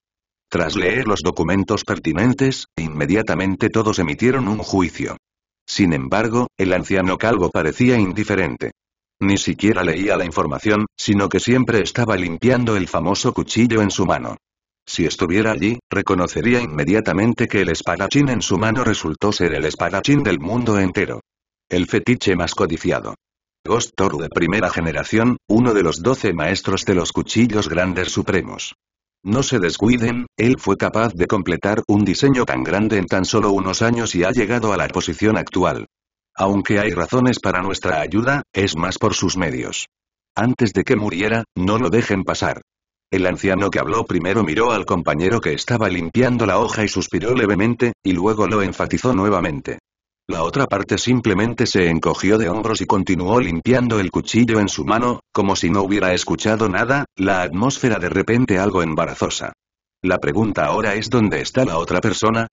Tras leer los documentos pertinentes, inmediatamente todos emitieron un juicio. Sin embargo, el anciano calvo parecía indiferente. Ni siquiera leía la información, sino que siempre estaba limpiando el famoso cuchillo en su mano. Si estuviera allí, reconocería inmediatamente que el espadachín en su mano resultó ser el espadachín del mundo entero. El fetiche más codiciado. Ghost Toru de primera generación, uno de los doce maestros de los cuchillos grandes supremos. No se descuiden, él fue capaz de completar un diseño tan grande en tan solo unos años y ha llegado a la posición actual. Aunque hay razones para nuestra ayuda, es más por sus medios. Antes de que muriera, no lo dejen pasar. El anciano que habló primero miró al compañero que estaba limpiando la hoja y suspiró levemente, y luego lo enfatizó nuevamente. La otra parte simplemente se encogió de hombros y continuó limpiando el cuchillo en su mano, como si no hubiera escuchado nada, la atmósfera de repente algo embarazosa. La pregunta ahora es dónde está la otra persona,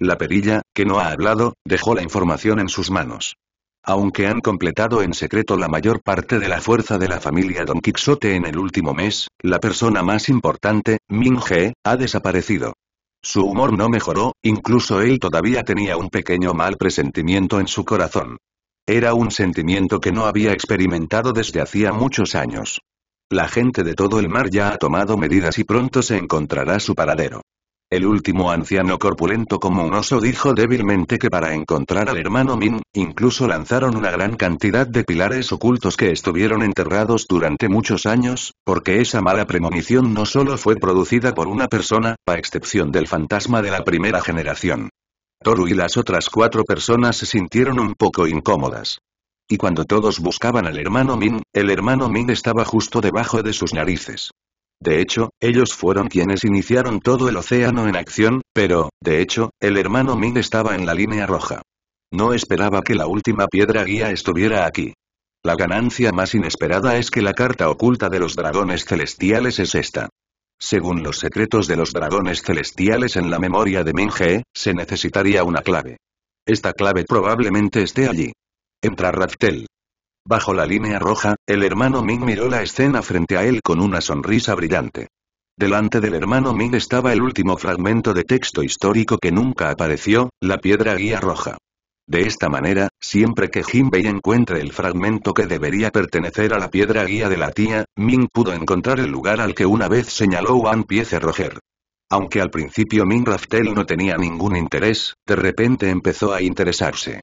la perilla, que no ha hablado, dejó la información en sus manos. Aunque han completado en secreto la mayor parte de la fuerza de la familia Don Quixote en el último mes, la persona más importante, Ming He, ha desaparecido. Su humor no mejoró, incluso él todavía tenía un pequeño mal presentimiento en su corazón. Era un sentimiento que no había experimentado desde hacía muchos años. La gente de todo el mar ya ha tomado medidas y pronto se encontrará su paradero. El último anciano corpulento como un oso dijo débilmente que para encontrar al hermano Min, incluso lanzaron una gran cantidad de pilares ocultos que estuvieron enterrados durante muchos años, porque esa mala premonición no solo fue producida por una persona, a excepción del fantasma de la primera generación. Toru y las otras cuatro personas se sintieron un poco incómodas. Y cuando todos buscaban al hermano Min, el hermano Min estaba justo debajo de sus narices. De hecho, ellos fueron quienes iniciaron todo el océano en acción, pero, de hecho, el hermano Min estaba en la línea roja. No esperaba que la última piedra guía estuviera aquí. La ganancia más inesperada es que la carta oculta de los dragones celestiales es esta. Según los secretos de los dragones celestiales en la memoria de Minge, se necesitaría una clave. Esta clave probablemente esté allí. Entra Raftel. Bajo la línea roja, el hermano Ming miró la escena frente a él con una sonrisa brillante. Delante del hermano Ming estaba el último fragmento de texto histórico que nunca apareció, la piedra guía roja. De esta manera, siempre que Jinbei encuentre el fragmento que debería pertenecer a la piedra guía de la tía, Ming pudo encontrar el lugar al que una vez señaló Wan Piece Roger. Aunque al principio Ming Raftel no tenía ningún interés, de repente empezó a interesarse.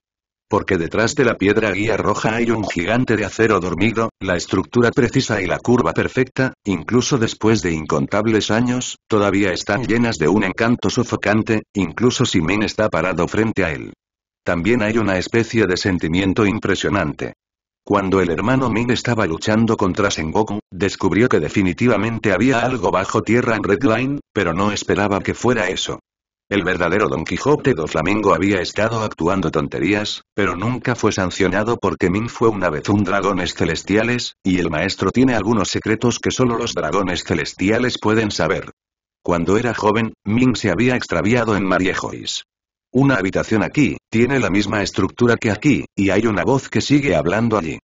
Porque detrás de la piedra guía roja hay un gigante de acero dormido, la estructura precisa y la curva perfecta, incluso después de incontables años, todavía están llenas de un encanto sofocante, incluso si Min está parado frente a él. También hay una especie de sentimiento impresionante. Cuando el hermano Min estaba luchando contra Sengoku, descubrió que definitivamente había algo bajo tierra en Redline, pero no esperaba que fuera eso. El verdadero Don Quijote do Flamengo había estado actuando tonterías, pero nunca fue sancionado porque Ming fue una vez un dragones celestiales, y el maestro tiene algunos secretos que solo los dragones celestiales pueden saber. Cuando era joven, Ming se había extraviado en Mariejois. Una habitación aquí, tiene la misma estructura que aquí, y hay una voz que sigue hablando allí.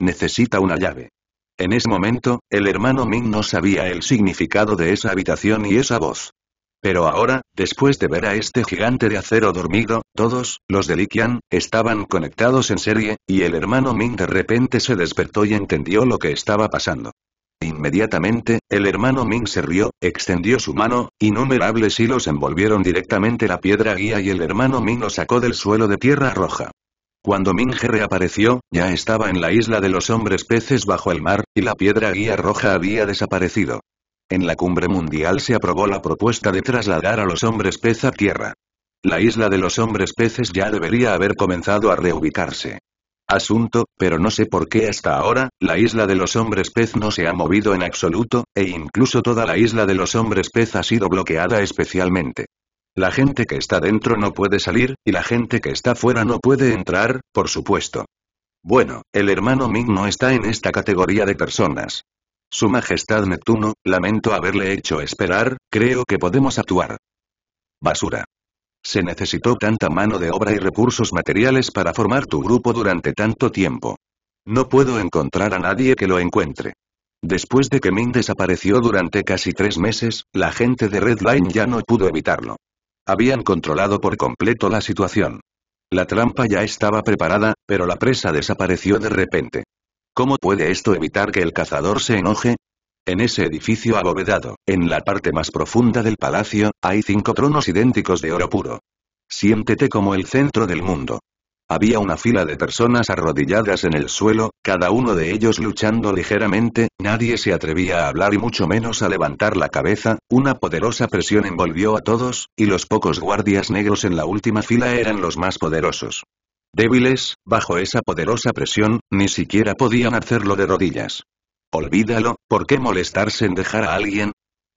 Necesita una llave. En ese momento, el hermano Ming no sabía el significado de esa habitación y esa voz. Pero ahora, después de ver a este gigante de acero dormido, todos, los de Likian, estaban conectados en serie, y el hermano Ming de repente se despertó y entendió lo que estaba pasando. Inmediatamente, el hermano Ming se rió, extendió su mano, innumerables hilos envolvieron directamente la piedra guía y el hermano Ming lo sacó del suelo de tierra roja. Cuando Ming reapareció, ya estaba en la isla de los hombres peces bajo el mar, y la piedra guía roja había desaparecido. En la cumbre mundial se aprobó la propuesta de trasladar a los hombres pez a tierra. La isla de los hombres peces ya debería haber comenzado a reubicarse. Asunto, pero no sé por qué hasta ahora, la isla de los hombres pez no se ha movido en absoluto, e incluso toda la isla de los hombres pez ha sido bloqueada especialmente. La gente que está dentro no puede salir, y la gente que está fuera no puede entrar, por supuesto. Bueno, el hermano Ming no está en esta categoría de personas. Su Majestad Neptuno, lamento haberle hecho esperar, creo que podemos actuar. Basura. Se necesitó tanta mano de obra y recursos materiales para formar tu grupo durante tanto tiempo. No puedo encontrar a nadie que lo encuentre. Después de que Ming desapareció durante casi tres meses, la gente de Redline ya no pudo evitarlo. Habían controlado por completo la situación. La trampa ya estaba preparada, pero la presa desapareció de repente. ¿Cómo puede esto evitar que el cazador se enoje? En ese edificio abovedado, en la parte más profunda del palacio, hay cinco tronos idénticos de oro puro. Siéntete como el centro del mundo. Había una fila de personas arrodilladas en el suelo, cada uno de ellos luchando ligeramente, nadie se atrevía a hablar y mucho menos a levantar la cabeza, una poderosa presión envolvió a todos, y los pocos guardias negros en la última fila eran los más poderosos. Débiles, bajo esa poderosa presión, ni siquiera podían hacerlo de rodillas. Olvídalo, ¿por qué molestarse en dejar a alguien?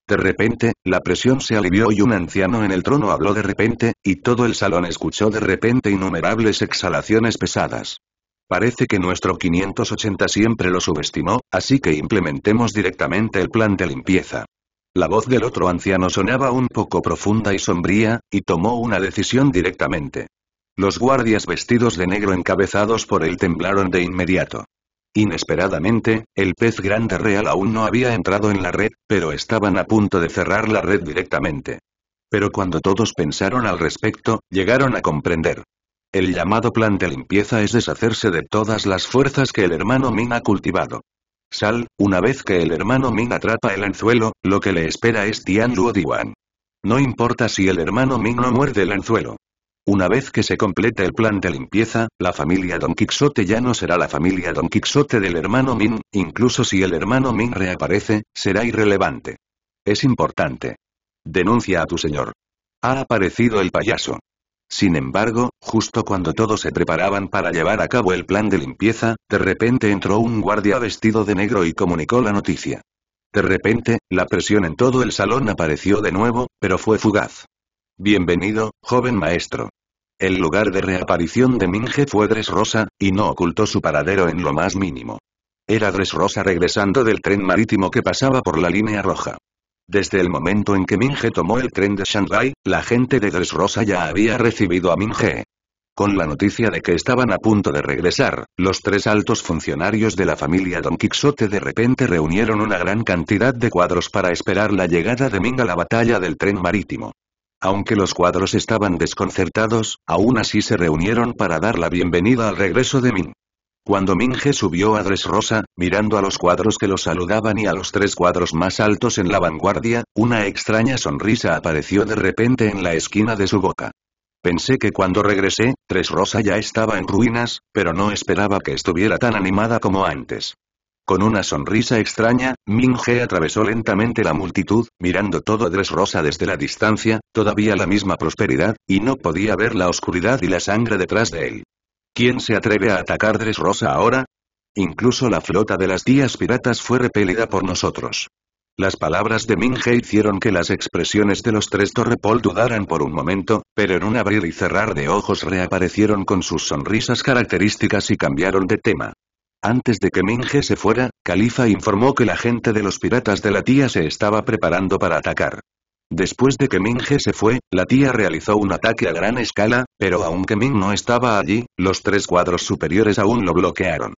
De repente, la presión se alivió y un anciano en el trono habló de repente, y todo el salón escuchó de repente innumerables exhalaciones pesadas. Parece que nuestro 580 siempre lo subestimó, así que implementemos directamente el plan de limpieza. La voz del otro anciano sonaba un poco profunda y sombría, y tomó una decisión directamente. Los guardias vestidos de negro encabezados por él temblaron de inmediato. Inesperadamente, el pez grande real aún no había entrado en la red, pero estaban a punto de cerrar la red directamente. Pero cuando todos pensaron al respecto, llegaron a comprender. El llamado plan de limpieza es deshacerse de todas las fuerzas que el hermano Min ha cultivado. Sal, una vez que el hermano Min atrapa el anzuelo, lo que le espera es Tian Diwan. No importa si el hermano Min no muerde el anzuelo. Una vez que se complete el plan de limpieza, la familia Don Quixote ya no será la familia Don Quixote del hermano Min, incluso si el hermano Min reaparece, será irrelevante. Es importante. Denuncia a tu señor. Ha aparecido el payaso. Sin embargo, justo cuando todos se preparaban para llevar a cabo el plan de limpieza, de repente entró un guardia vestido de negro y comunicó la noticia. De repente, la presión en todo el salón apareció de nuevo, pero fue fugaz. Bienvenido, joven maestro. El lugar de reaparición de Minge fue Rosa y no ocultó su paradero en lo más mínimo. Era Rosa regresando del tren marítimo que pasaba por la línea roja. Desde el momento en que Minge tomó el tren de Shanghai, la gente de Rosa ya había recibido a minje Con la noticia de que estaban a punto de regresar, los tres altos funcionarios de la familia Don Quixote de repente reunieron una gran cantidad de cuadros para esperar la llegada de Ming a la batalla del tren marítimo. Aunque los cuadros estaban desconcertados, aún así se reunieron para dar la bienvenida al regreso de Min. Cuando Minge subió a Tres Rosa, mirando a los cuadros que lo saludaban y a los tres cuadros más altos en la vanguardia, una extraña sonrisa apareció de repente en la esquina de su boca. Pensé que cuando regresé, Tres Rosa ya estaba en ruinas, pero no esperaba que estuviera tan animada como antes. Con una sonrisa extraña, ming atravesó lentamente la multitud, mirando todo Rosa desde la distancia, todavía la misma prosperidad, y no podía ver la oscuridad y la sangre detrás de él. ¿Quién se atreve a atacar Rosa ahora? Incluso la flota de las tías piratas fue repelida por nosotros. Las palabras de ming hicieron que las expresiones de los tres Torrepol dudaran por un momento, pero en un abrir y cerrar de ojos reaparecieron con sus sonrisas características y cambiaron de tema. Antes de que Minge se fuera, Khalifa informó que la gente de los piratas de la tía se estaba preparando para atacar. Después de que Minge se fue, la tía realizó un ataque a gran escala, pero aunque Ming no estaba allí, los tres cuadros superiores aún lo bloquearon.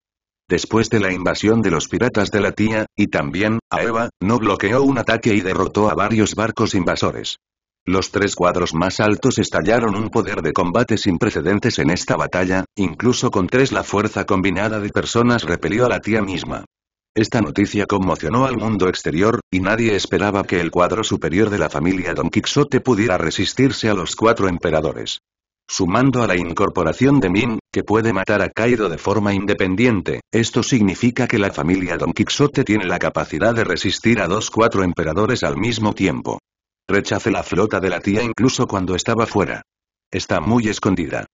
Después de la invasión de los piratas de la tía, y también, a Eva, no bloqueó un ataque y derrotó a varios barcos invasores. Los tres cuadros más altos estallaron un poder de combate sin precedentes en esta batalla, incluso con tres la fuerza combinada de personas repelió a la tía misma. Esta noticia conmocionó al mundo exterior, y nadie esperaba que el cuadro superior de la familia Don Quixote pudiera resistirse a los cuatro emperadores. Sumando a la incorporación de Min, que puede matar a Kaido de forma independiente, esto significa que la familia Don Quixote tiene la capacidad de resistir a dos cuatro emperadores al mismo tiempo. Rechacé la flota de la tía incluso cuando estaba fuera. Está muy escondida.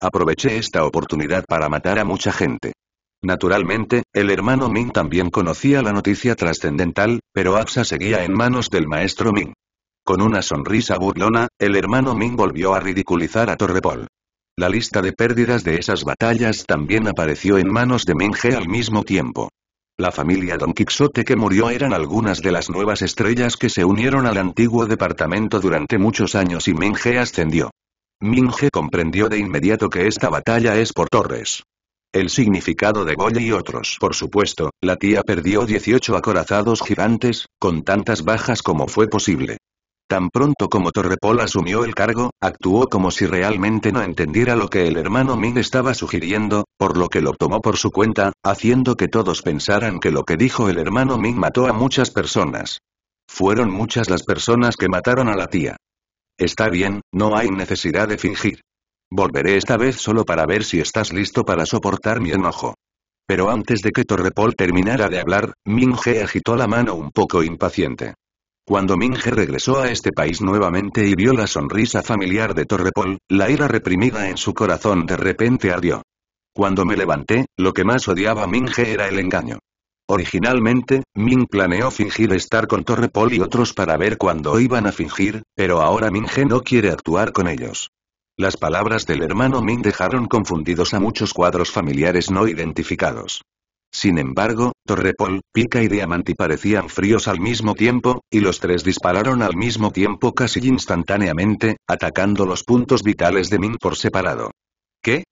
Aproveché esta oportunidad para matar a mucha gente. Naturalmente, el hermano Ming también conocía la noticia trascendental, pero Axa seguía en manos del maestro Ming. Con una sonrisa burlona, el hermano Ming volvió a ridiculizar a Torrepol. La lista de pérdidas de esas batallas también apareció en manos de Ming He al mismo tiempo. La familia Don Quixote que murió eran algunas de las nuevas estrellas que se unieron al antiguo departamento durante muchos años y Minje ascendió. Minje comprendió de inmediato que esta batalla es por Torres. El significado de Goya y otros. Por supuesto, la tía perdió 18 acorazados gigantes, con tantas bajas como fue posible. Tan pronto como Torrepol asumió el cargo, actuó como si realmente no entendiera lo que el hermano Ming estaba sugiriendo, por lo que lo tomó por su cuenta, haciendo que todos pensaran que lo que dijo el hermano Ming mató a muchas personas. Fueron muchas las personas que mataron a la tía. Está bien, no hay necesidad de fingir. Volveré esta vez solo para ver si estás listo para soportar mi enojo. Pero antes de que Torrepol terminara de hablar, Ming He agitó la mano un poco impaciente. Cuando Minge regresó a este país nuevamente y vio la sonrisa familiar de Torrepol, la ira reprimida en su corazón de repente ardió. Cuando me levanté, lo que más odiaba a Minge era el engaño. Originalmente, Ming planeó fingir estar con Torrepol y otros para ver cuándo iban a fingir, pero ahora Minge no quiere actuar con ellos. Las palabras del hermano Ming dejaron confundidos a muchos cuadros familiares no identificados. Sin embargo, Torrepol, Pica y Diamanti parecían fríos al mismo tiempo, y los tres dispararon al mismo tiempo casi instantáneamente, atacando los puntos vitales de Min por separado. ¿Qué?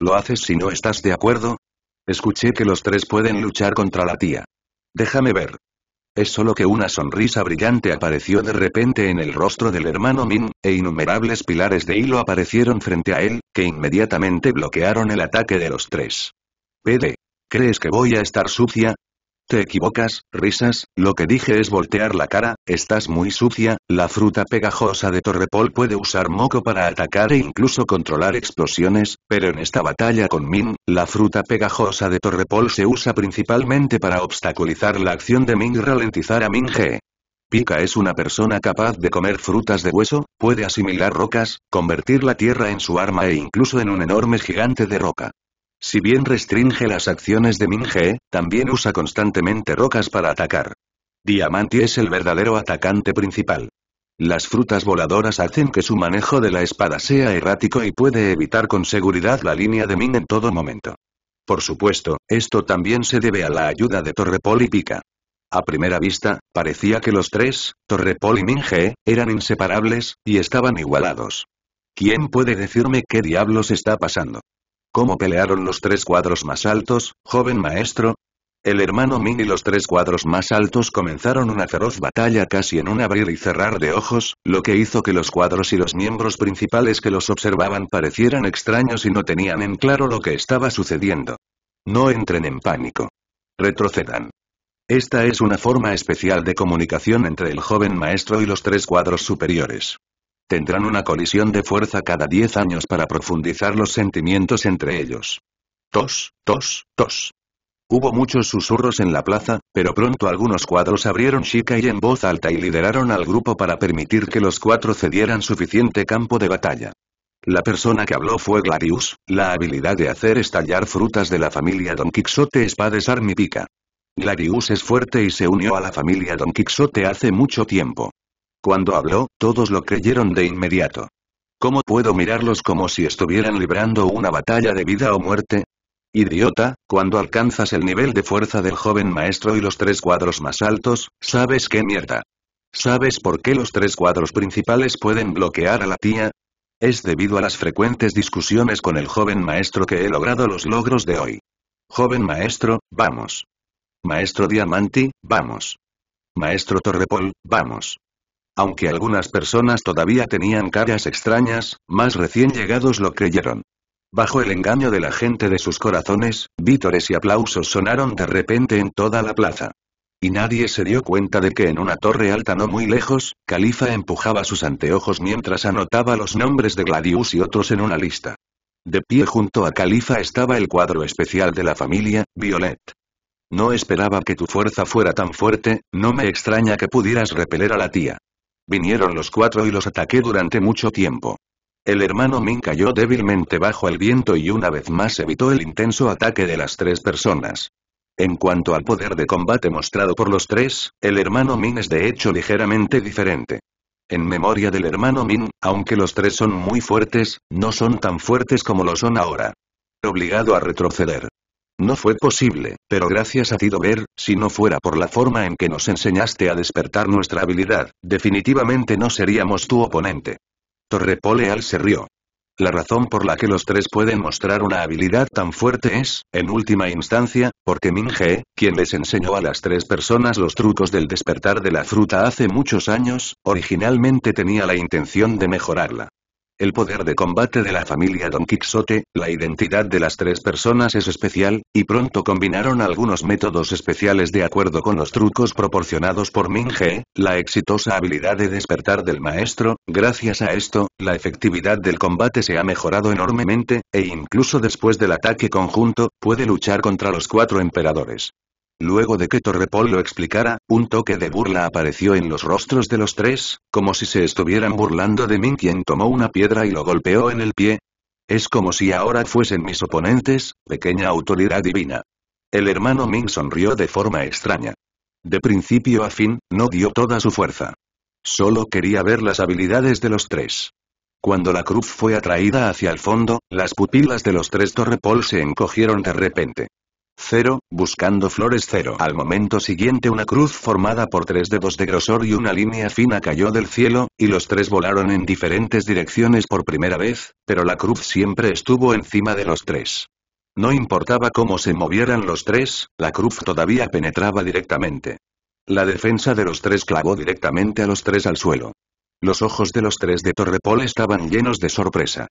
¿Lo haces si no estás de acuerdo? Escuché que los tres pueden luchar contra la tía. Déjame ver. Es solo que una sonrisa brillante apareció de repente en el rostro del hermano Min, e innumerables pilares de hilo aparecieron frente a él, que inmediatamente bloquearon el ataque de los tres. PD. ¿Crees que voy a estar sucia? Te equivocas, risas, lo que dije es voltear la cara, estás muy sucia, la fruta pegajosa de Torrepol puede usar moco para atacar e incluso controlar explosiones, pero en esta batalla con Min, la fruta pegajosa de Torrepol se usa principalmente para obstaculizar la acción de Min y ralentizar a Min G. Pika es una persona capaz de comer frutas de hueso, puede asimilar rocas, convertir la tierra en su arma e incluso en un enorme gigante de roca. Si bien restringe las acciones de Minge, también usa constantemente rocas para atacar. Diamanti es el verdadero atacante principal. Las frutas voladoras hacen que su manejo de la espada sea errático y puede evitar con seguridad la línea de Min en todo momento. Por supuesto, esto también se debe a la ayuda de Torrepol y Pika. A primera vista, parecía que los tres, Torrepol y Minge, eran inseparables, y estaban igualados. ¿Quién puede decirme qué diablos está pasando? ¿Cómo pelearon los tres cuadros más altos, joven maestro? El hermano Min y los tres cuadros más altos comenzaron una feroz batalla casi en un abrir y cerrar de ojos, lo que hizo que los cuadros y los miembros principales que los observaban parecieran extraños y no tenían en claro lo que estaba sucediendo. No entren en pánico. Retrocedan. Esta es una forma especial de comunicación entre el joven maestro y los tres cuadros superiores. Tendrán una colisión de fuerza cada 10 años para profundizar los sentimientos entre ellos. Tos, tos, tos. Hubo muchos susurros en la plaza, pero pronto algunos cuadros abrieron y en voz alta y lideraron al grupo para permitir que los cuatro cedieran suficiente campo de batalla. La persona que habló fue Gladius, la habilidad de hacer estallar frutas de la familia Don Quixote es para Gladius es fuerte y se unió a la familia Don Quixote hace mucho tiempo. Cuando habló, todos lo creyeron de inmediato. ¿Cómo puedo mirarlos como si estuvieran librando una batalla de vida o muerte? Idiota, cuando alcanzas el nivel de fuerza del joven maestro y los tres cuadros más altos, ¿sabes qué mierda? ¿Sabes por qué los tres cuadros principales pueden bloquear a la tía? Es debido a las frecuentes discusiones con el joven maestro que he logrado los logros de hoy. Joven maestro, vamos. Maestro Diamanti, vamos. Maestro Torrepol, vamos. Aunque algunas personas todavía tenían caras extrañas, más recién llegados lo creyeron. Bajo el engaño de la gente de sus corazones, vítores y aplausos sonaron de repente en toda la plaza. Y nadie se dio cuenta de que en una torre alta no muy lejos, Califa empujaba sus anteojos mientras anotaba los nombres de Gladius y otros en una lista. De pie junto a Califa estaba el cuadro especial de la familia, Violet. No esperaba que tu fuerza fuera tan fuerte, no me extraña que pudieras repeler a la tía. Vinieron los cuatro y los ataqué durante mucho tiempo. El hermano Min cayó débilmente bajo el viento y una vez más evitó el intenso ataque de las tres personas. En cuanto al poder de combate mostrado por los tres, el hermano Min es de hecho ligeramente diferente. En memoria del hermano Min, aunque los tres son muy fuertes, no son tan fuertes como lo son ahora. Obligado a retroceder. No fue posible, pero gracias a ti Dover, si no fuera por la forma en que nos enseñaste a despertar nuestra habilidad, definitivamente no seríamos tu oponente. Torrepoleal se rió. La razón por la que los tres pueden mostrar una habilidad tan fuerte es, en última instancia, porque Minge, quien les enseñó a las tres personas los trucos del despertar de la fruta hace muchos años, originalmente tenía la intención de mejorarla. El poder de combate de la familia Don Quixote, la identidad de las tres personas es especial, y pronto combinaron algunos métodos especiales de acuerdo con los trucos proporcionados por Minge, la exitosa habilidad de despertar del maestro, gracias a esto, la efectividad del combate se ha mejorado enormemente, e incluso después del ataque conjunto, puede luchar contra los cuatro emperadores. Luego de que Torrepol lo explicara, un toque de burla apareció en los rostros de los tres, como si se estuvieran burlando de Ming quien tomó una piedra y lo golpeó en el pie. Es como si ahora fuesen mis oponentes, pequeña autoridad divina. El hermano Ming sonrió de forma extraña. De principio a fin, no dio toda su fuerza. Solo quería ver las habilidades de los tres. Cuando la cruz fue atraída hacia el fondo, las pupilas de los tres Torrepol se encogieron de repente cero, buscando flores cero Al momento siguiente una cruz formada por tres dedos de grosor y una línea fina cayó del cielo, y los tres volaron en diferentes direcciones por primera vez, pero la cruz siempre estuvo encima de los tres. No importaba cómo se movieran los tres, la cruz todavía penetraba directamente. La defensa de los tres clavó directamente a los tres al suelo. Los ojos de los tres de Torrepol estaban llenos de sorpresa.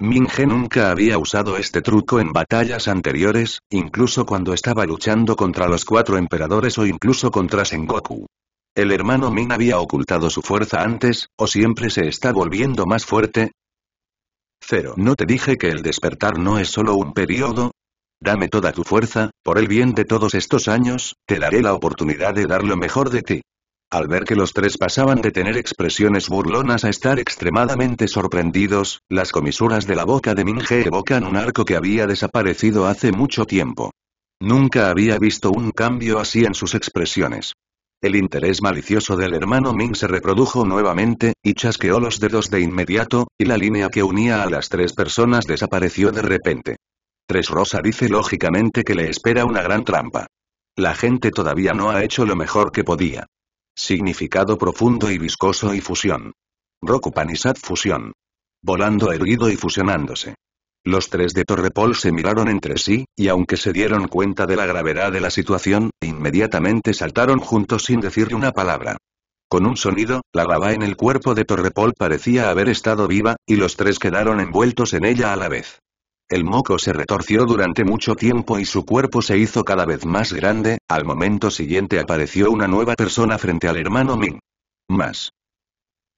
Minhe nunca había usado este truco en batallas anteriores, incluso cuando estaba luchando contra los cuatro emperadores o incluso contra Sengoku. ¿El hermano Min había ocultado su fuerza antes, o siempre se está volviendo más fuerte? Cero. ¿No te dije que el despertar no es solo un periodo? Dame toda tu fuerza, por el bien de todos estos años, te daré la oportunidad de dar lo mejor de ti. Al ver que los tres pasaban de tener expresiones burlonas a estar extremadamente sorprendidos, las comisuras de la boca de Ming evocan un arco que había desaparecido hace mucho tiempo. Nunca había visto un cambio así en sus expresiones. El interés malicioso del hermano Ming se reprodujo nuevamente, y chasqueó los dedos de inmediato, y la línea que unía a las tres personas desapareció de repente. Tres Rosa dice lógicamente que le espera una gran trampa. La gente todavía no ha hecho lo mejor que podía. Significado profundo y viscoso y fusión. sad fusión. Volando erguido y fusionándose. Los tres de Torrepol se miraron entre sí, y aunque se dieron cuenta de la gravedad de la situación, inmediatamente saltaron juntos sin decirle una palabra. Con un sonido, la lava en el cuerpo de Torrepol parecía haber estado viva, y los tres quedaron envueltos en ella a la vez. El moco se retorció durante mucho tiempo y su cuerpo se hizo cada vez más grande, al momento siguiente apareció una nueva persona frente al hermano Ming. Más.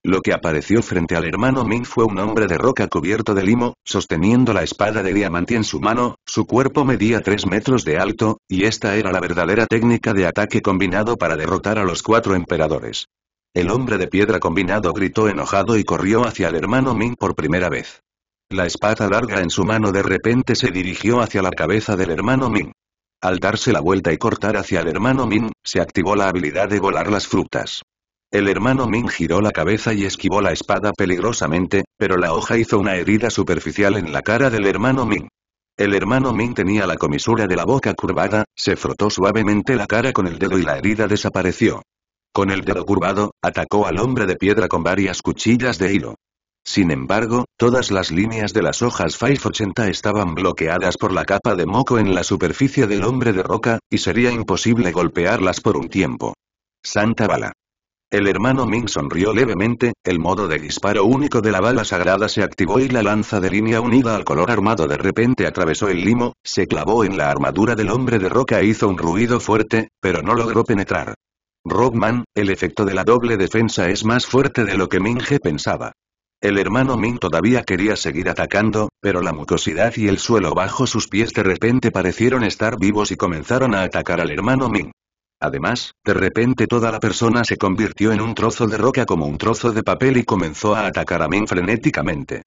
Lo que apareció frente al hermano Ming fue un hombre de roca cubierto de limo, sosteniendo la espada de diamante en su mano, su cuerpo medía 3 metros de alto, y esta era la verdadera técnica de ataque combinado para derrotar a los cuatro emperadores. El hombre de piedra combinado gritó enojado y corrió hacia el hermano Ming por primera vez. La espada larga en su mano de repente se dirigió hacia la cabeza del hermano Min. Al darse la vuelta y cortar hacia el hermano Min, se activó la habilidad de volar las frutas. El hermano Min giró la cabeza y esquivó la espada peligrosamente, pero la hoja hizo una herida superficial en la cara del hermano Min. El hermano Min tenía la comisura de la boca curvada, se frotó suavemente la cara con el dedo y la herida desapareció. Con el dedo curvado, atacó al hombre de piedra con varias cuchillas de hilo. Sin embargo, todas las líneas de las hojas 580 estaban bloqueadas por la capa de moco en la superficie del hombre de roca, y sería imposible golpearlas por un tiempo. Santa bala. El hermano Ming sonrió levemente, el modo de disparo único de la bala sagrada se activó y la lanza de línea unida al color armado de repente atravesó el limo, se clavó en la armadura del hombre de roca e hizo un ruido fuerte, pero no logró penetrar. Rockman, el efecto de la doble defensa es más fuerte de lo que Minge pensaba. El hermano Ming todavía quería seguir atacando, pero la mucosidad y el suelo bajo sus pies de repente parecieron estar vivos y comenzaron a atacar al hermano Ming. Además, de repente toda la persona se convirtió en un trozo de roca como un trozo de papel y comenzó a atacar a Ming frenéticamente.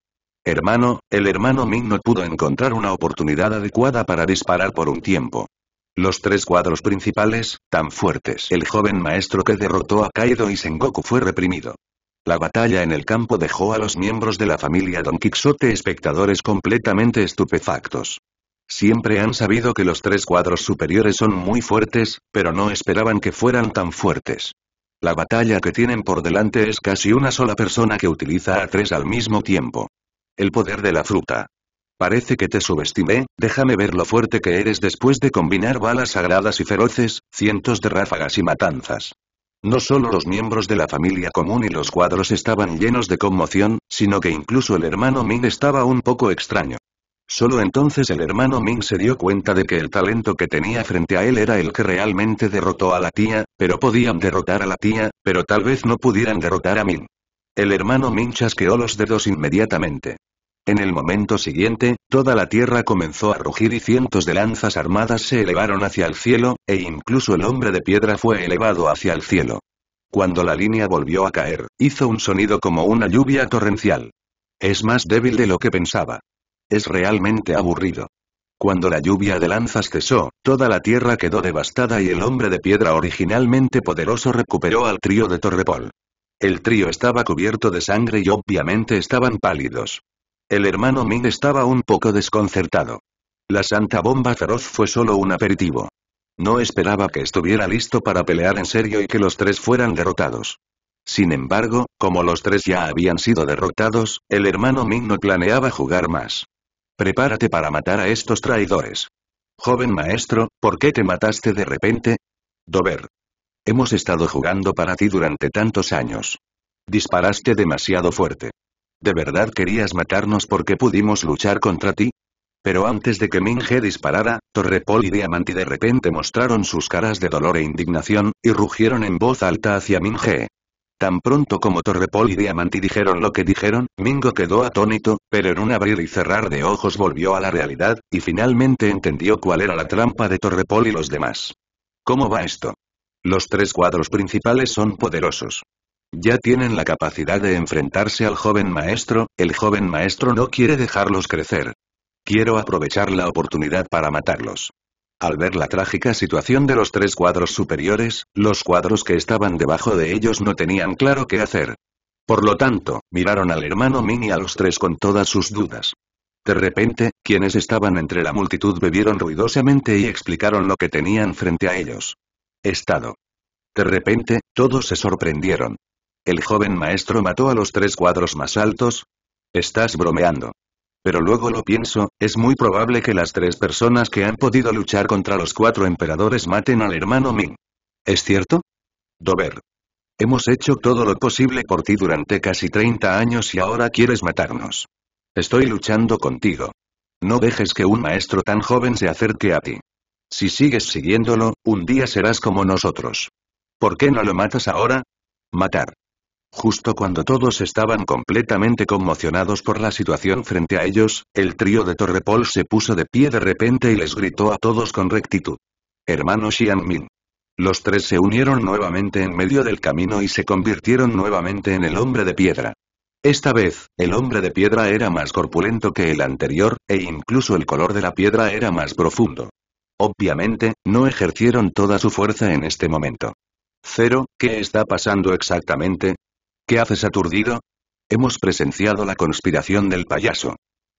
Hermano, el hermano Ming no pudo encontrar una oportunidad adecuada para disparar por un tiempo. Los tres cuadros principales, tan fuertes. El joven maestro que derrotó a Kaido y Sengoku fue reprimido. La batalla en el campo dejó a los miembros de la familia Don Quixote espectadores completamente estupefactos. Siempre han sabido que los tres cuadros superiores son muy fuertes, pero no esperaban que fueran tan fuertes. La batalla que tienen por delante es casi una sola persona que utiliza a tres al mismo tiempo. El poder de la fruta. Parece que te subestimé, déjame ver lo fuerte que eres después de combinar balas sagradas y feroces, cientos de ráfagas y matanzas. No solo los miembros de la familia común y los cuadros estaban llenos de conmoción, sino que incluso el hermano Ming estaba un poco extraño. Solo entonces el hermano Ming se dio cuenta de que el talento que tenía frente a él era el que realmente derrotó a la tía, pero podían derrotar a la tía, pero tal vez no pudieran derrotar a Ming. El hermano Ming chasqueó los dedos inmediatamente. En el momento siguiente, toda la tierra comenzó a rugir y cientos de lanzas armadas se elevaron hacia el cielo, e incluso el hombre de piedra fue elevado hacia el cielo. Cuando la línea volvió a caer, hizo un sonido como una lluvia torrencial. Es más débil de lo que pensaba. Es realmente aburrido. Cuando la lluvia de lanzas cesó, toda la tierra quedó devastada y el hombre de piedra originalmente poderoso recuperó al trío de Torrepol. El trío estaba cubierto de sangre y obviamente estaban pálidos. El hermano Ming estaba un poco desconcertado. La santa bomba feroz fue solo un aperitivo. No esperaba que estuviera listo para pelear en serio y que los tres fueran derrotados. Sin embargo, como los tres ya habían sido derrotados, el hermano Ming no planeaba jugar más. Prepárate para matar a estos traidores. Joven maestro, ¿por qué te mataste de repente? Dober. Hemos estado jugando para ti durante tantos años. Disparaste demasiado fuerte. ¿De verdad querías matarnos porque pudimos luchar contra ti? Pero antes de que Minge disparara, Torrepol y Diamanti de repente mostraron sus caras de dolor e indignación, y rugieron en voz alta hacia Minge. Tan pronto como Torrepol y Diamanti dijeron lo que dijeron, Mingo quedó atónito, pero en un abrir y cerrar de ojos volvió a la realidad, y finalmente entendió cuál era la trampa de Torrepol y los demás. ¿Cómo va esto? Los tres cuadros principales son poderosos. Ya tienen la capacidad de enfrentarse al joven maestro, el joven maestro no quiere dejarlos crecer. Quiero aprovechar la oportunidad para matarlos. Al ver la trágica situación de los tres cuadros superiores, los cuadros que estaban debajo de ellos no tenían claro qué hacer. Por lo tanto, miraron al hermano Min y a los tres con todas sus dudas. De repente, quienes estaban entre la multitud bebieron ruidosamente y explicaron lo que tenían frente a ellos. Estado. De repente, todos se sorprendieron. ¿El joven maestro mató a los tres cuadros más altos? Estás bromeando. Pero luego lo pienso, es muy probable que las tres personas que han podido luchar contra los cuatro emperadores maten al hermano Ming. ¿Es cierto? Dover. Hemos hecho todo lo posible por ti durante casi 30 años y ahora quieres matarnos. Estoy luchando contigo. No dejes que un maestro tan joven se acerque a ti. Si sigues siguiéndolo, un día serás como nosotros. ¿Por qué no lo matas ahora? Matar. Justo cuando todos estaban completamente conmocionados por la situación frente a ellos, el trío de Torrepol se puso de pie de repente y les gritó a todos con rectitud. Hermano Min. Los tres se unieron nuevamente en medio del camino y se convirtieron nuevamente en el hombre de piedra. Esta vez, el hombre de piedra era más corpulento que el anterior, e incluso el color de la piedra era más profundo. Obviamente, no ejercieron toda su fuerza en este momento. Cero, ¿qué está pasando exactamente? ¿Qué haces aturdido? Hemos presenciado la conspiración del payaso.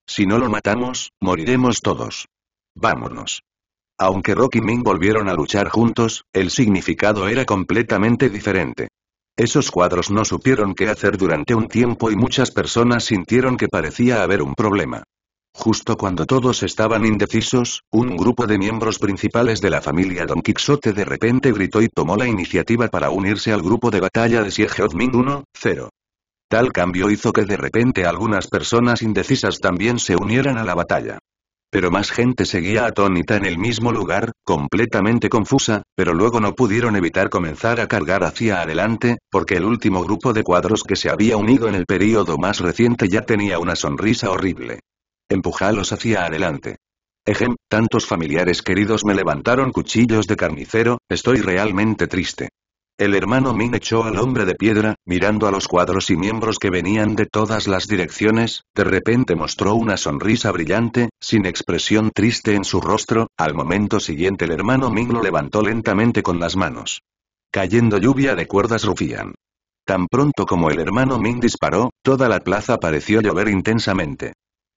Si no lo matamos, moriremos todos. Vámonos. Aunque Rock y Ming volvieron a luchar juntos, el significado era completamente diferente. Esos cuadros no supieron qué hacer durante un tiempo y muchas personas sintieron que parecía haber un problema. Justo cuando todos estaban indecisos, un grupo de miembros principales de la familia Don Quixote de repente gritó y tomó la iniciativa para unirse al grupo de batalla de Odmin 1, 0. Tal cambio hizo que de repente algunas personas indecisas también se unieran a la batalla. Pero más gente seguía atónita en el mismo lugar, completamente confusa, pero luego no pudieron evitar comenzar a cargar hacia adelante, porque el último grupo de cuadros que se había unido en el período más reciente ya tenía una sonrisa horrible empujalos hacia adelante. Ejem, tantos familiares queridos me levantaron cuchillos de carnicero, estoy realmente triste. El hermano Ming echó al hombre de piedra, mirando a los cuadros y miembros que venían de todas las direcciones, de repente mostró una sonrisa brillante, sin expresión triste en su rostro, al momento siguiente el hermano Ming lo levantó lentamente con las manos. Cayendo lluvia de cuerdas rufían. Tan pronto como el hermano Ming disparó, toda la plaza pareció llover intensamente.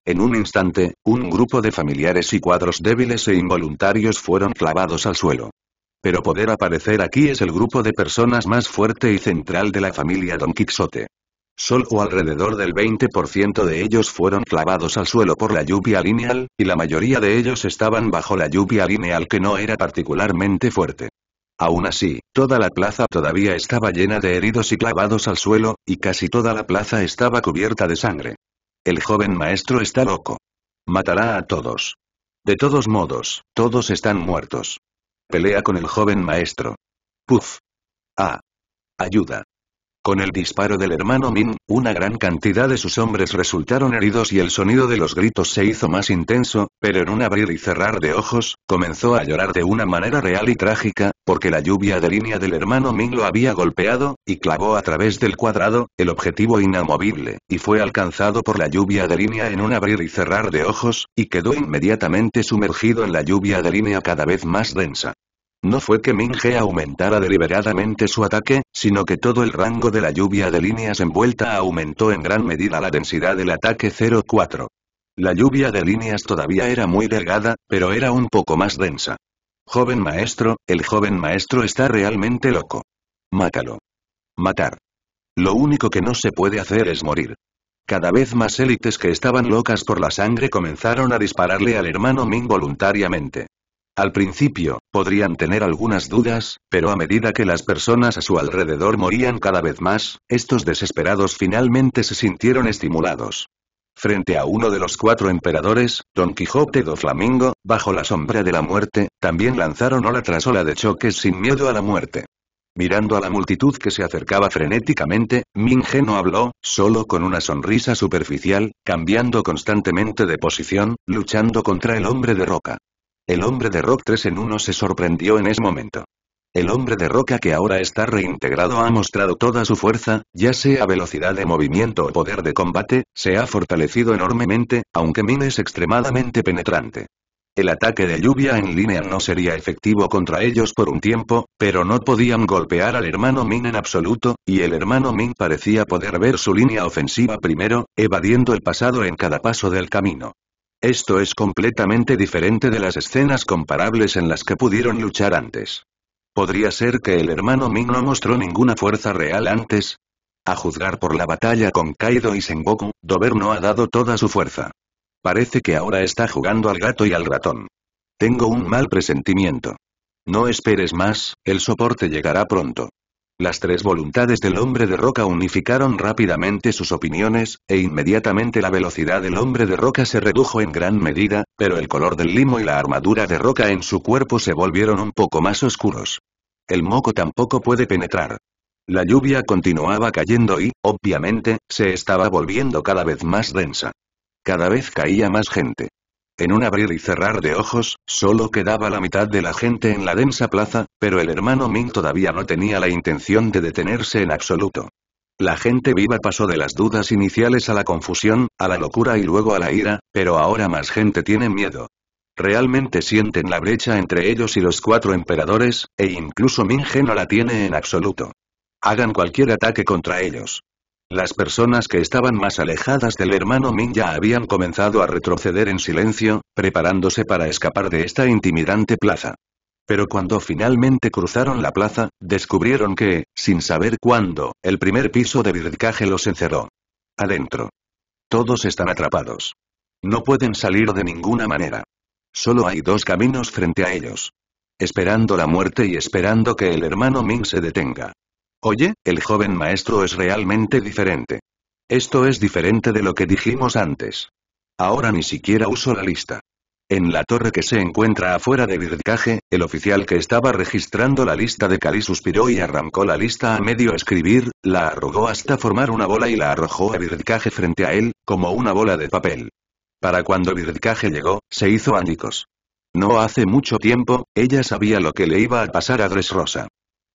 En un instante, un grupo de familiares y cuadros débiles e involuntarios fueron clavados al suelo. Pero poder aparecer aquí es el grupo de personas más fuerte y central de la familia Don Quixote. Solo alrededor del 20% de ellos fueron clavados al suelo por la lluvia lineal, y la mayoría de ellos estaban bajo la lluvia lineal que no era particularmente fuerte. Aún así, toda la plaza todavía estaba llena de heridos y clavados al suelo, y casi toda la plaza estaba cubierta de sangre. El joven maestro está loco. Matará a todos. De todos modos, todos están muertos. Pelea con el joven maestro. Puf. Ah. Ayuda. Con el disparo del hermano Min, una gran cantidad de sus hombres resultaron heridos y el sonido de los gritos se hizo más intenso, pero en un abrir y cerrar de ojos, comenzó a llorar de una manera real y trágica, porque la lluvia de línea del hermano Min lo había golpeado, y clavó a través del cuadrado, el objetivo inamovible, y fue alcanzado por la lluvia de línea en un abrir y cerrar de ojos, y quedó inmediatamente sumergido en la lluvia de línea cada vez más densa. No fue que Minge aumentara deliberadamente su ataque, sino que todo el rango de la lluvia de líneas envuelta aumentó en gran medida la densidad del ataque 04. La lluvia de líneas todavía era muy delgada, pero era un poco más densa. Joven maestro, el joven maestro está realmente loco. Mátalo. Matar. Lo único que no se puede hacer es morir. Cada vez más élites que estaban locas por la sangre comenzaron a dispararle al hermano Ming voluntariamente. Al principio, podrían tener algunas dudas, pero a medida que las personas a su alrededor morían cada vez más, estos desesperados finalmente se sintieron estimulados. Frente a uno de los cuatro emperadores, Don Quijote do Flamingo, bajo la sombra de la muerte, también lanzaron ola tras ola de choques sin miedo a la muerte. Mirando a la multitud que se acercaba frenéticamente, Minge no habló, solo con una sonrisa superficial, cambiando constantemente de posición, luchando contra el hombre de roca. El hombre de Rock 3 en 1 se sorprendió en ese momento. El hombre de roca que ahora está reintegrado ha mostrado toda su fuerza, ya sea velocidad de movimiento o poder de combate, se ha fortalecido enormemente, aunque Min es extremadamente penetrante. El ataque de lluvia en línea no sería efectivo contra ellos por un tiempo, pero no podían golpear al hermano Min en absoluto, y el hermano Min parecía poder ver su línea ofensiva primero, evadiendo el pasado en cada paso del camino. Esto es completamente diferente de las escenas comparables en las que pudieron luchar antes. Podría ser que el hermano Ming no mostró ninguna fuerza real antes. A juzgar por la batalla con Kaido y Sengoku, Dover no ha dado toda su fuerza. Parece que ahora está jugando al gato y al ratón. Tengo un mal presentimiento. No esperes más, el soporte llegará pronto. Las tres voluntades del hombre de roca unificaron rápidamente sus opiniones, e inmediatamente la velocidad del hombre de roca se redujo en gran medida, pero el color del limo y la armadura de roca en su cuerpo se volvieron un poco más oscuros. El moco tampoco puede penetrar. La lluvia continuaba cayendo y, obviamente, se estaba volviendo cada vez más densa. Cada vez caía más gente. En un abrir y cerrar de ojos, solo quedaba la mitad de la gente en la densa plaza, pero el hermano Ming todavía no tenía la intención de detenerse en absoluto. La gente viva pasó de las dudas iniciales a la confusión, a la locura y luego a la ira, pero ahora más gente tiene miedo. Realmente sienten la brecha entre ellos y los cuatro emperadores, e incluso Ming no la tiene en absoluto. Hagan cualquier ataque contra ellos. Las personas que estaban más alejadas del hermano Ming ya habían comenzado a retroceder en silencio, preparándose para escapar de esta intimidante plaza. Pero cuando finalmente cruzaron la plaza, descubrieron que, sin saber cuándo, el primer piso de vircaje los encerró. Adentro. Todos están atrapados. No pueden salir de ninguna manera. Solo hay dos caminos frente a ellos. Esperando la muerte y esperando que el hermano Ming se detenga. Oye, el joven maestro es realmente diferente. Esto es diferente de lo que dijimos antes. Ahora ni siquiera uso la lista. En la torre que se encuentra afuera de Vircaje, el oficial que estaba registrando la lista de Cali suspiró y arrancó la lista a medio escribir, la arrugó hasta formar una bola y la arrojó a Vircaje frente a él, como una bola de papel. Para cuando Vircaje llegó, se hizo ánicos. No hace mucho tiempo, ella sabía lo que le iba a pasar a Dressrosa.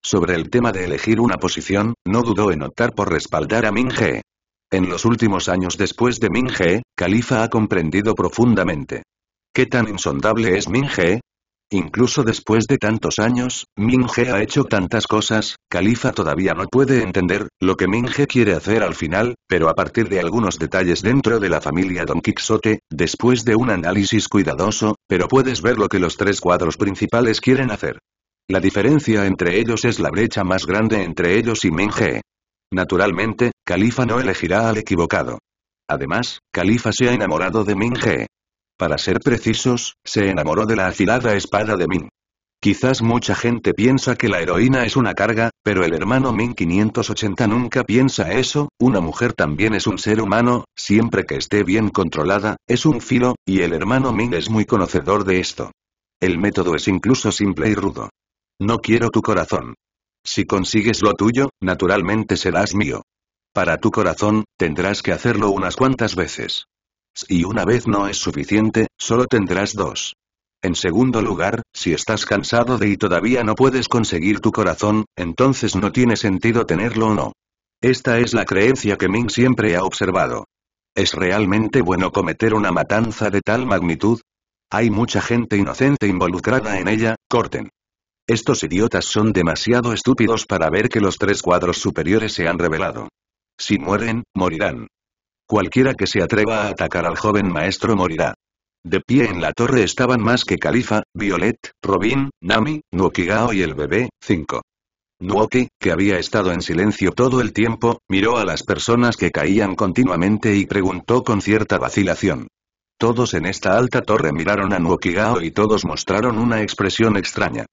Sobre el tema de elegir una posición, no dudó en optar por respaldar a Minge. En los últimos años después de Minge, Califa ha comprendido profundamente. ¿Qué tan insondable es Minge? Incluso después de tantos años, Minge ha hecho tantas cosas, Califa todavía no puede entender lo que Minge quiere hacer al final, pero a partir de algunos detalles dentro de la familia Don Quixote, después de un análisis cuidadoso, pero puedes ver lo que los tres cuadros principales quieren hacer. La diferencia entre ellos es la brecha más grande entre ellos y He. Naturalmente, Califa no elegirá al equivocado. Además, Califa se ha enamorado de He. Para ser precisos, se enamoró de la afilada espada de Min. Quizás mucha gente piensa que la heroína es una carga, pero el hermano 580 nunca piensa eso, una mujer también es un ser humano, siempre que esté bien controlada, es un filo, y el hermano Min es muy conocedor de esto. El método es incluso simple y rudo. No quiero tu corazón. Si consigues lo tuyo, naturalmente serás mío. Para tu corazón, tendrás que hacerlo unas cuantas veces. Si una vez no es suficiente, solo tendrás dos. En segundo lugar, si estás cansado de y todavía no puedes conseguir tu corazón, entonces no tiene sentido tenerlo o no. Esta es la creencia que Ming siempre ha observado. ¿Es realmente bueno cometer una matanza de tal magnitud? Hay mucha gente inocente involucrada en ella, corten. Estos idiotas son demasiado estúpidos para ver que los tres cuadros superiores se han revelado. Si mueren, morirán. Cualquiera que se atreva a atacar al joven maestro morirá. De pie en la torre estaban más que Califa, Violet, Robin, Nami, Nuokigao y el bebé, 5. Nuoki, que había estado en silencio todo el tiempo, miró a las personas que caían continuamente y preguntó con cierta vacilación. Todos en esta alta torre miraron a Nuokigao y todos mostraron una expresión extraña.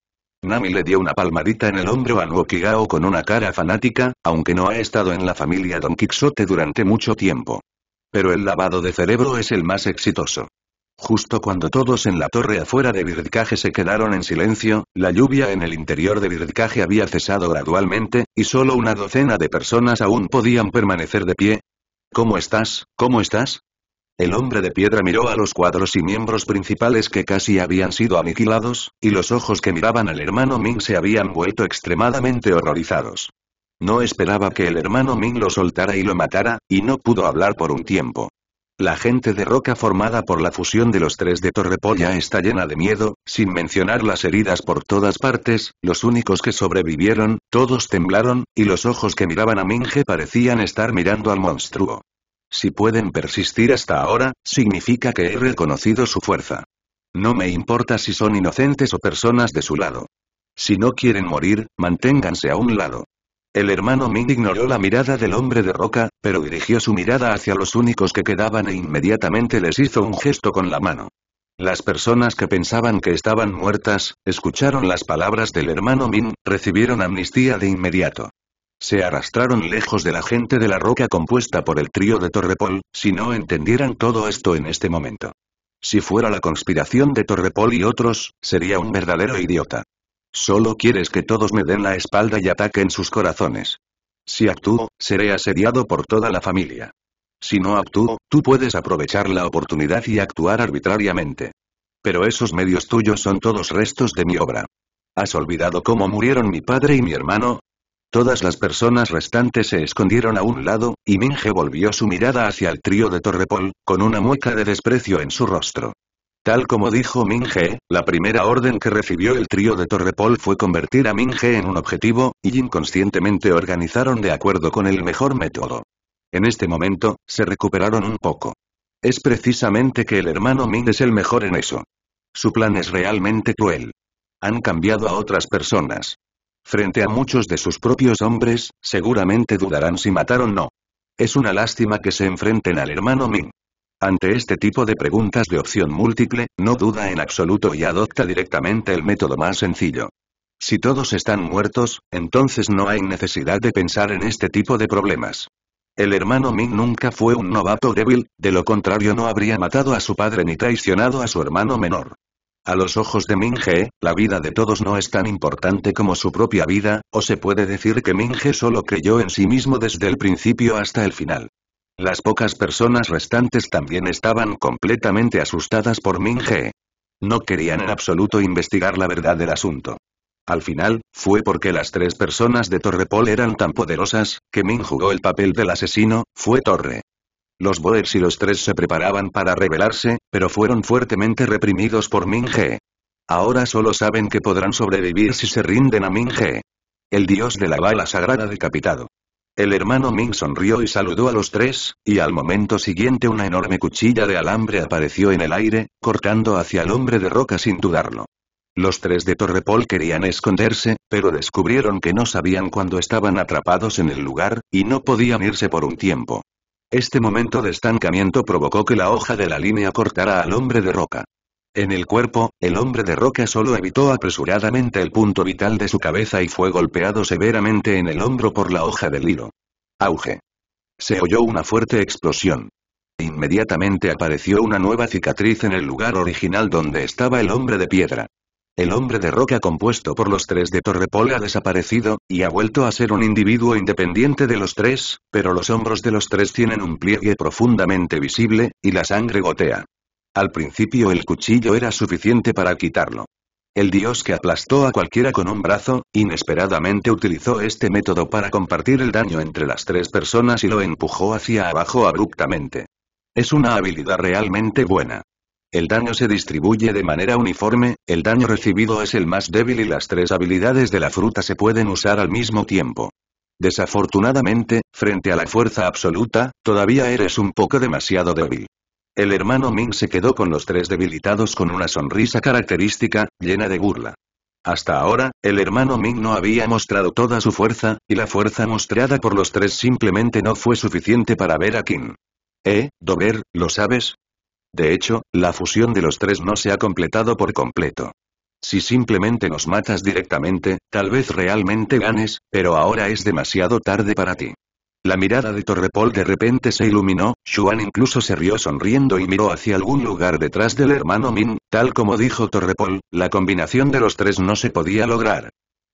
Nami le dio una palmadita en el hombro a Nuokigao con una cara fanática, aunque no ha estado en la familia Don Quixote durante mucho tiempo. Pero el lavado de cerebro es el más exitoso. Justo cuando todos en la torre afuera de Viridcaje se quedaron en silencio, la lluvia en el interior de Viridcaje había cesado gradualmente, y solo una docena de personas aún podían permanecer de pie. ¿Cómo estás? ¿Cómo estás? El hombre de piedra miró a los cuadros y miembros principales que casi habían sido aniquilados, y los ojos que miraban al hermano Ming se habían vuelto extremadamente horrorizados. No esperaba que el hermano Ming lo soltara y lo matara, y no pudo hablar por un tiempo. La gente de roca formada por la fusión de los tres de Torrepolla está llena de miedo, sin mencionar las heridas por todas partes, los únicos que sobrevivieron, todos temblaron, y los ojos que miraban a Minge parecían estar mirando al monstruo. Si pueden persistir hasta ahora, significa que he reconocido su fuerza. No me importa si son inocentes o personas de su lado. Si no quieren morir, manténganse a un lado. El hermano Min ignoró la mirada del hombre de roca, pero dirigió su mirada hacia los únicos que quedaban e inmediatamente les hizo un gesto con la mano. Las personas que pensaban que estaban muertas, escucharon las palabras del hermano Min, recibieron amnistía de inmediato. Se arrastraron lejos de la gente de la roca compuesta por el trío de Torrepol, si no entendieran todo esto en este momento. Si fuera la conspiración de Torrepol y otros, sería un verdadero idiota. Solo quieres que todos me den la espalda y ataquen sus corazones. Si actúo, seré asediado por toda la familia. Si no actúo, tú puedes aprovechar la oportunidad y actuar arbitrariamente. Pero esos medios tuyos son todos restos de mi obra. ¿Has olvidado cómo murieron mi padre y mi hermano? Todas las personas restantes se escondieron a un lado, y Minge volvió su mirada hacia el trío de Torrepol, con una mueca de desprecio en su rostro. Tal como dijo Minge, la primera orden que recibió el trío de Torrepol fue convertir a Minge en un objetivo, y inconscientemente organizaron de acuerdo con el mejor método. En este momento, se recuperaron un poco. Es precisamente que el hermano Min es el mejor en eso. Su plan es realmente cruel. Han cambiado a otras personas. Frente a muchos de sus propios hombres, seguramente dudarán si mataron o no. Es una lástima que se enfrenten al hermano Ming. Ante este tipo de preguntas de opción múltiple, no duda en absoluto y adopta directamente el método más sencillo. Si todos están muertos, entonces no hay necesidad de pensar en este tipo de problemas. El hermano Ming nunca fue un novato débil, de lo contrario no habría matado a su padre ni traicionado a su hermano menor. A los ojos de Minge, la vida de todos no es tan importante como su propia vida, o se puede decir que Minge solo creyó en sí mismo desde el principio hasta el final. Las pocas personas restantes también estaban completamente asustadas por Minge. No querían en absoluto investigar la verdad del asunto. Al final, fue porque las tres personas de Torrepol eran tan poderosas, que Min jugó el papel del asesino, fue Torre. Los Boers y los tres se preparaban para rebelarse, pero fueron fuertemente reprimidos por Minge. Ahora solo saben que podrán sobrevivir si se rinden a Minge. El dios de la bala sagrada decapitado. El hermano Ming sonrió y saludó a los tres, y al momento siguiente una enorme cuchilla de alambre apareció en el aire, cortando hacia el hombre de roca sin dudarlo. Los tres de Torrepol querían esconderse, pero descubrieron que no sabían cuándo estaban atrapados en el lugar, y no podían irse por un tiempo. Este momento de estancamiento provocó que la hoja de la línea cortara al hombre de roca. En el cuerpo, el hombre de roca solo evitó apresuradamente el punto vital de su cabeza y fue golpeado severamente en el hombro por la hoja del hilo. Auge. Se oyó una fuerte explosión. Inmediatamente apareció una nueva cicatriz en el lugar original donde estaba el hombre de piedra. El hombre de roca compuesto por los tres de Torrepol ha desaparecido, y ha vuelto a ser un individuo independiente de los tres, pero los hombros de los tres tienen un pliegue profundamente visible, y la sangre gotea. Al principio el cuchillo era suficiente para quitarlo. El dios que aplastó a cualquiera con un brazo, inesperadamente utilizó este método para compartir el daño entre las tres personas y lo empujó hacia abajo abruptamente. Es una habilidad realmente buena. El daño se distribuye de manera uniforme, el daño recibido es el más débil y las tres habilidades de la fruta se pueden usar al mismo tiempo. Desafortunadamente, frente a la fuerza absoluta, todavía eres un poco demasiado débil. El hermano Ming se quedó con los tres debilitados con una sonrisa característica, llena de burla. Hasta ahora, el hermano Ming no había mostrado toda su fuerza, y la fuerza mostrada por los tres simplemente no fue suficiente para ver a Kim. Eh, Dober, ¿lo sabes? De hecho, la fusión de los tres no se ha completado por completo. Si simplemente nos matas directamente, tal vez realmente ganes, pero ahora es demasiado tarde para ti. La mirada de Torrepol de repente se iluminó, Xuan incluso se rió sonriendo y miró hacia algún lugar detrás del hermano Min, tal como dijo Torrepol, la combinación de los tres no se podía lograr.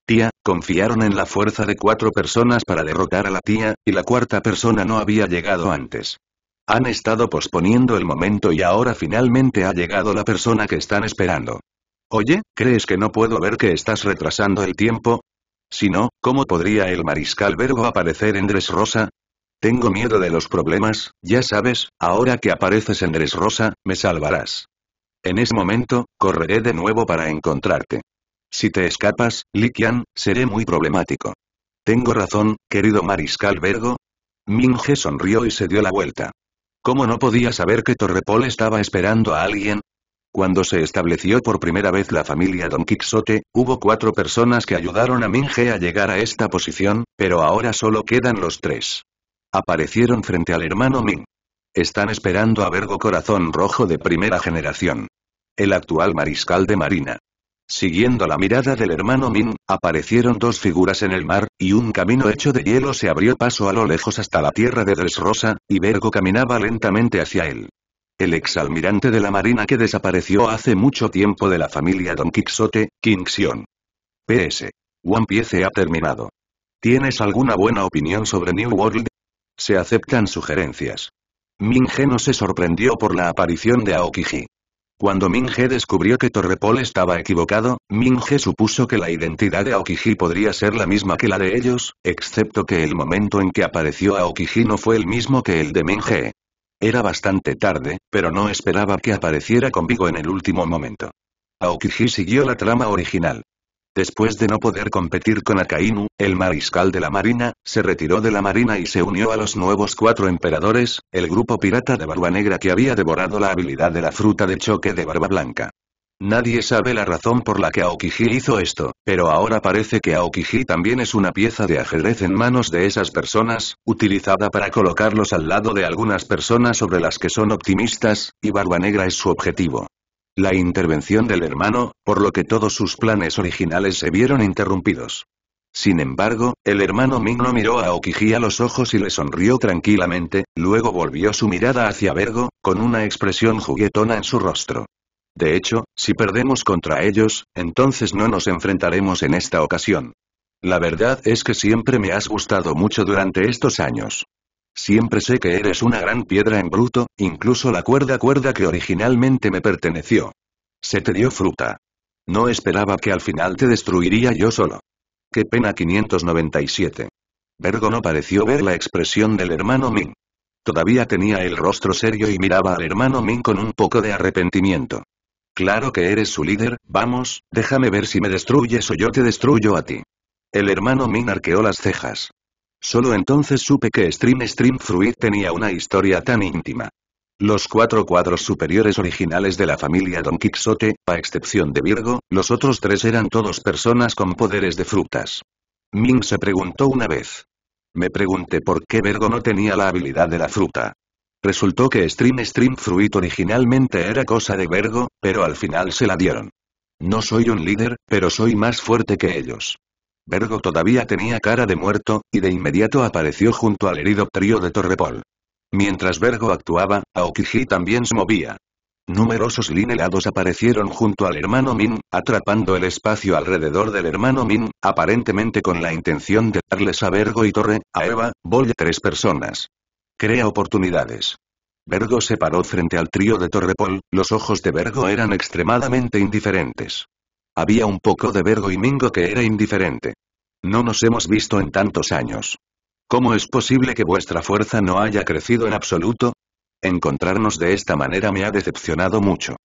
Tía, confiaron en la fuerza de cuatro personas para derrotar a la tía, y la cuarta persona no había llegado antes. Han estado posponiendo el momento y ahora finalmente ha llegado la persona que están esperando. Oye, ¿crees que no puedo ver que estás retrasando el tiempo? Si no, ¿cómo podría el mariscal verbo aparecer en Rosa? Tengo miedo de los problemas, ya sabes, ahora que apareces en Rosa, me salvarás. En ese momento, correré de nuevo para encontrarte. Si te escapas, Likian, seré muy problemático. Tengo razón, querido mariscal Vergo. Minge sonrió y se dio la vuelta. ¿Cómo no podía saber que Torrepol estaba esperando a alguien? Cuando se estableció por primera vez la familia Don Quixote, hubo cuatro personas que ayudaron a Minge a llegar a esta posición, pero ahora solo quedan los tres. Aparecieron frente al hermano Ming. Están esperando a Vergo Corazón Rojo de primera generación. El actual mariscal de marina. Siguiendo la mirada del hermano Min, aparecieron dos figuras en el mar, y un camino hecho de hielo se abrió paso a lo lejos hasta la tierra de Rosa. y Bergo caminaba lentamente hacia él. El exalmirante de la marina que desapareció hace mucho tiempo de la familia Don Quixote, Xion. PS. One Piece ha terminado. ¿Tienes alguna buena opinión sobre New World? Se aceptan sugerencias. Min no se sorprendió por la aparición de Aokiji. Cuando Minge descubrió que Torrepol estaba equivocado, Minge supuso que la identidad de Aokiji podría ser la misma que la de ellos, excepto que el momento en que apareció Aokiji no fue el mismo que el de Minge. Era bastante tarde, pero no esperaba que apareciera conmigo en el último momento. Aokiji siguió la trama original. Después de no poder competir con Akainu, el mariscal de la marina, se retiró de la marina y se unió a los nuevos cuatro emperadores, el grupo pirata de Barba Negra que había devorado la habilidad de la fruta de choque de Barba Blanca. Nadie sabe la razón por la que Aokiji hizo esto, pero ahora parece que Aokiji también es una pieza de ajedrez en manos de esas personas, utilizada para colocarlos al lado de algunas personas sobre las que son optimistas, y Barba Negra es su objetivo la intervención del hermano, por lo que todos sus planes originales se vieron interrumpidos. Sin embargo, el hermano Ming no miró a Okiji a los ojos y le sonrió tranquilamente, luego volvió su mirada hacia Vergo, con una expresión juguetona en su rostro. De hecho, si perdemos contra ellos, entonces no nos enfrentaremos en esta ocasión. La verdad es que siempre me has gustado mucho durante estos años. Siempre sé que eres una gran piedra en bruto, incluso la cuerda cuerda que originalmente me perteneció. Se te dio fruta. No esperaba que al final te destruiría yo solo. Qué pena 597. Vergo no pareció ver la expresión del hermano Min. Todavía tenía el rostro serio y miraba al hermano Min con un poco de arrepentimiento. Claro que eres su líder, vamos, déjame ver si me destruyes o yo te destruyo a ti. El hermano Min arqueó las cejas. Solo entonces supe que Stream Stream Fruit tenía una historia tan íntima. Los cuatro cuadros superiores originales de la familia Don Quixote, a excepción de Virgo, los otros tres eran todos personas con poderes de frutas. Ming se preguntó una vez. Me pregunté por qué Virgo no tenía la habilidad de la fruta. Resultó que Stream Stream Fruit originalmente era cosa de Virgo, pero al final se la dieron. No soy un líder, pero soy más fuerte que ellos. Vergo todavía tenía cara de muerto, y de inmediato apareció junto al herido trío de Torrepol. Mientras Vergo actuaba, Aokiji también se movía. Numerosos linelados aparecieron junto al hermano Min, atrapando el espacio alrededor del hermano Min, aparentemente con la intención de darles a Vergo y Torre, a Eva, Boy tres personas. Crea oportunidades. Vergo se paró frente al trío de Torrepol, los ojos de Vergo eran extremadamente indiferentes. Había un poco de vergo y mingo que era indiferente. No nos hemos visto en tantos años. ¿Cómo es posible que vuestra fuerza no haya crecido en absoluto? Encontrarnos de esta manera me ha decepcionado mucho.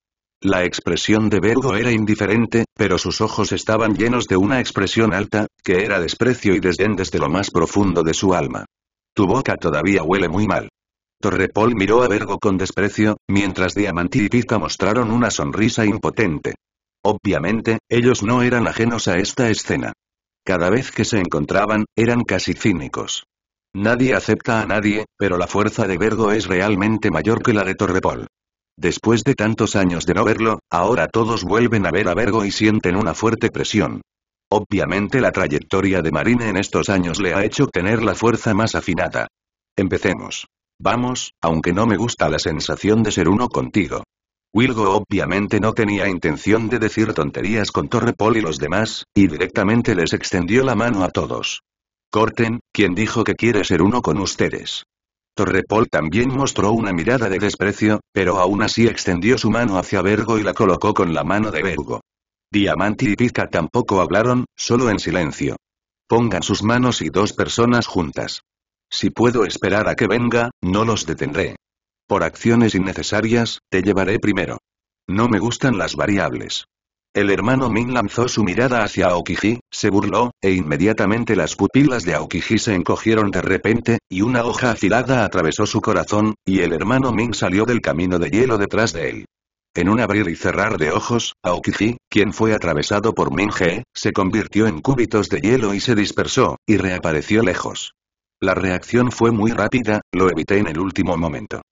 La expresión de Vergo era indiferente, pero sus ojos estaban llenos de una expresión alta, que era desprecio y desdén desde lo más profundo de su alma. Tu boca todavía huele muy mal. Torrepol miró a Vergo con desprecio, mientras Diamante y Pizca mostraron una sonrisa impotente. Obviamente, ellos no eran ajenos a esta escena. Cada vez que se encontraban, eran casi cínicos. Nadie acepta a nadie, pero la fuerza de Vergo es realmente mayor que la de Torrepol. Después de tantos años de no verlo, ahora todos vuelven a ver a Vergo y sienten una fuerte presión. Obviamente la trayectoria de Marine en estos años le ha hecho tener la fuerza más afinada. Empecemos. Vamos, aunque no me gusta la sensación de ser uno contigo. Wilgo obviamente no tenía intención de decir tonterías con Torrepol y los demás, y directamente les extendió la mano a todos. Corten, quien dijo que quiere ser uno con ustedes. Torrepol también mostró una mirada de desprecio, pero aún así extendió su mano hacia Bergo y la colocó con la mano de Bergo. Diamante y Pizca tampoco hablaron, solo en silencio. Pongan sus manos y dos personas juntas. Si puedo esperar a que venga, no los detendré. Por acciones innecesarias, te llevaré primero. No me gustan las variables. El hermano Min lanzó su mirada hacia Aokiji, se burló, e inmediatamente las pupilas de Aokiji se encogieron de repente, y una hoja afilada atravesó su corazón, y el hermano Min salió del camino de hielo detrás de él. En un abrir y cerrar de ojos, Aokiji, quien fue atravesado por He, se convirtió en cúbitos de hielo y se dispersó, y reapareció lejos. La reacción fue muy rápida, lo evité en el último momento.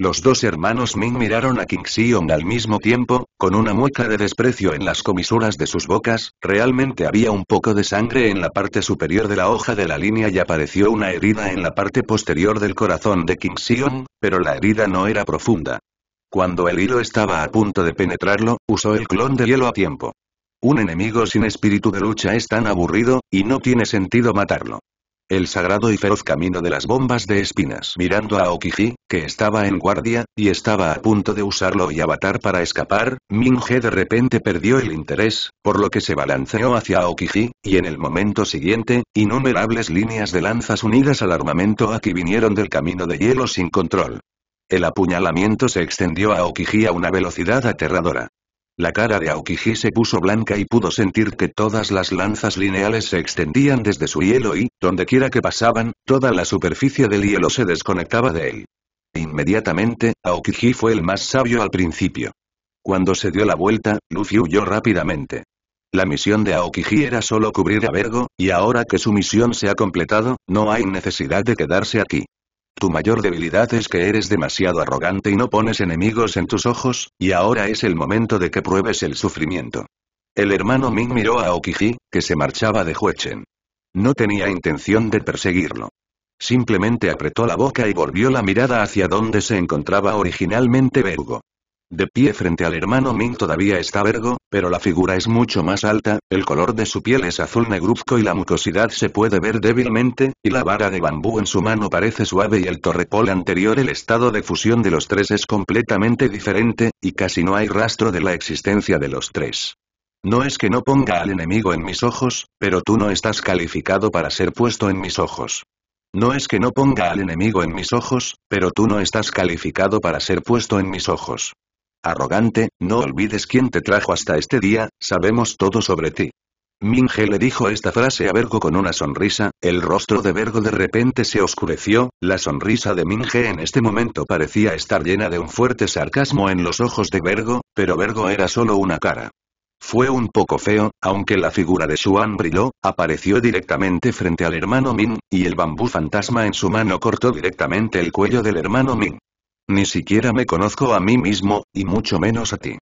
Los dos hermanos Ming miraron a King Xiong al mismo tiempo, con una mueca de desprecio en las comisuras de sus bocas, realmente había un poco de sangre en la parte superior de la hoja de la línea y apareció una herida en la parte posterior del corazón de King Xiong, pero la herida no era profunda. Cuando el hilo estaba a punto de penetrarlo, usó el clon de hielo a tiempo. Un enemigo sin espíritu de lucha es tan aburrido, y no tiene sentido matarlo el sagrado y feroz camino de las bombas de espinas. Mirando a Okiji, que estaba en guardia, y estaba a punto de usarlo y avatar para escapar, Minghe de repente perdió el interés, por lo que se balanceó hacia Okiji, y en el momento siguiente, innumerables líneas de lanzas unidas al armamento Aki vinieron del camino de hielo sin control. El apuñalamiento se extendió a Okiji a una velocidad aterradora. La cara de Aokiji se puso blanca y pudo sentir que todas las lanzas lineales se extendían desde su hielo y, dondequiera que pasaban, toda la superficie del hielo se desconectaba de él. Inmediatamente, Aokiji fue el más sabio al principio. Cuando se dio la vuelta, Luffy huyó rápidamente. La misión de Aokiji era solo cubrir a Vergo, y ahora que su misión se ha completado, no hay necesidad de quedarse aquí. Tu mayor debilidad es que eres demasiado arrogante y no pones enemigos en tus ojos, y ahora es el momento de que pruebes el sufrimiento. El hermano Ming miró a Okiji, que se marchaba de Huechen. No tenía intención de perseguirlo. Simplemente apretó la boca y volvió la mirada hacia donde se encontraba originalmente Berugo. De pie frente al hermano Ming todavía está Vergo, pero la figura es mucho más alta, el color de su piel es azul negruzco y la mucosidad se puede ver débilmente, y la vara de bambú en su mano parece suave y el torrepol anterior el estado de fusión de los tres es completamente diferente, y casi no hay rastro de la existencia de los tres. No es que no ponga al enemigo en mis ojos, pero tú no estás calificado para ser puesto en mis ojos. No es que no ponga al enemigo en mis ojos, pero tú no estás calificado para ser puesto en mis ojos. Arrogante, no olvides quién te trajo hasta este día, sabemos todo sobre ti. Minge le dijo esta frase a Vergo con una sonrisa, el rostro de Vergo de repente se oscureció, la sonrisa de Minge en este momento parecía estar llena de un fuerte sarcasmo en los ojos de Vergo, pero Vergo era solo una cara. Fue un poco feo, aunque la figura de Xuan brilló, apareció directamente frente al hermano Min, y el bambú fantasma en su mano cortó directamente el cuello del hermano Min. Ni siquiera me conozco a mí mismo, y mucho menos a ti.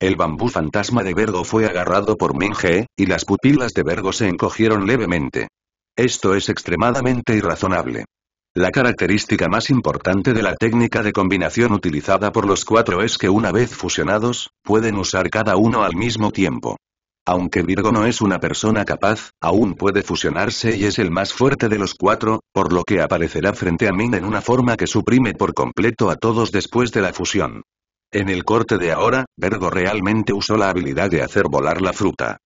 El bambú fantasma de Vergo fue agarrado por Minge, y las pupilas de Vergo se encogieron levemente. Esto es extremadamente irrazonable. La característica más importante de la técnica de combinación utilizada por los cuatro es que una vez fusionados, pueden usar cada uno al mismo tiempo. Aunque Virgo no es una persona capaz, aún puede fusionarse y es el más fuerte de los cuatro, por lo que aparecerá frente a Min en una forma que suprime por completo a todos después de la fusión. En el corte de ahora, Virgo realmente usó la habilidad de hacer volar la fruta.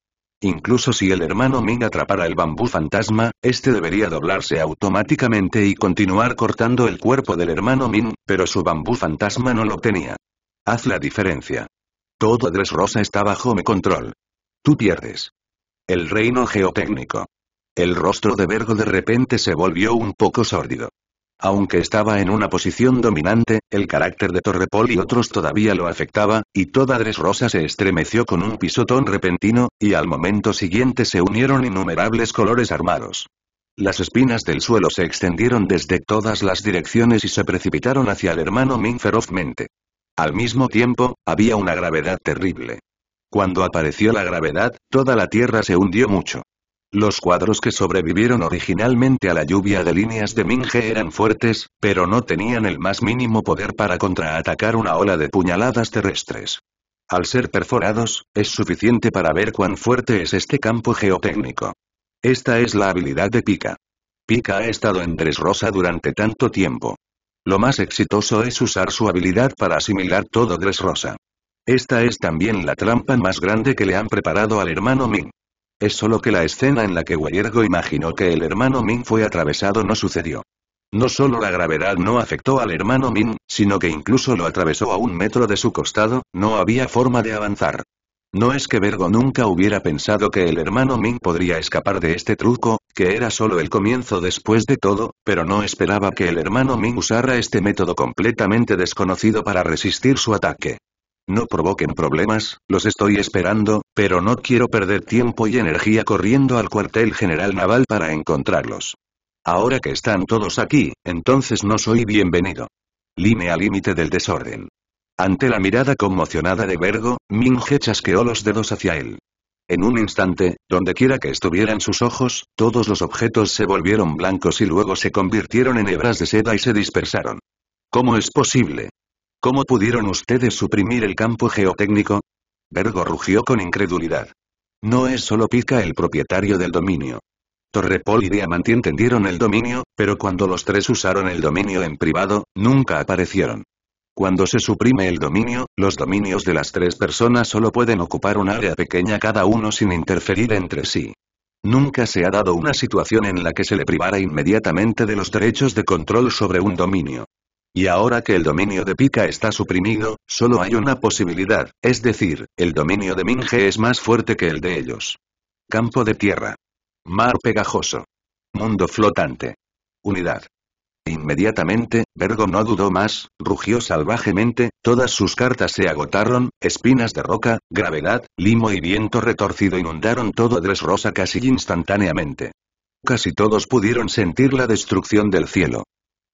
Incluso si el hermano Min atrapara el bambú fantasma, este debería doblarse automáticamente y continuar cortando el cuerpo del hermano Min, pero su bambú fantasma no lo tenía. Haz la diferencia. Todo Rosa está bajo mi control. Tú pierdes. El reino geotécnico. El rostro de Vergo de repente se volvió un poco sórdido. Aunque estaba en una posición dominante, el carácter de Torrepol y otros todavía lo afectaba, y toda Dresrosa se estremeció con un pisotón repentino, y al momento siguiente se unieron innumerables colores armados. Las espinas del suelo se extendieron desde todas las direcciones y se precipitaron hacia el hermano Min ferozmente. Al mismo tiempo, había una gravedad terrible. Cuando apareció la gravedad, toda la Tierra se hundió mucho. Los cuadros que sobrevivieron originalmente a la lluvia de líneas de Minge eran fuertes, pero no tenían el más mínimo poder para contraatacar una ola de puñaladas terrestres. Al ser perforados, es suficiente para ver cuán fuerte es este campo geotécnico. Esta es la habilidad de Pika. Pika ha estado en Rosa durante tanto tiempo. Lo más exitoso es usar su habilidad para asimilar todo Rosa. Esta es también la trampa más grande que le han preparado al hermano Ming. Es solo que la escena en la que Wayergo imaginó que el hermano Ming fue atravesado no sucedió. No solo la gravedad no afectó al hermano Ming, sino que incluso lo atravesó a un metro de su costado, no había forma de avanzar. No es que Vergo nunca hubiera pensado que el hermano Ming podría escapar de este truco, que era solo el comienzo después de todo, pero no esperaba que el hermano Ming usara este método completamente desconocido para resistir su ataque. No provoquen problemas, los estoy esperando, pero no quiero perder tiempo y energía corriendo al cuartel general naval para encontrarlos. Ahora que están todos aquí, entonces no soy bienvenido. Línea límite del desorden. Ante la mirada conmocionada de Vergo, minje chasqueó los dedos hacia él. En un instante, donde quiera que estuvieran sus ojos, todos los objetos se volvieron blancos y luego se convirtieron en hebras de seda y se dispersaron. ¿Cómo es posible? ¿Cómo pudieron ustedes suprimir el campo geotécnico? Vergo rugió con incredulidad. No es solo Pica el propietario del dominio. Torrepol y Diamanti entendieron el dominio, pero cuando los tres usaron el dominio en privado, nunca aparecieron. Cuando se suprime el dominio, los dominios de las tres personas solo pueden ocupar un área pequeña cada uno sin interferir entre sí. Nunca se ha dado una situación en la que se le privara inmediatamente de los derechos de control sobre un dominio. Y ahora que el dominio de Pika está suprimido, solo hay una posibilidad, es decir, el dominio de Minge es más fuerte que el de ellos. Campo de tierra. Mar pegajoso. Mundo flotante. Unidad. Inmediatamente, Vergo no dudó más, rugió salvajemente, todas sus cartas se agotaron, espinas de roca, gravedad, limo y viento retorcido inundaron todo Dresrosa casi instantáneamente. Casi todos pudieron sentir la destrucción del cielo.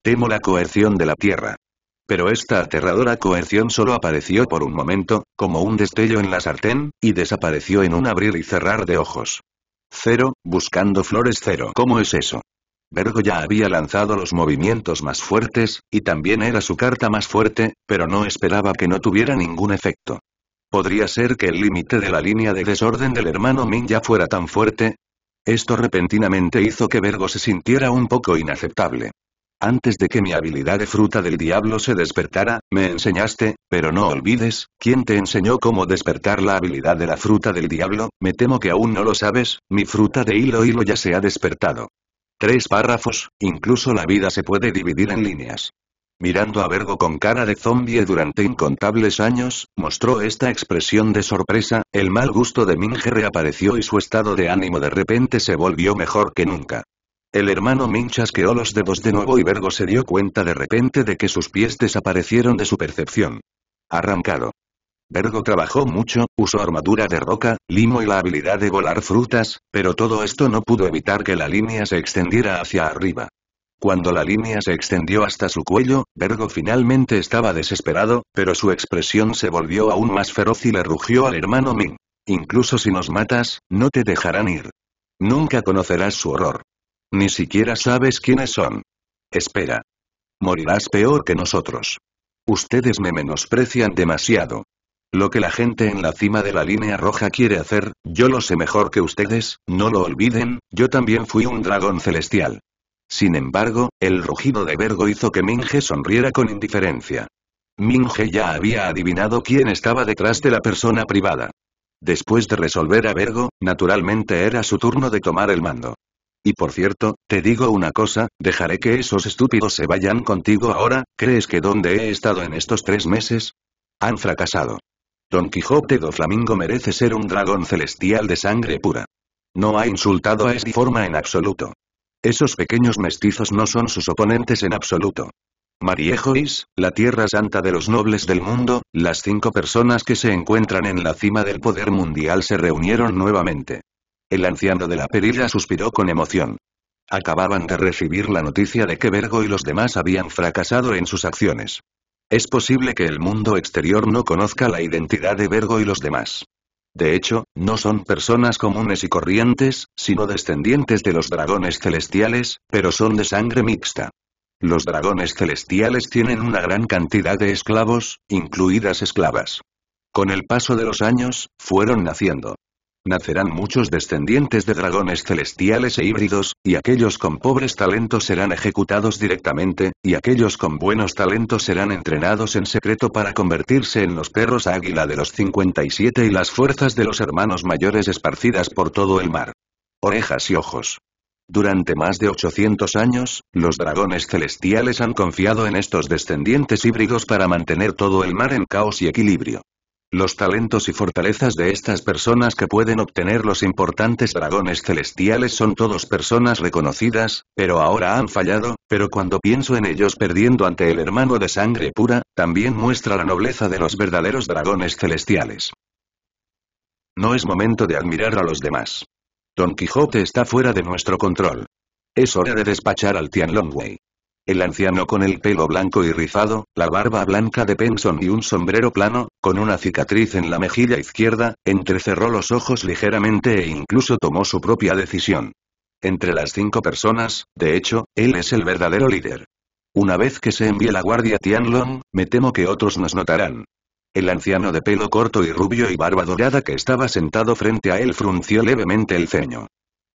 Temo la coerción de la Tierra. Pero esta aterradora coerción solo apareció por un momento, como un destello en la sartén, y desapareció en un abrir y cerrar de ojos. Cero, buscando flores cero. ¿Cómo es eso? Vergo ya había lanzado los movimientos más fuertes, y también era su carta más fuerte, pero no esperaba que no tuviera ningún efecto. ¿Podría ser que el límite de la línea de desorden del hermano Min ya fuera tan fuerte? Esto repentinamente hizo que Vergo se sintiera un poco inaceptable. Antes de que mi habilidad de fruta del diablo se despertara, me enseñaste, pero no olvides, ¿quién te enseñó cómo despertar la habilidad de la fruta del diablo? Me temo que aún no lo sabes, mi fruta de hilo hilo ya se ha despertado. Tres párrafos, incluso la vida se puede dividir en líneas. Mirando a Vergo con cara de zombie durante incontables años, mostró esta expresión de sorpresa, el mal gusto de Minge reapareció y su estado de ánimo de repente se volvió mejor que nunca. El hermano Min chasqueó los dedos de nuevo y Vergo se dio cuenta de repente de que sus pies desaparecieron de su percepción. Arrancado. Vergo trabajó mucho, usó armadura de roca, limo y la habilidad de volar frutas, pero todo esto no pudo evitar que la línea se extendiera hacia arriba. Cuando la línea se extendió hasta su cuello, Vergo finalmente estaba desesperado, pero su expresión se volvió aún más feroz y le rugió al hermano Min. Incluso si nos matas, no te dejarán ir. Nunca conocerás su horror. Ni siquiera sabes quiénes son. Espera. Morirás peor que nosotros. Ustedes me menosprecian demasiado. Lo que la gente en la cima de la línea roja quiere hacer, yo lo sé mejor que ustedes, no lo olviden, yo también fui un dragón celestial. Sin embargo, el rugido de Vergo hizo que Minje sonriera con indiferencia. Minge ya había adivinado quién estaba detrás de la persona privada. Después de resolver a Vergo, naturalmente era su turno de tomar el mando. Y por cierto, te digo una cosa, dejaré que esos estúpidos se vayan contigo ahora, ¿crees que donde he estado en estos tres meses? Han fracasado. Don Quijote do Flamingo merece ser un dragón celestial de sangre pura. No ha insultado a Esdiforma en absoluto. Esos pequeños mestizos no son sus oponentes en absoluto. Mariejois, la tierra santa de los nobles del mundo, las cinco personas que se encuentran en la cima del poder mundial se reunieron nuevamente. El anciano de la perilla suspiró con emoción. Acababan de recibir la noticia de que Vergo y los demás habían fracasado en sus acciones. Es posible que el mundo exterior no conozca la identidad de Vergo y los demás. De hecho, no son personas comunes y corrientes, sino descendientes de los dragones celestiales, pero son de sangre mixta. Los dragones celestiales tienen una gran cantidad de esclavos, incluidas esclavas. Con el paso de los años, fueron naciendo Nacerán muchos descendientes de dragones celestiales e híbridos, y aquellos con pobres talentos serán ejecutados directamente, y aquellos con buenos talentos serán entrenados en secreto para convertirse en los perros águila de los 57 y las fuerzas de los hermanos mayores esparcidas por todo el mar. Orejas y ojos. Durante más de 800 años, los dragones celestiales han confiado en estos descendientes híbridos para mantener todo el mar en caos y equilibrio. Los talentos y fortalezas de estas personas que pueden obtener los importantes dragones celestiales son todos personas reconocidas, pero ahora han fallado, pero cuando pienso en ellos perdiendo ante el hermano de sangre pura, también muestra la nobleza de los verdaderos dragones celestiales. No es momento de admirar a los demás. Don Quijote está fuera de nuestro control. Es hora de despachar al Tian Longway. El anciano con el pelo blanco y rizado, la barba blanca de Benson y un sombrero plano, con una cicatriz en la mejilla izquierda, entrecerró los ojos ligeramente e incluso tomó su propia decisión. Entre las cinco personas, de hecho, él es el verdadero líder. Una vez que se envíe la guardia Tianlong, me temo que otros nos notarán. El anciano de pelo corto y rubio y barba dorada que estaba sentado frente a él frunció levemente el ceño.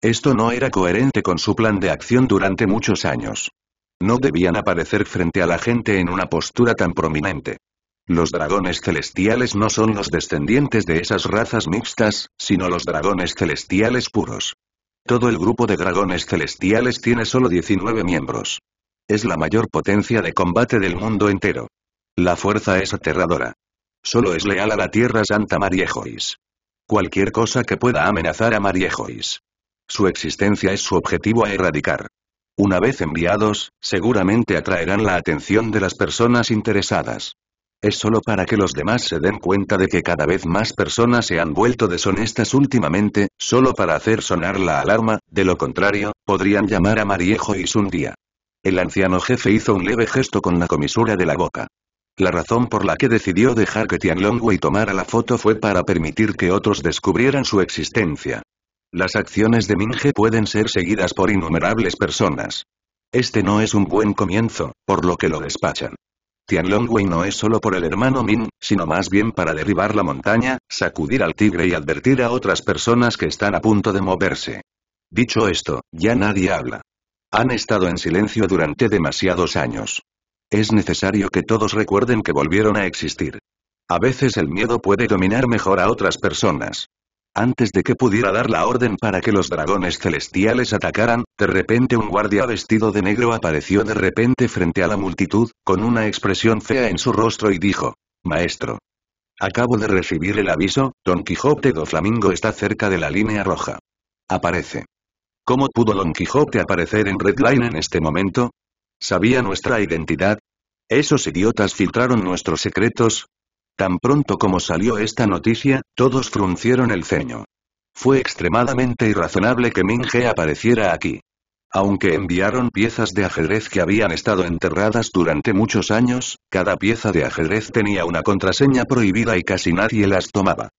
Esto no era coherente con su plan de acción durante muchos años. No debían aparecer frente a la gente en una postura tan prominente. Los dragones celestiales no son los descendientes de esas razas mixtas, sino los dragones celestiales puros. Todo el grupo de dragones celestiales tiene solo 19 miembros. Es la mayor potencia de combate del mundo entero. La fuerza es aterradora. Solo es leal a la Tierra Santa Mariejois. Cualquier cosa que pueda amenazar a Mariejois. Su existencia es su objetivo a erradicar. Una vez enviados, seguramente atraerán la atención de las personas interesadas. Es solo para que los demás se den cuenta de que cada vez más personas se han vuelto deshonestas últimamente, solo para hacer sonar la alarma, de lo contrario, podrían llamar a Mariejo y Sundia. El anciano jefe hizo un leve gesto con la comisura de la boca. La razón por la que decidió dejar que Tian tomara la foto fue para permitir que otros descubrieran su existencia. Las acciones de Minge pueden ser seguidas por innumerables personas. Este no es un buen comienzo, por lo que lo despachan. Tianlongwei no es solo por el hermano Min, sino más bien para derribar la montaña, sacudir al tigre y advertir a otras personas que están a punto de moverse. Dicho esto, ya nadie habla. Han estado en silencio durante demasiados años. Es necesario que todos recuerden que volvieron a existir. A veces el miedo puede dominar mejor a otras personas. Antes de que pudiera dar la orden para que los dragones celestiales atacaran, de repente un guardia vestido de negro apareció de repente frente a la multitud, con una expresión fea en su rostro y dijo, Maestro. Acabo de recibir el aviso, Don Quijote do Flamingo está cerca de la línea roja. Aparece. ¿Cómo pudo Don Quijote aparecer en Redline en este momento? ¿Sabía nuestra identidad? Esos idiotas filtraron nuestros secretos, Tan pronto como salió esta noticia, todos fruncieron el ceño. Fue extremadamente irrazonable que Minge apareciera aquí. Aunque enviaron piezas de ajedrez que habían estado enterradas durante muchos años, cada pieza de ajedrez tenía una contraseña prohibida y casi nadie las tomaba.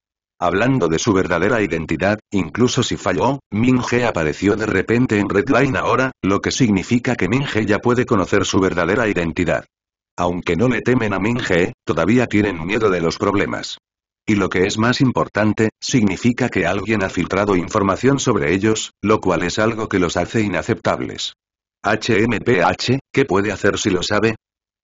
Hablando de su verdadera identidad, incluso si falló, Mingge apareció de repente en Redline ahora, lo que significa que Minge ya puede conocer su verdadera identidad. Aunque no le temen a Minge, todavía tienen miedo de los problemas. Y lo que es más importante, significa que alguien ha filtrado información sobre ellos, lo cual es algo que los hace inaceptables. HMPH, ¿qué puede hacer si lo sabe?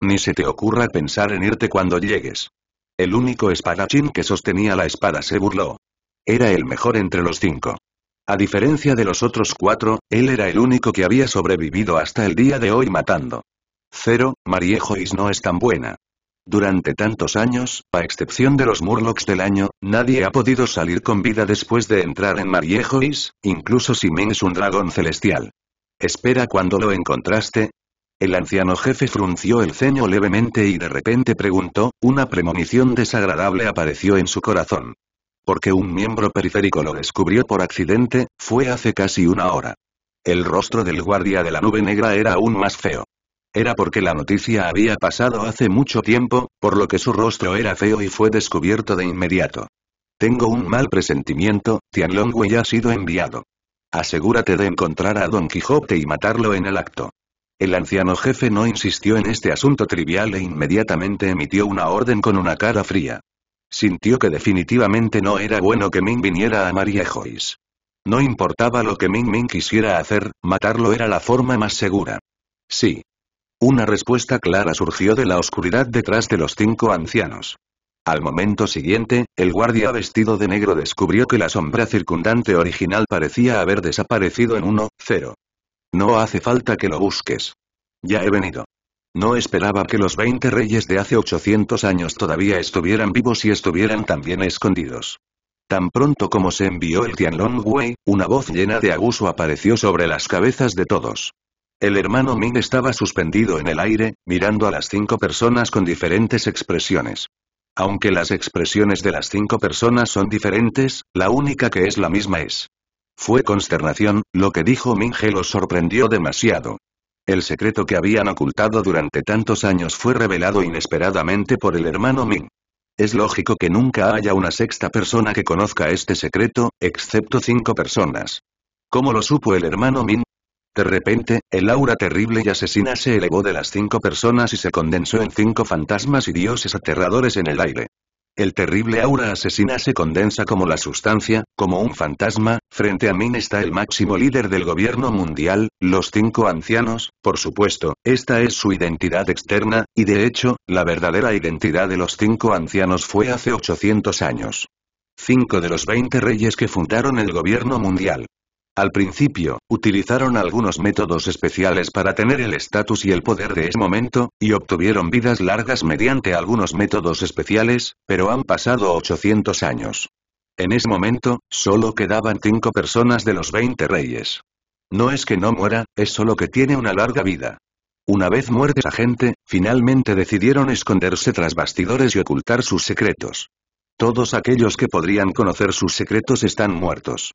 Ni se te ocurra pensar en irte cuando llegues. El único espadachín que sostenía la espada se burló. Era el mejor entre los cinco. A diferencia de los otros cuatro, él era el único que había sobrevivido hasta el día de hoy matando. Cero, Mariejois no es tan buena. Durante tantos años, a excepción de los Murlocs del año, nadie ha podido salir con vida después de entrar en Mariejois, incluso si Men es un dragón celestial. Espera cuando lo encontraste. El anciano jefe frunció el ceño levemente y de repente preguntó, una premonición desagradable apareció en su corazón. Porque un miembro periférico lo descubrió por accidente, fue hace casi una hora. El rostro del guardia de la nube negra era aún más feo. Era porque la noticia había pasado hace mucho tiempo, por lo que su rostro era feo y fue descubierto de inmediato. Tengo un mal presentimiento, Tianlongwei ya ha sido enviado. Asegúrate de encontrar a Don Quijote y matarlo en el acto. El anciano jefe no insistió en este asunto trivial e inmediatamente emitió una orden con una cara fría. Sintió que definitivamente no era bueno que Ming viniera a María Joyce. No importaba lo que Ming Ming quisiera hacer, matarlo era la forma más segura. Sí, una respuesta clara surgió de la oscuridad detrás de los cinco ancianos. Al momento siguiente, el guardia vestido de negro descubrió que la sombra circundante original parecía haber desaparecido en 1-0. No hace falta que lo busques. Ya he venido. No esperaba que los 20 reyes de hace 800 años todavía estuvieran vivos y estuvieran también escondidos. Tan pronto como se envió el Tianlong Wei, una voz llena de aguso apareció sobre las cabezas de todos. El hermano Ming estaba suspendido en el aire, mirando a las cinco personas con diferentes expresiones. Aunque las expresiones de las cinco personas son diferentes, la única que es la misma es. Fue consternación, lo que dijo Ming-he los sorprendió demasiado. El secreto que habían ocultado durante tantos años fue revelado inesperadamente por el hermano Ming. Es lógico que nunca haya una sexta persona que conozca este secreto, excepto cinco personas. ¿Cómo lo supo el hermano Ming? De repente, el aura terrible y asesina se elevó de las cinco personas y se condensó en cinco fantasmas y dioses aterradores en el aire. El terrible aura asesina se condensa como la sustancia, como un fantasma, frente a mí está el máximo líder del gobierno mundial, los cinco ancianos, por supuesto, esta es su identidad externa, y de hecho, la verdadera identidad de los cinco ancianos fue hace 800 años. Cinco de los 20 reyes que fundaron el gobierno mundial. Al principio, utilizaron algunos métodos especiales para tener el estatus y el poder de ese momento, y obtuvieron vidas largas mediante algunos métodos especiales, pero han pasado 800 años. En ese momento, solo quedaban 5 personas de los 20 reyes. No es que no muera, es solo que tiene una larga vida. Una vez muerta esa gente, finalmente decidieron esconderse tras bastidores y ocultar sus secretos. Todos aquellos que podrían conocer sus secretos están muertos.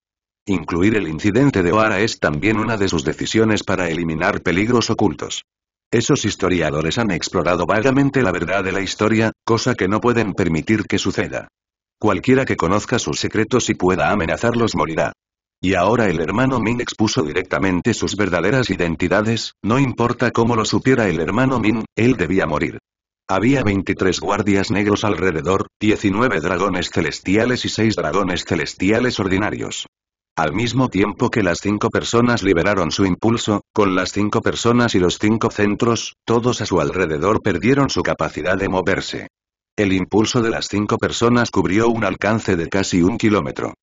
Incluir el incidente de Oara es también una de sus decisiones para eliminar peligros ocultos. Esos historiadores han explorado vagamente la verdad de la historia, cosa que no pueden permitir que suceda. Cualquiera que conozca sus secretos y pueda amenazarlos morirá. Y ahora el hermano Min expuso directamente sus verdaderas identidades, no importa cómo lo supiera el hermano Min, él debía morir. Había 23 guardias negros alrededor, 19 dragones celestiales y 6 dragones celestiales ordinarios. Al mismo tiempo que las cinco personas liberaron su impulso, con las cinco personas y los cinco centros, todos a su alrededor perdieron su capacidad de moverse. El impulso de las cinco personas cubrió un alcance de casi un kilómetro.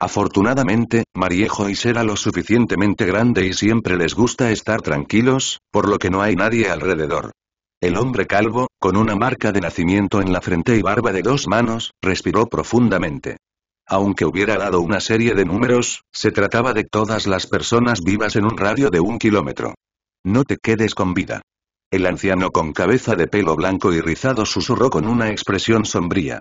Afortunadamente, Mariejo y será lo suficientemente grande y siempre les gusta estar tranquilos, por lo que no hay nadie alrededor. El hombre calvo, con una marca de nacimiento en la frente y barba de dos manos, respiró profundamente. Aunque hubiera dado una serie de números, se trataba de todas las personas vivas en un radio de un kilómetro. No te quedes con vida. El anciano con cabeza de pelo blanco y rizado susurró con una expresión sombría.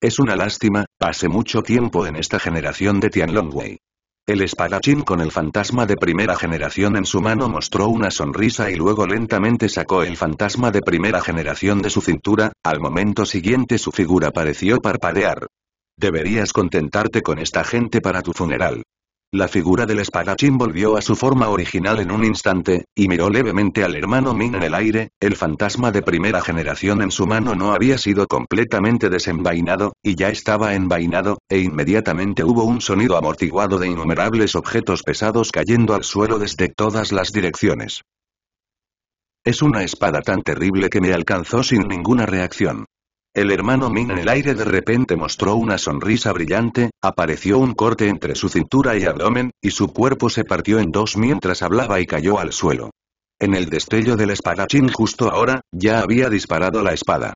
Es una lástima, pase mucho tiempo en esta generación de Tianlongwei. El espadachín con el fantasma de primera generación en su mano mostró una sonrisa y luego lentamente sacó el fantasma de primera generación de su cintura, al momento siguiente su figura pareció parpadear. Deberías contentarte con esta gente para tu funeral. La figura del espadachín volvió a su forma original en un instante, y miró levemente al hermano Min en el aire, el fantasma de primera generación en su mano no había sido completamente desenvainado, y ya estaba envainado, e inmediatamente hubo un sonido amortiguado de innumerables objetos pesados cayendo al suelo desde todas las direcciones. Es una espada tan terrible que me alcanzó sin ninguna reacción. El hermano Min en el aire de repente mostró una sonrisa brillante, apareció un corte entre su cintura y abdomen, y su cuerpo se partió en dos mientras hablaba y cayó al suelo. En el destello del espadachín justo ahora, ya había disparado la espada.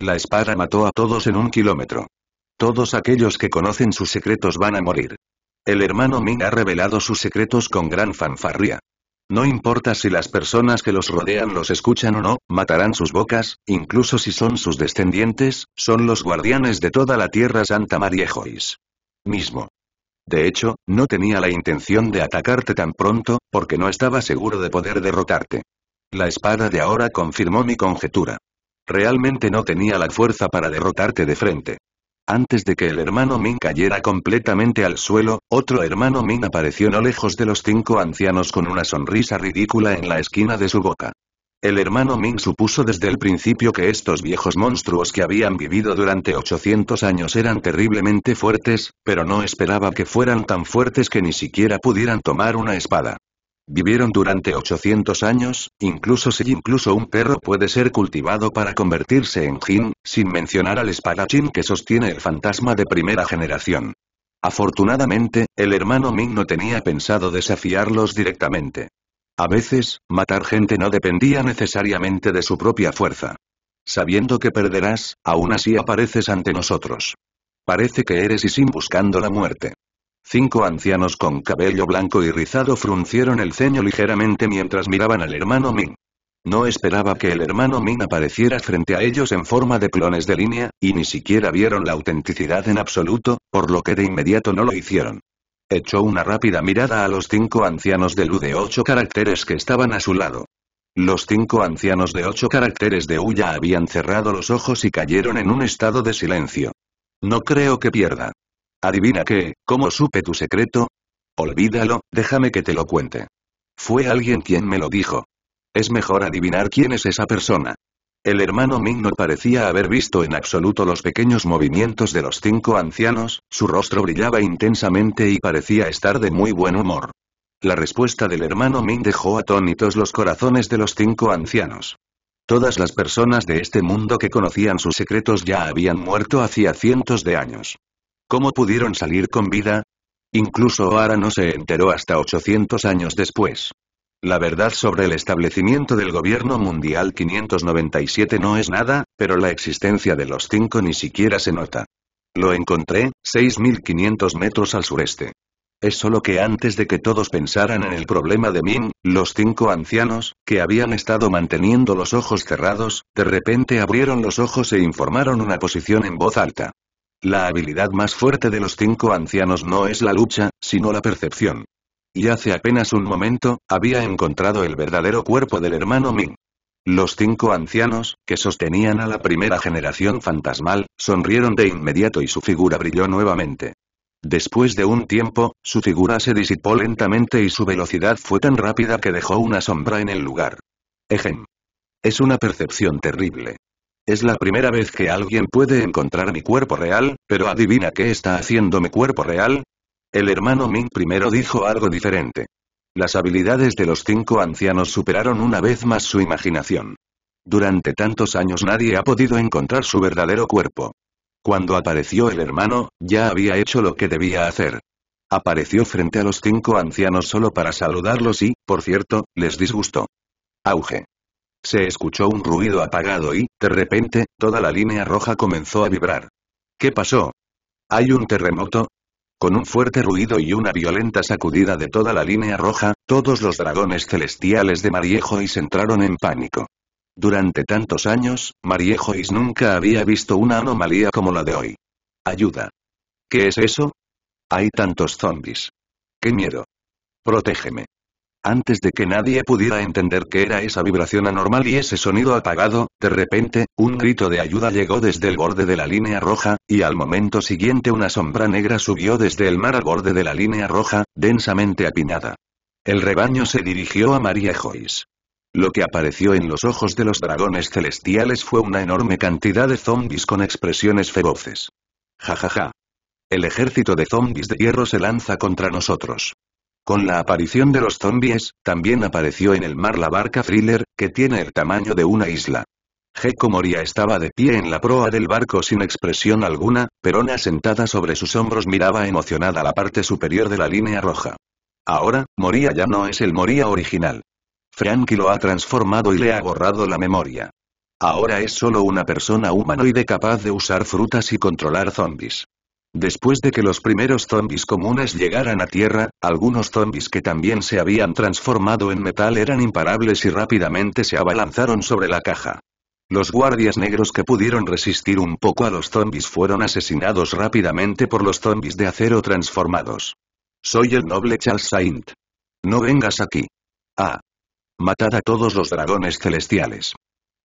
La espada mató a todos en un kilómetro. Todos aquellos que conocen sus secretos van a morir. El hermano Min ha revelado sus secretos con gran fanfarría. No importa si las personas que los rodean los escuchan o no, matarán sus bocas, incluso si son sus descendientes, son los guardianes de toda la Tierra Santa María Joyce. Mismo. De hecho, no tenía la intención de atacarte tan pronto, porque no estaba seguro de poder derrotarte. La espada de ahora confirmó mi conjetura. Realmente no tenía la fuerza para derrotarte de frente. Antes de que el hermano Min cayera completamente al suelo, otro hermano Min apareció no lejos de los cinco ancianos con una sonrisa ridícula en la esquina de su boca. El hermano Ming supuso desde el principio que estos viejos monstruos que habían vivido durante 800 años eran terriblemente fuertes, pero no esperaba que fueran tan fuertes que ni siquiera pudieran tomar una espada. Vivieron durante 800 años, incluso si incluso un perro puede ser cultivado para convertirse en jin, sin mencionar al espadachín que sostiene el fantasma de primera generación. Afortunadamente, el hermano Ming no tenía pensado desafiarlos directamente. A veces, matar gente no dependía necesariamente de su propia fuerza. Sabiendo que perderás, aún así apareces ante nosotros. Parece que eres y sin buscando la muerte. Cinco ancianos con cabello blanco y rizado fruncieron el ceño ligeramente mientras miraban al hermano Min. No esperaba que el hermano Min apareciera frente a ellos en forma de clones de línea, y ni siquiera vieron la autenticidad en absoluto, por lo que de inmediato no lo hicieron. Echó una rápida mirada a los cinco ancianos de Lu de ocho caracteres que estaban a su lado. Los cinco ancianos de ocho caracteres de Uya habían cerrado los ojos y cayeron en un estado de silencio. No creo que pierda. ¿Adivina qué? ¿Cómo supe tu secreto? Olvídalo, déjame que te lo cuente. Fue alguien quien me lo dijo. Es mejor adivinar quién es esa persona. El hermano Ming no parecía haber visto en absoluto los pequeños movimientos de los cinco ancianos, su rostro brillaba intensamente y parecía estar de muy buen humor. La respuesta del hermano Ming dejó atónitos los corazones de los cinco ancianos. Todas las personas de este mundo que conocían sus secretos ya habían muerto hacía cientos de años. ¿Cómo pudieron salir con vida? Incluso O'Hara no se enteró hasta 800 años después. La verdad sobre el establecimiento del gobierno mundial 597 no es nada, pero la existencia de los cinco ni siquiera se nota. Lo encontré, 6.500 metros al sureste. Es solo que antes de que todos pensaran en el problema de Min, los cinco ancianos, que habían estado manteniendo los ojos cerrados, de repente abrieron los ojos e informaron una posición en voz alta. La habilidad más fuerte de los cinco ancianos no es la lucha, sino la percepción. Y hace apenas un momento, había encontrado el verdadero cuerpo del hermano Ming. Los cinco ancianos, que sostenían a la primera generación fantasmal, sonrieron de inmediato y su figura brilló nuevamente. Después de un tiempo, su figura se disipó lentamente y su velocidad fue tan rápida que dejó una sombra en el lugar. Ejem. Es una percepción terrible. Es la primera vez que alguien puede encontrar mi cuerpo real, pero adivina qué está haciendo mi cuerpo real. El hermano Ming primero dijo algo diferente. Las habilidades de los cinco ancianos superaron una vez más su imaginación. Durante tantos años nadie ha podido encontrar su verdadero cuerpo. Cuando apareció el hermano, ya había hecho lo que debía hacer. Apareció frente a los cinco ancianos solo para saludarlos y, por cierto, les disgustó. Auge. Se escuchó un ruido apagado y, de repente, toda la línea roja comenzó a vibrar. ¿Qué pasó? ¿Hay un terremoto? Con un fuerte ruido y una violenta sacudida de toda la línea roja, todos los dragones celestiales de Mariejois entraron en pánico. Durante tantos años, Mariejois nunca había visto una anomalía como la de hoy. Ayuda. ¿Qué es eso? Hay tantos zombies. ¡Qué miedo! Protégeme. Antes de que nadie pudiera entender qué era esa vibración anormal y ese sonido apagado, de repente, un grito de ayuda llegó desde el borde de la línea roja, y al momento siguiente una sombra negra subió desde el mar al borde de la línea roja, densamente apinada. El rebaño se dirigió a María Joyce. Lo que apareció en los ojos de los dragones celestiales fue una enorme cantidad de zombies con expresiones feroces. Ja ja ja. El ejército de zombies de hierro se lanza contra nosotros. Con la aparición de los zombies, también apareció en el mar la barca Thriller, que tiene el tamaño de una isla. Gecko Moria estaba de pie en la proa del barco sin expresión alguna, pero una sentada sobre sus hombros miraba emocionada la parte superior de la línea roja. Ahora, Moria ya no es el Moria original. Frankie lo ha transformado y le ha borrado la memoria. Ahora es solo una persona humanoide capaz de usar frutas y controlar zombies. Después de que los primeros zombies comunes llegaran a Tierra, algunos zombies que también se habían transformado en metal eran imparables y rápidamente se abalanzaron sobre la caja. Los guardias negros que pudieron resistir un poco a los zombies fueron asesinados rápidamente por los zombies de acero transformados. Soy el noble Charles Saint. No vengas aquí. Ah. Matad a todos los dragones celestiales.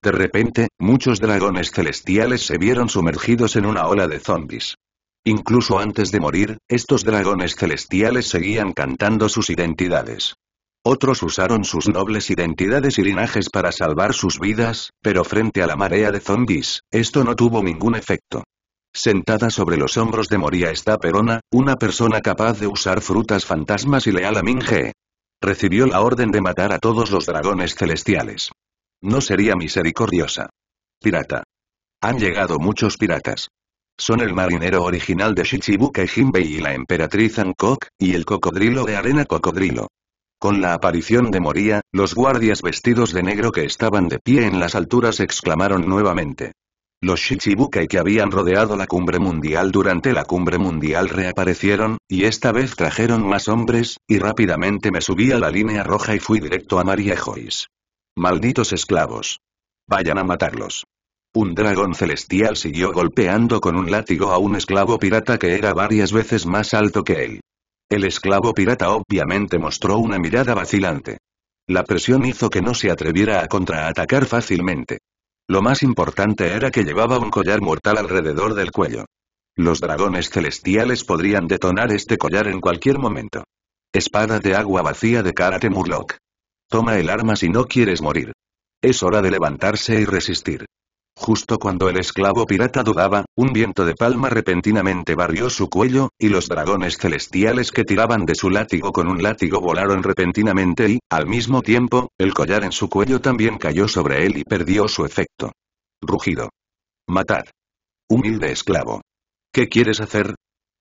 De repente, muchos dragones celestiales se vieron sumergidos en una ola de zombies. Incluso antes de morir, estos dragones celestiales seguían cantando sus identidades. Otros usaron sus nobles identidades y linajes para salvar sus vidas, pero frente a la marea de zombies, esto no tuvo ningún efecto. Sentada sobre los hombros de Moria está Perona, una persona capaz de usar frutas fantasmas y leal a Minge. Recibió la orden de matar a todos los dragones celestiales. No sería misericordiosa. Pirata. Han llegado muchos piratas. Son el marinero original de Shichibukai Jinbei y la emperatriz Hancock, y el cocodrilo de arena cocodrilo. Con la aparición de Moria, los guardias vestidos de negro que estaban de pie en las alturas exclamaron nuevamente. Los Shichibukai que habían rodeado la cumbre mundial durante la cumbre mundial reaparecieron, y esta vez trajeron más hombres, y rápidamente me subí a la línea roja y fui directo a María Joyce. Malditos esclavos. Vayan a matarlos. Un dragón celestial siguió golpeando con un látigo a un esclavo pirata que era varias veces más alto que él. El esclavo pirata obviamente mostró una mirada vacilante. La presión hizo que no se atreviera a contraatacar fácilmente. Lo más importante era que llevaba un collar mortal alrededor del cuello. Los dragones celestiales podrían detonar este collar en cualquier momento. Espada de agua vacía de Karate Murloc. Toma el arma si no quieres morir. Es hora de levantarse y resistir. Justo cuando el esclavo pirata dudaba, un viento de palma repentinamente barrió su cuello, y los dragones celestiales que tiraban de su látigo con un látigo volaron repentinamente y, al mismo tiempo, el collar en su cuello también cayó sobre él y perdió su efecto. Rugido. Matad. Humilde esclavo. ¿Qué quieres hacer?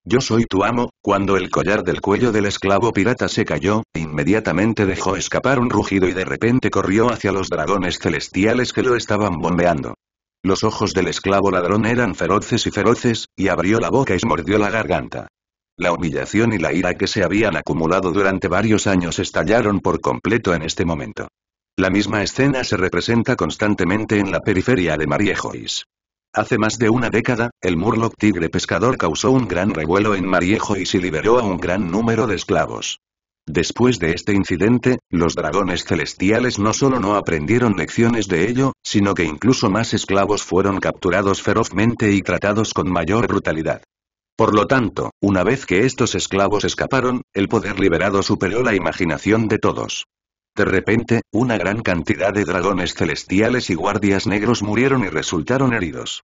Yo soy tu amo, cuando el collar del cuello del esclavo pirata se cayó, inmediatamente dejó escapar un rugido y de repente corrió hacia los dragones celestiales que lo estaban bombeando. Los ojos del esclavo ladrón eran feroces y feroces, y abrió la boca y mordió la garganta. La humillación y la ira que se habían acumulado durante varios años estallaron por completo en este momento. La misma escena se representa constantemente en la periferia de Mariejois. Hace más de una década, el Murloc tigre pescador causó un gran revuelo en Mariejois y liberó a un gran número de esclavos. Después de este incidente, los dragones celestiales no solo no aprendieron lecciones de ello, sino que incluso más esclavos fueron capturados ferozmente y tratados con mayor brutalidad. Por lo tanto, una vez que estos esclavos escaparon, el poder liberado superó la imaginación de todos. De repente, una gran cantidad de dragones celestiales y guardias negros murieron y resultaron heridos.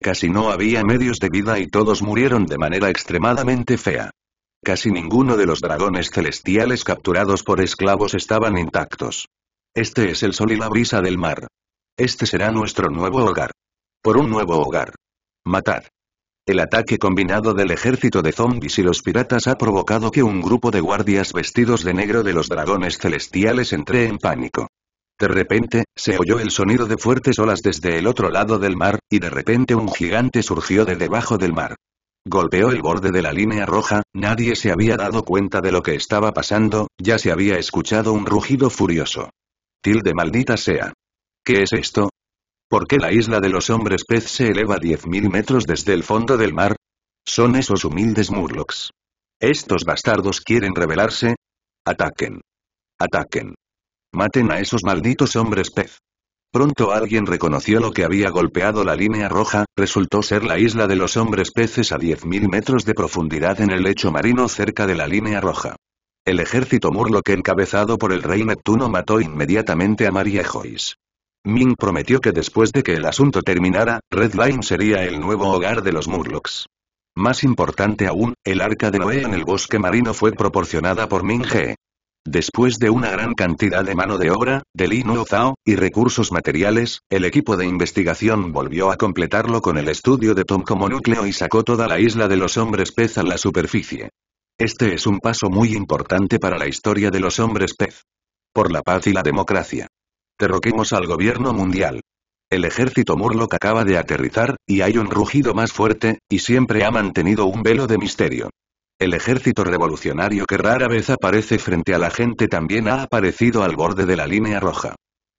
Casi no había medios de vida y todos murieron de manera extremadamente fea. Casi ninguno de los dragones celestiales capturados por esclavos estaban intactos. Este es el sol y la brisa del mar. Este será nuestro nuevo hogar. Por un nuevo hogar. Matar. El ataque combinado del ejército de zombies y los piratas ha provocado que un grupo de guardias vestidos de negro de los dragones celestiales entre en pánico. De repente, se oyó el sonido de fuertes olas desde el otro lado del mar, y de repente un gigante surgió de debajo del mar. Golpeó el borde de la línea roja, nadie se había dado cuenta de lo que estaba pasando, ya se había escuchado un rugido furioso. Tilde maldita sea. ¿Qué es esto? ¿Por qué la isla de los hombres pez se eleva 10.000 metros desde el fondo del mar? Son esos humildes Murlocs. ¿Estos bastardos quieren rebelarse? Ataquen. Ataquen. Maten a esos malditos hombres pez. Pronto alguien reconoció lo que había golpeado la línea roja, resultó ser la isla de los hombres peces a 10.000 metros de profundidad en el lecho marino cerca de la línea roja. El ejército Murloc encabezado por el rey Neptuno mató inmediatamente a María Joyce. Ming prometió que después de que el asunto terminara, Redline sería el nuevo hogar de los Murlocs. Más importante aún, el arca de Noé en el bosque marino fue proporcionada por Ming He. Después de una gran cantidad de mano de obra, de Lino Zhao, y recursos materiales, el equipo de investigación volvió a completarlo con el estudio de Tom como núcleo y sacó toda la isla de los hombres pez a la superficie. Este es un paso muy importante para la historia de los hombres pez. Por la paz y la democracia. Derroquemos al gobierno mundial. El ejército Murloc acaba de aterrizar, y hay un rugido más fuerte, y siempre ha mantenido un velo de misterio. El ejército revolucionario que rara vez aparece frente a la gente también ha aparecido al borde de la línea roja.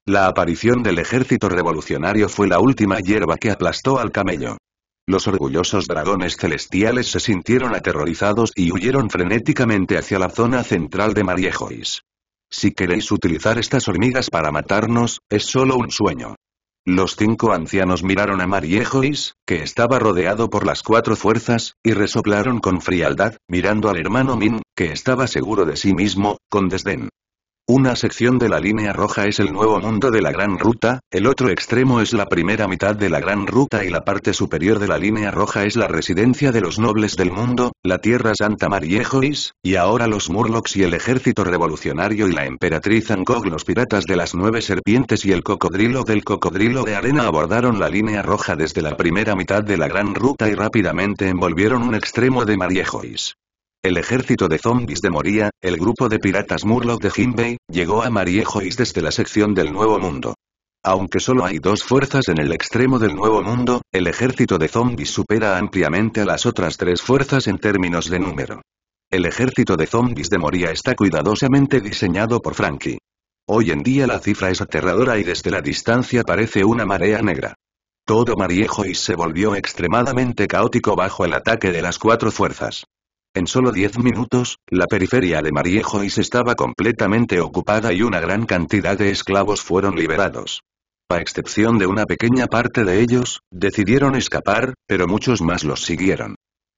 La aparición del ejército revolucionario fue la última hierba que aplastó al camello. Los orgullosos dragones celestiales se sintieron aterrorizados y huyeron frenéticamente hacia la zona central de Mariejois. Si queréis utilizar estas hormigas para matarnos, es solo un sueño. Los cinco ancianos miraron a Mariejois, que estaba rodeado por las cuatro fuerzas, y resoplaron con frialdad, mirando al hermano Min, que estaba seguro de sí mismo, con desdén. Una sección de la línea roja es el nuevo mundo de la Gran Ruta, el otro extremo es la primera mitad de la Gran Ruta y la parte superior de la línea roja es la residencia de los nobles del mundo, la Tierra Santa Mariejois, y ahora los Murlocs y el ejército revolucionario y la emperatriz Ankog los piratas de las nueve serpientes y el cocodrilo del cocodrilo de arena abordaron la línea roja desde la primera mitad de la Gran Ruta y rápidamente envolvieron un extremo de Mariejois. El ejército de zombies de Moria, el grupo de piratas Murloc de Jinbei, llegó a Mariejois desde la sección del Nuevo Mundo. Aunque solo hay dos fuerzas en el extremo del Nuevo Mundo, el ejército de zombies supera ampliamente a las otras tres fuerzas en términos de número. El ejército de zombies de Moria está cuidadosamente diseñado por Frankie. Hoy en día la cifra es aterradora y desde la distancia parece una marea negra. Todo Mariejois se volvió extremadamente caótico bajo el ataque de las cuatro fuerzas. En solo diez minutos, la periferia de Mariejois estaba completamente ocupada y una gran cantidad de esclavos fueron liberados. A excepción de una pequeña parte de ellos, decidieron escapar, pero muchos más los siguieron.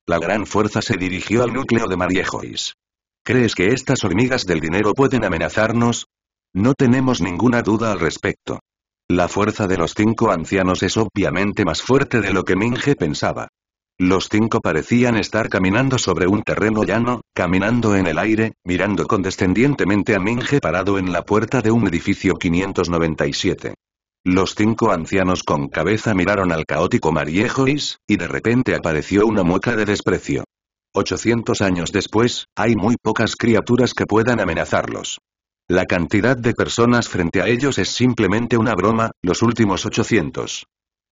La gran fuerza se dirigió al núcleo de Mariejois. ¿Crees que estas hormigas del dinero pueden amenazarnos? No tenemos ninguna duda al respecto. La fuerza de los cinco ancianos es obviamente más fuerte de lo que Minge pensaba. Los cinco parecían estar caminando sobre un terreno llano, caminando en el aire, mirando condescendientemente a Minje parado en la puerta de un edificio 597. Los cinco ancianos con cabeza miraron al caótico Mariejois, y de repente apareció una mueca de desprecio. 800 años después, hay muy pocas criaturas que puedan amenazarlos. La cantidad de personas frente a ellos es simplemente una broma, los últimos 800.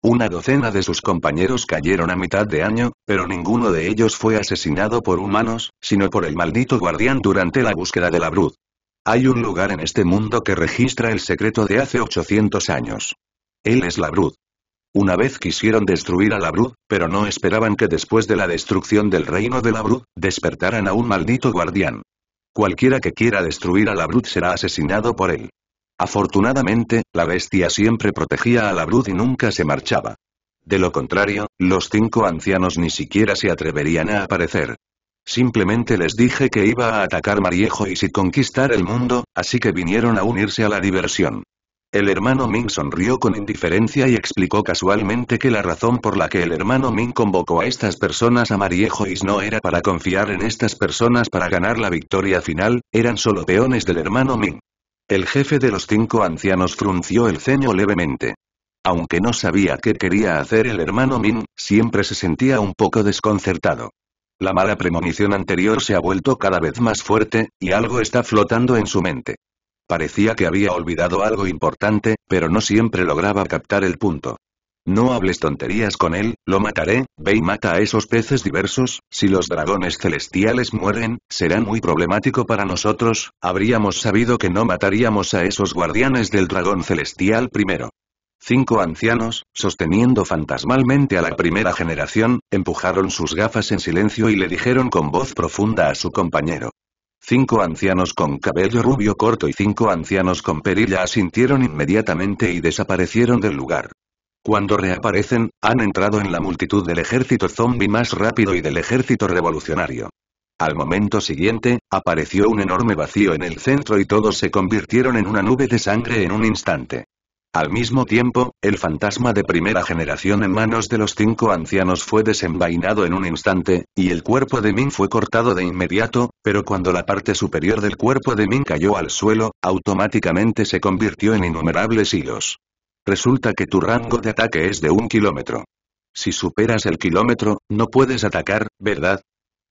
Una docena de sus compañeros cayeron a mitad de año, pero ninguno de ellos fue asesinado por humanos, sino por el maldito guardián durante la búsqueda de la Brud. Hay un lugar en este mundo que registra el secreto de hace 800 años. Él es la Brud. Una vez quisieron destruir a la Brud, pero no esperaban que después de la destrucción del reino de la Brud, despertaran a un maldito guardián. Cualquiera que quiera destruir a la Brut será asesinado por él. Afortunadamente, la bestia siempre protegía a la Brud y nunca se marchaba. De lo contrario, los cinco ancianos ni siquiera se atreverían a aparecer. Simplemente les dije que iba a atacar Mariejo y si conquistar el mundo, así que vinieron a unirse a la diversión. El hermano Ming sonrió con indiferencia y explicó casualmente que la razón por la que el hermano Ming convocó a estas personas a Mariejois no era para confiar en estas personas para ganar la victoria final, eran solo peones del hermano Ming. El jefe de los cinco ancianos frunció el ceño levemente. Aunque no sabía qué quería hacer el hermano Min, siempre se sentía un poco desconcertado. La mala premonición anterior se ha vuelto cada vez más fuerte, y algo está flotando en su mente. Parecía que había olvidado algo importante, pero no siempre lograba captar el punto. No hables tonterías con él, lo mataré, ve y mata a esos peces diversos, si los dragones celestiales mueren, será muy problemático para nosotros, habríamos sabido que no mataríamos a esos guardianes del dragón celestial primero. Cinco ancianos, sosteniendo fantasmalmente a la primera generación, empujaron sus gafas en silencio y le dijeron con voz profunda a su compañero. Cinco ancianos con cabello rubio corto y cinco ancianos con perilla asintieron inmediatamente y desaparecieron del lugar. Cuando reaparecen, han entrado en la multitud del ejército zombi más rápido y del ejército revolucionario. Al momento siguiente, apareció un enorme vacío en el centro y todos se convirtieron en una nube de sangre en un instante. Al mismo tiempo, el fantasma de primera generación en manos de los cinco ancianos fue desenvainado en un instante, y el cuerpo de Min fue cortado de inmediato, pero cuando la parte superior del cuerpo de Min cayó al suelo, automáticamente se convirtió en innumerables hilos. Resulta que tu rango de ataque es de un kilómetro. Si superas el kilómetro, no puedes atacar, ¿verdad?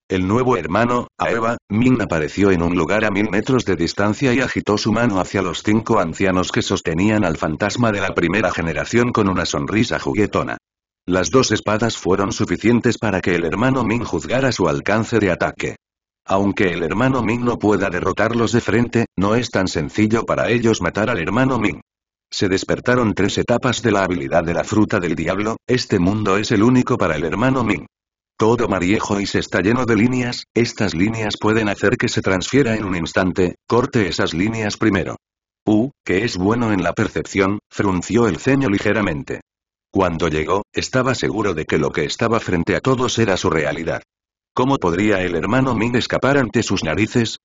El nuevo hermano, Aeva, Min apareció en un lugar a mil metros de distancia y agitó su mano hacia los cinco ancianos que sostenían al fantasma de la primera generación con una sonrisa juguetona. Las dos espadas fueron suficientes para que el hermano Min juzgara su alcance de ataque. Aunque el hermano Min no pueda derrotarlos de frente, no es tan sencillo para ellos matar al hermano Min. Se despertaron tres etapas de la habilidad de la fruta del diablo, este mundo es el único para el hermano Ming. Todo mariejo y se está lleno de líneas, estas líneas pueden hacer que se transfiera en un instante, corte esas líneas primero. U, que es bueno en la percepción, frunció el ceño ligeramente. Cuando llegó, estaba seguro de que lo que estaba frente a todos era su realidad. ¿Cómo podría el hermano Ming escapar ante sus narices?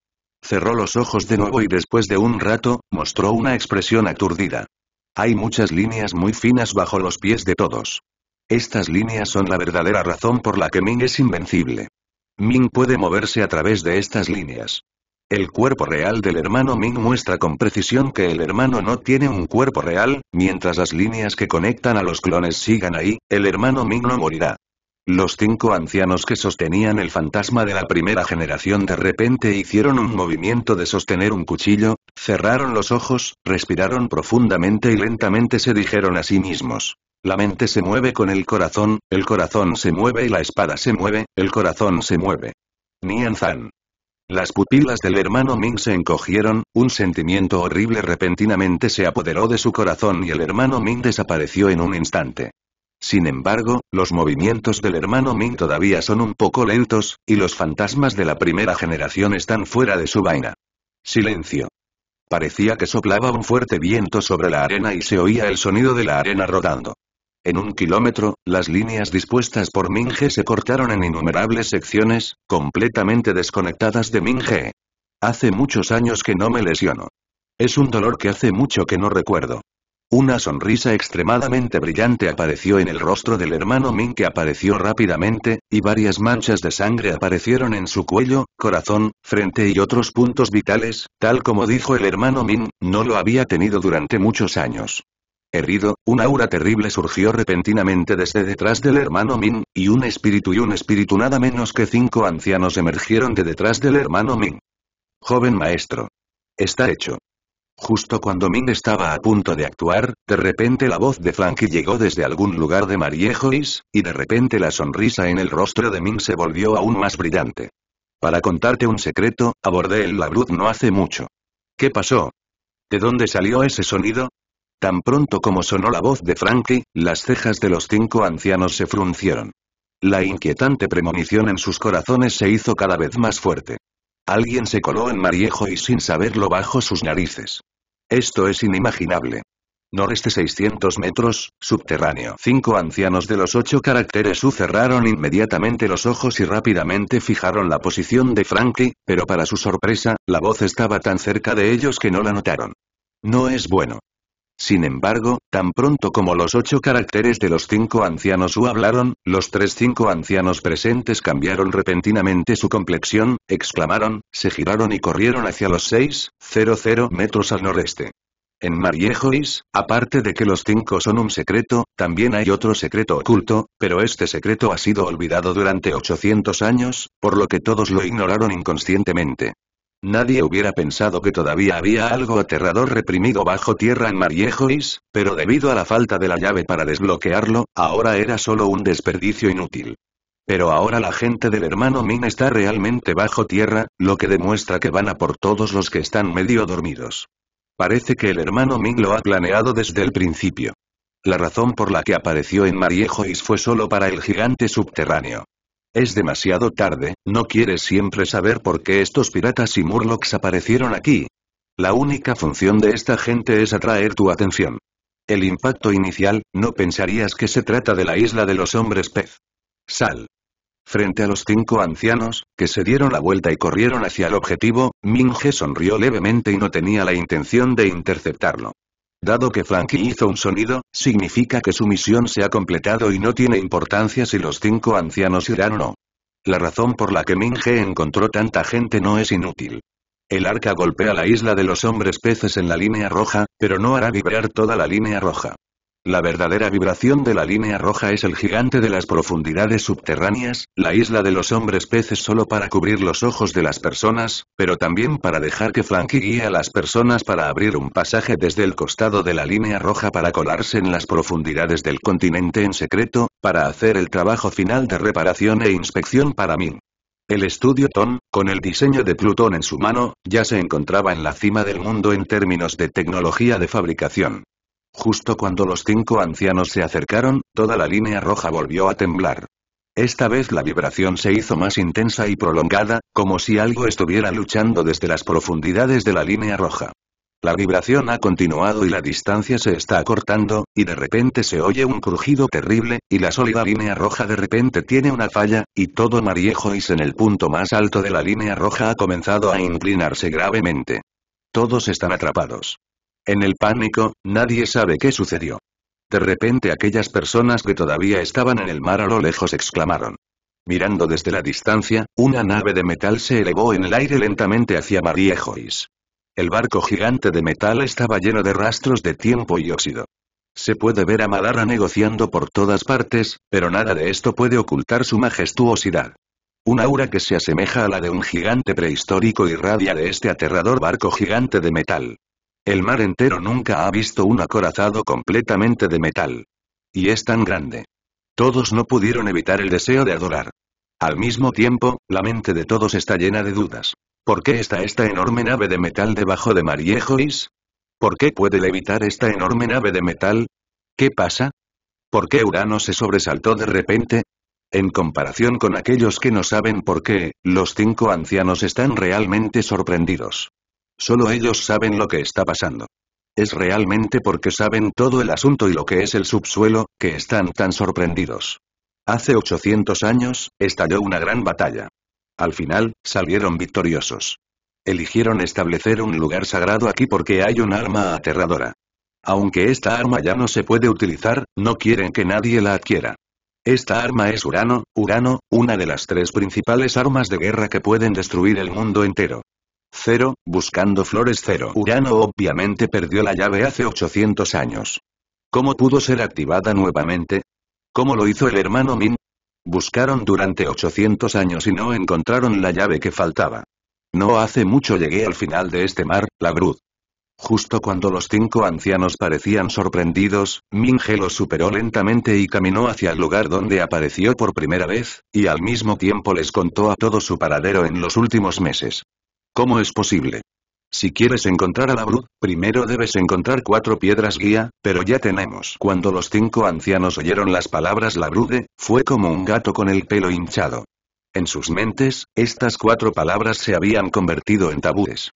Cerró los ojos de nuevo y después de un rato, mostró una expresión aturdida. Hay muchas líneas muy finas bajo los pies de todos. Estas líneas son la verdadera razón por la que Ming es invencible. Ming puede moverse a través de estas líneas. El cuerpo real del hermano Ming muestra con precisión que el hermano no tiene un cuerpo real, mientras las líneas que conectan a los clones sigan ahí, el hermano Ming no morirá. Los cinco ancianos que sostenían el fantasma de la primera generación de repente hicieron un movimiento de sostener un cuchillo, cerraron los ojos, respiraron profundamente y lentamente se dijeron a sí mismos. La mente se mueve con el corazón, el corazón se mueve y la espada se mueve, el corazón se mueve. Nian Las pupilas del hermano Ming se encogieron, un sentimiento horrible repentinamente se apoderó de su corazón y el hermano Ming desapareció en un instante. Sin embargo, los movimientos del hermano Ming todavía son un poco lentos, y los fantasmas de la primera generación están fuera de su vaina. Silencio. Parecía que soplaba un fuerte viento sobre la arena y se oía el sonido de la arena rodando. En un kilómetro, las líneas dispuestas por He se cortaron en innumerables secciones, completamente desconectadas de He. Hace muchos años que no me lesiono. Es un dolor que hace mucho que no recuerdo. Una sonrisa extremadamente brillante apareció en el rostro del hermano Min que apareció rápidamente, y varias manchas de sangre aparecieron en su cuello, corazón, frente y otros puntos vitales, tal como dijo el hermano Min, no lo había tenido durante muchos años. Herido, un aura terrible surgió repentinamente desde detrás del hermano Min, y un espíritu y un espíritu nada menos que cinco ancianos emergieron de detrás del hermano Min. Joven maestro. Está hecho. Justo cuando Min estaba a punto de actuar, de repente la voz de Frankie llegó desde algún lugar de Mariejois, y de repente la sonrisa en el rostro de Min se volvió aún más brillante. Para contarte un secreto, abordé el labrut no hace mucho. ¿Qué pasó? ¿De dónde salió ese sonido? Tan pronto como sonó la voz de Frankie, las cejas de los cinco ancianos se fruncieron. La inquietante premonición en sus corazones se hizo cada vez más fuerte. Alguien se coló en Mariejo y sin saberlo bajo sus narices. Esto es inimaginable. Noreste 600 metros, subterráneo. Cinco ancianos de los ocho caracteres su cerraron inmediatamente los ojos y rápidamente fijaron la posición de Frankie, pero para su sorpresa, la voz estaba tan cerca de ellos que no la notaron. No es bueno. Sin embargo, tan pronto como los ocho caracteres de los cinco ancianos U hablaron, los tres cinco ancianos presentes cambiaron repentinamente su complexión, exclamaron, se giraron y corrieron hacia los seis, cero metros al noreste. En Mariejois, aparte de que los cinco son un secreto, también hay otro secreto oculto, pero este secreto ha sido olvidado durante 800 años, por lo que todos lo ignoraron inconscientemente. Nadie hubiera pensado que todavía había algo aterrador reprimido bajo tierra en Mariejois, pero debido a la falta de la llave para desbloquearlo, ahora era solo un desperdicio inútil. Pero ahora la gente del hermano Min está realmente bajo tierra, lo que demuestra que van a por todos los que están medio dormidos. Parece que el hermano Min lo ha planeado desde el principio. La razón por la que apareció en Mariejois fue solo para el gigante subterráneo. Es demasiado tarde, ¿no quieres siempre saber por qué estos piratas y murlocs aparecieron aquí? La única función de esta gente es atraer tu atención. El impacto inicial, no pensarías que se trata de la isla de los hombres pez. Sal. Frente a los cinco ancianos, que se dieron la vuelta y corrieron hacia el objetivo, Minghe sonrió levemente y no tenía la intención de interceptarlo. Dado que Frankie hizo un sonido, significa que su misión se ha completado y no tiene importancia si los cinco ancianos irán o no. La razón por la que Minge encontró tanta gente no es inútil. El arca golpea la isla de los hombres peces en la línea roja, pero no hará vibrar toda la línea roja. La verdadera vibración de la línea roja es el gigante de las profundidades subterráneas, la isla de los hombres peces solo para cubrir los ojos de las personas, pero también para dejar que Frankie guíe a las personas para abrir un pasaje desde el costado de la línea roja para colarse en las profundidades del continente en secreto, para hacer el trabajo final de reparación e inspección para mí. El estudio Tom, con el diseño de Plutón en su mano, ya se encontraba en la cima del mundo en términos de tecnología de fabricación. Justo cuando los cinco ancianos se acercaron, toda la línea roja volvió a temblar. Esta vez la vibración se hizo más intensa y prolongada, como si algo estuviera luchando desde las profundidades de la línea roja. La vibración ha continuado y la distancia se está acortando, y de repente se oye un crujido terrible, y la sólida línea roja de repente tiene una falla, y todo Mariejois en el punto más alto de la línea roja ha comenzado a inclinarse gravemente. Todos están atrapados. En el pánico, nadie sabe qué sucedió. De repente aquellas personas que todavía estaban en el mar a lo lejos exclamaron. Mirando desde la distancia, una nave de metal se elevó en el aire lentamente hacia María Joyce. El barco gigante de metal estaba lleno de rastros de tiempo y óxido. Se puede ver a Madara negociando por todas partes, pero nada de esto puede ocultar su majestuosidad. Un aura que se asemeja a la de un gigante prehistórico irradia de este aterrador barco gigante de metal. El mar entero nunca ha visto un acorazado completamente de metal. Y es tan grande. Todos no pudieron evitar el deseo de adorar. Al mismo tiempo, la mente de todos está llena de dudas. ¿Por qué está esta enorme nave de metal debajo de Mariejois? ¿Por qué puede levitar esta enorme nave de metal? ¿Qué pasa? ¿Por qué Urano se sobresaltó de repente? En comparación con aquellos que no saben por qué, los cinco ancianos están realmente sorprendidos. Solo ellos saben lo que está pasando. Es realmente porque saben todo el asunto y lo que es el subsuelo, que están tan sorprendidos. Hace 800 años, estalló una gran batalla. Al final, salieron victoriosos. Eligieron establecer un lugar sagrado aquí porque hay un arma aterradora. Aunque esta arma ya no se puede utilizar, no quieren que nadie la adquiera. Esta arma es Urano, Urano, una de las tres principales armas de guerra que pueden destruir el mundo entero. 0, buscando flores 0. Urano obviamente perdió la llave hace 800 años. ¿Cómo pudo ser activada nuevamente? ¿Cómo lo hizo el hermano Min? Buscaron durante 800 años y no encontraron la llave que faltaba. No hace mucho llegué al final de este mar, la Grud. Justo cuando los cinco ancianos parecían sorprendidos, Minge lo superó lentamente y caminó hacia el lugar donde apareció por primera vez, y al mismo tiempo les contó a todo su paradero en los últimos meses. ¿Cómo es posible? Si quieres encontrar a la Brut, primero debes encontrar cuatro piedras guía, pero ya tenemos. Cuando los cinco ancianos oyeron las palabras la fue como un gato con el pelo hinchado. En sus mentes, estas cuatro palabras se habían convertido en tabúes.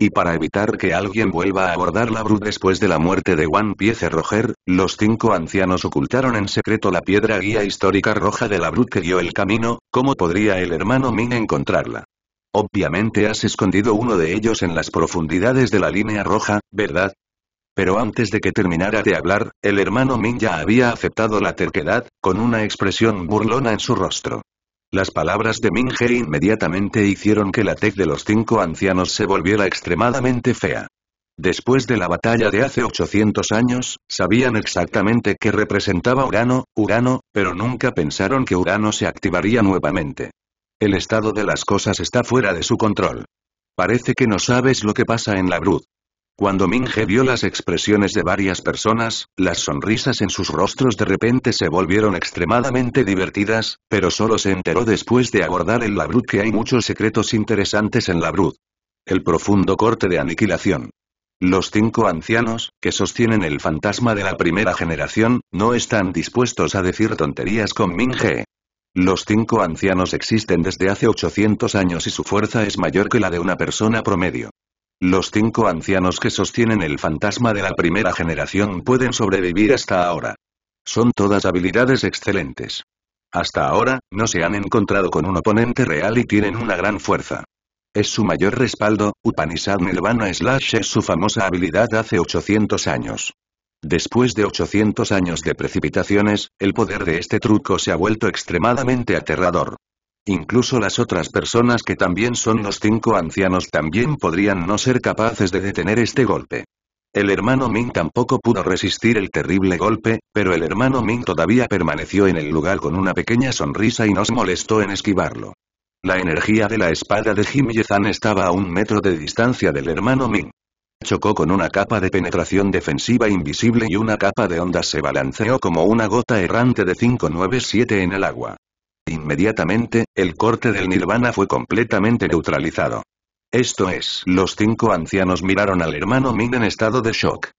Y para evitar que alguien vuelva a abordar la Brut después de la muerte de One Piece Roger, los cinco ancianos ocultaron en secreto la piedra guía histórica roja de la Brut que dio el camino, ¿cómo podría el hermano Min encontrarla? Obviamente has escondido uno de ellos en las profundidades de la línea roja, ¿verdad? Pero antes de que terminara de hablar, el hermano Min ya había aceptado la terquedad, con una expresión burlona en su rostro. Las palabras de Min He inmediatamente hicieron que la tez de los cinco ancianos se volviera extremadamente fea. Después de la batalla de hace 800 años, sabían exactamente qué representaba Urano, Urano, pero nunca pensaron que Urano se activaría nuevamente. El estado de las cosas está fuera de su control. Parece que no sabes lo que pasa en la Brud. Cuando Minge vio las expresiones de varias personas, las sonrisas en sus rostros de repente se volvieron extremadamente divertidas, pero solo se enteró después de abordar La Labrut que hay muchos secretos interesantes en La Labrut. El profundo corte de aniquilación. Los cinco ancianos, que sostienen el fantasma de la primera generación, no están dispuestos a decir tonterías con Minge, los cinco ancianos existen desde hace 800 años y su fuerza es mayor que la de una persona promedio. Los cinco ancianos que sostienen el fantasma de la primera generación pueden sobrevivir hasta ahora. Son todas habilidades excelentes. Hasta ahora, no se han encontrado con un oponente real y tienen una gran fuerza. Es su mayor respaldo, Upanishad Nirvana Slash es su famosa habilidad hace 800 años. Después de 800 años de precipitaciones, el poder de este truco se ha vuelto extremadamente aterrador. Incluso las otras personas que también son los cinco ancianos también podrían no ser capaces de detener este golpe. El hermano Ming tampoco pudo resistir el terrible golpe, pero el hermano Ming todavía permaneció en el lugar con una pequeña sonrisa y no se molestó en esquivarlo. La energía de la espada de Jim Yezan estaba a un metro de distancia del hermano Ming. Chocó con una capa de penetración defensiva invisible y una capa de ondas se balanceó como una gota errante de 597 en el agua. Inmediatamente, el corte del nirvana fue completamente neutralizado. Esto es, los cinco ancianos miraron al hermano Ming en estado de shock.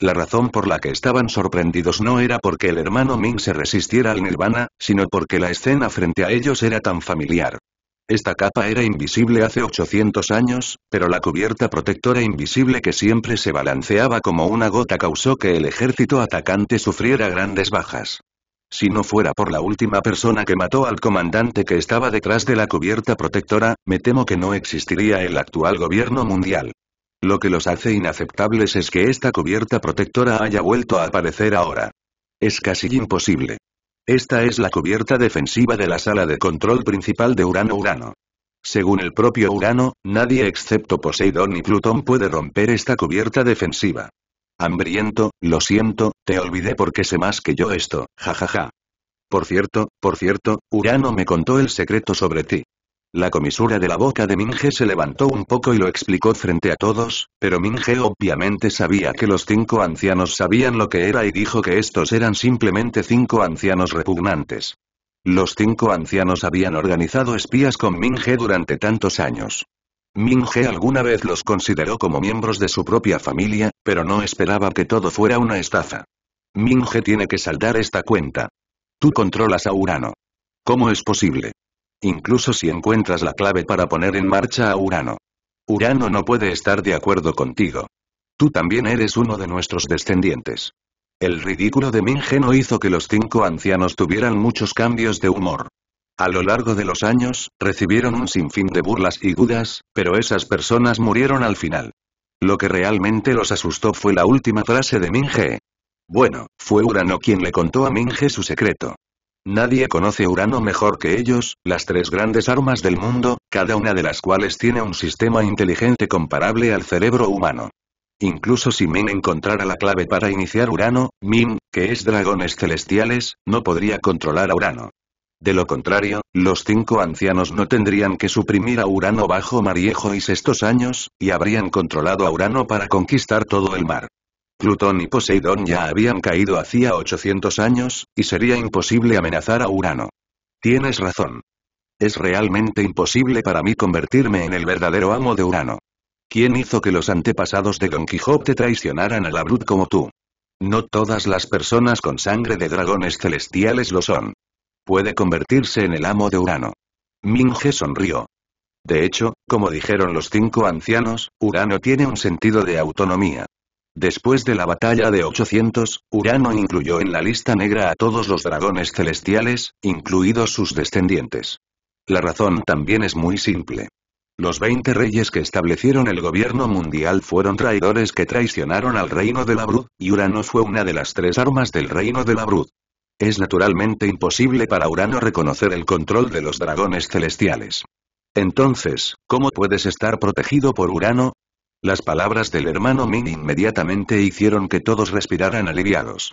La razón por la que estaban sorprendidos no era porque el hermano Ming se resistiera al nirvana, sino porque la escena frente a ellos era tan familiar. Esta capa era invisible hace 800 años, pero la cubierta protectora invisible que siempre se balanceaba como una gota causó que el ejército atacante sufriera grandes bajas. Si no fuera por la última persona que mató al comandante que estaba detrás de la cubierta protectora, me temo que no existiría el actual gobierno mundial. Lo que los hace inaceptables es que esta cubierta protectora haya vuelto a aparecer ahora. Es casi imposible. Esta es la cubierta defensiva de la sala de control principal de Urano-Urano. Según el propio Urano, nadie excepto Poseidón y Plutón puede romper esta cubierta defensiva. Hambriento, lo siento, te olvidé porque sé más que yo esto, jajaja. Ja, ja. Por cierto, por cierto, Urano me contó el secreto sobre ti. La comisura de la boca de Minge se levantó un poco y lo explicó frente a todos, pero Minge obviamente sabía que los cinco ancianos sabían lo que era y dijo que estos eran simplemente cinco ancianos repugnantes. Los cinco ancianos habían organizado espías con Minge durante tantos años. Minge alguna vez los consideró como miembros de su propia familia, pero no esperaba que todo fuera una estafa. Minge tiene que saldar esta cuenta. Tú controlas a Urano. ¿Cómo es posible? incluso si encuentras la clave para poner en marcha a Urano. Urano no puede estar de acuerdo contigo. Tú también eres uno de nuestros descendientes. El ridículo de no hizo que los cinco ancianos tuvieran muchos cambios de humor. A lo largo de los años, recibieron un sinfín de burlas y dudas, pero esas personas murieron al final. Lo que realmente los asustó fue la última frase de Minje. Bueno, fue Urano quien le contó a Minje su secreto. Nadie conoce Urano mejor que ellos, las tres grandes armas del mundo, cada una de las cuales tiene un sistema inteligente comparable al cerebro humano. Incluso si Min encontrara la clave para iniciar Urano, Min, que es dragones celestiales, no podría controlar a Urano. De lo contrario, los cinco ancianos no tendrían que suprimir a Urano bajo Mariejo y sextos años, y habrían controlado a Urano para conquistar todo el mar. Plutón y Poseidón ya habían caído hacía 800 años, y sería imposible amenazar a Urano. Tienes razón. Es realmente imposible para mí convertirme en el verdadero amo de Urano. ¿Quién hizo que los antepasados de Don Quijote traicionaran a la Brut como tú? No todas las personas con sangre de dragones celestiales lo son. Puede convertirse en el amo de Urano. Minge sonrió. De hecho, como dijeron los cinco ancianos, Urano tiene un sentido de autonomía. Después de la batalla de 800, Urano incluyó en la lista negra a todos los dragones celestiales, incluidos sus descendientes. La razón también es muy simple. Los 20 reyes que establecieron el gobierno mundial fueron traidores que traicionaron al reino de la Brut, y Urano fue una de las tres armas del reino de la Brut. Es naturalmente imposible para Urano reconocer el control de los dragones celestiales. Entonces, ¿cómo puedes estar protegido por Urano? Las palabras del hermano Min inmediatamente hicieron que todos respiraran aliviados.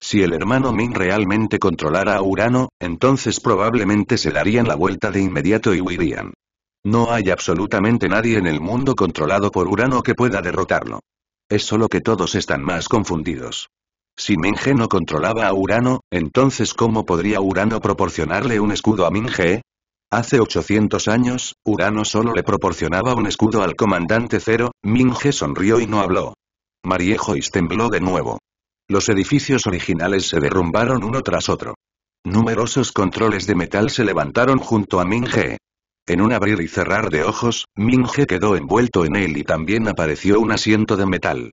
Si el hermano Min realmente controlara a Urano, entonces probablemente se darían la vuelta de inmediato y huirían. No hay absolutamente nadie en el mundo controlado por Urano que pueda derrotarlo. Es solo que todos están más confundidos. Si Minge no controlaba a Urano, entonces ¿cómo podría Urano proporcionarle un escudo a Minge? Hace 800 años, Urano solo le proporcionaba un escudo al comandante Cero, Minge sonrió y no habló. Joyce tembló de nuevo. Los edificios originales se derrumbaron uno tras otro. Numerosos controles de metal se levantaron junto a Minge. En un abrir y cerrar de ojos, Minge quedó envuelto en él y también apareció un asiento de metal.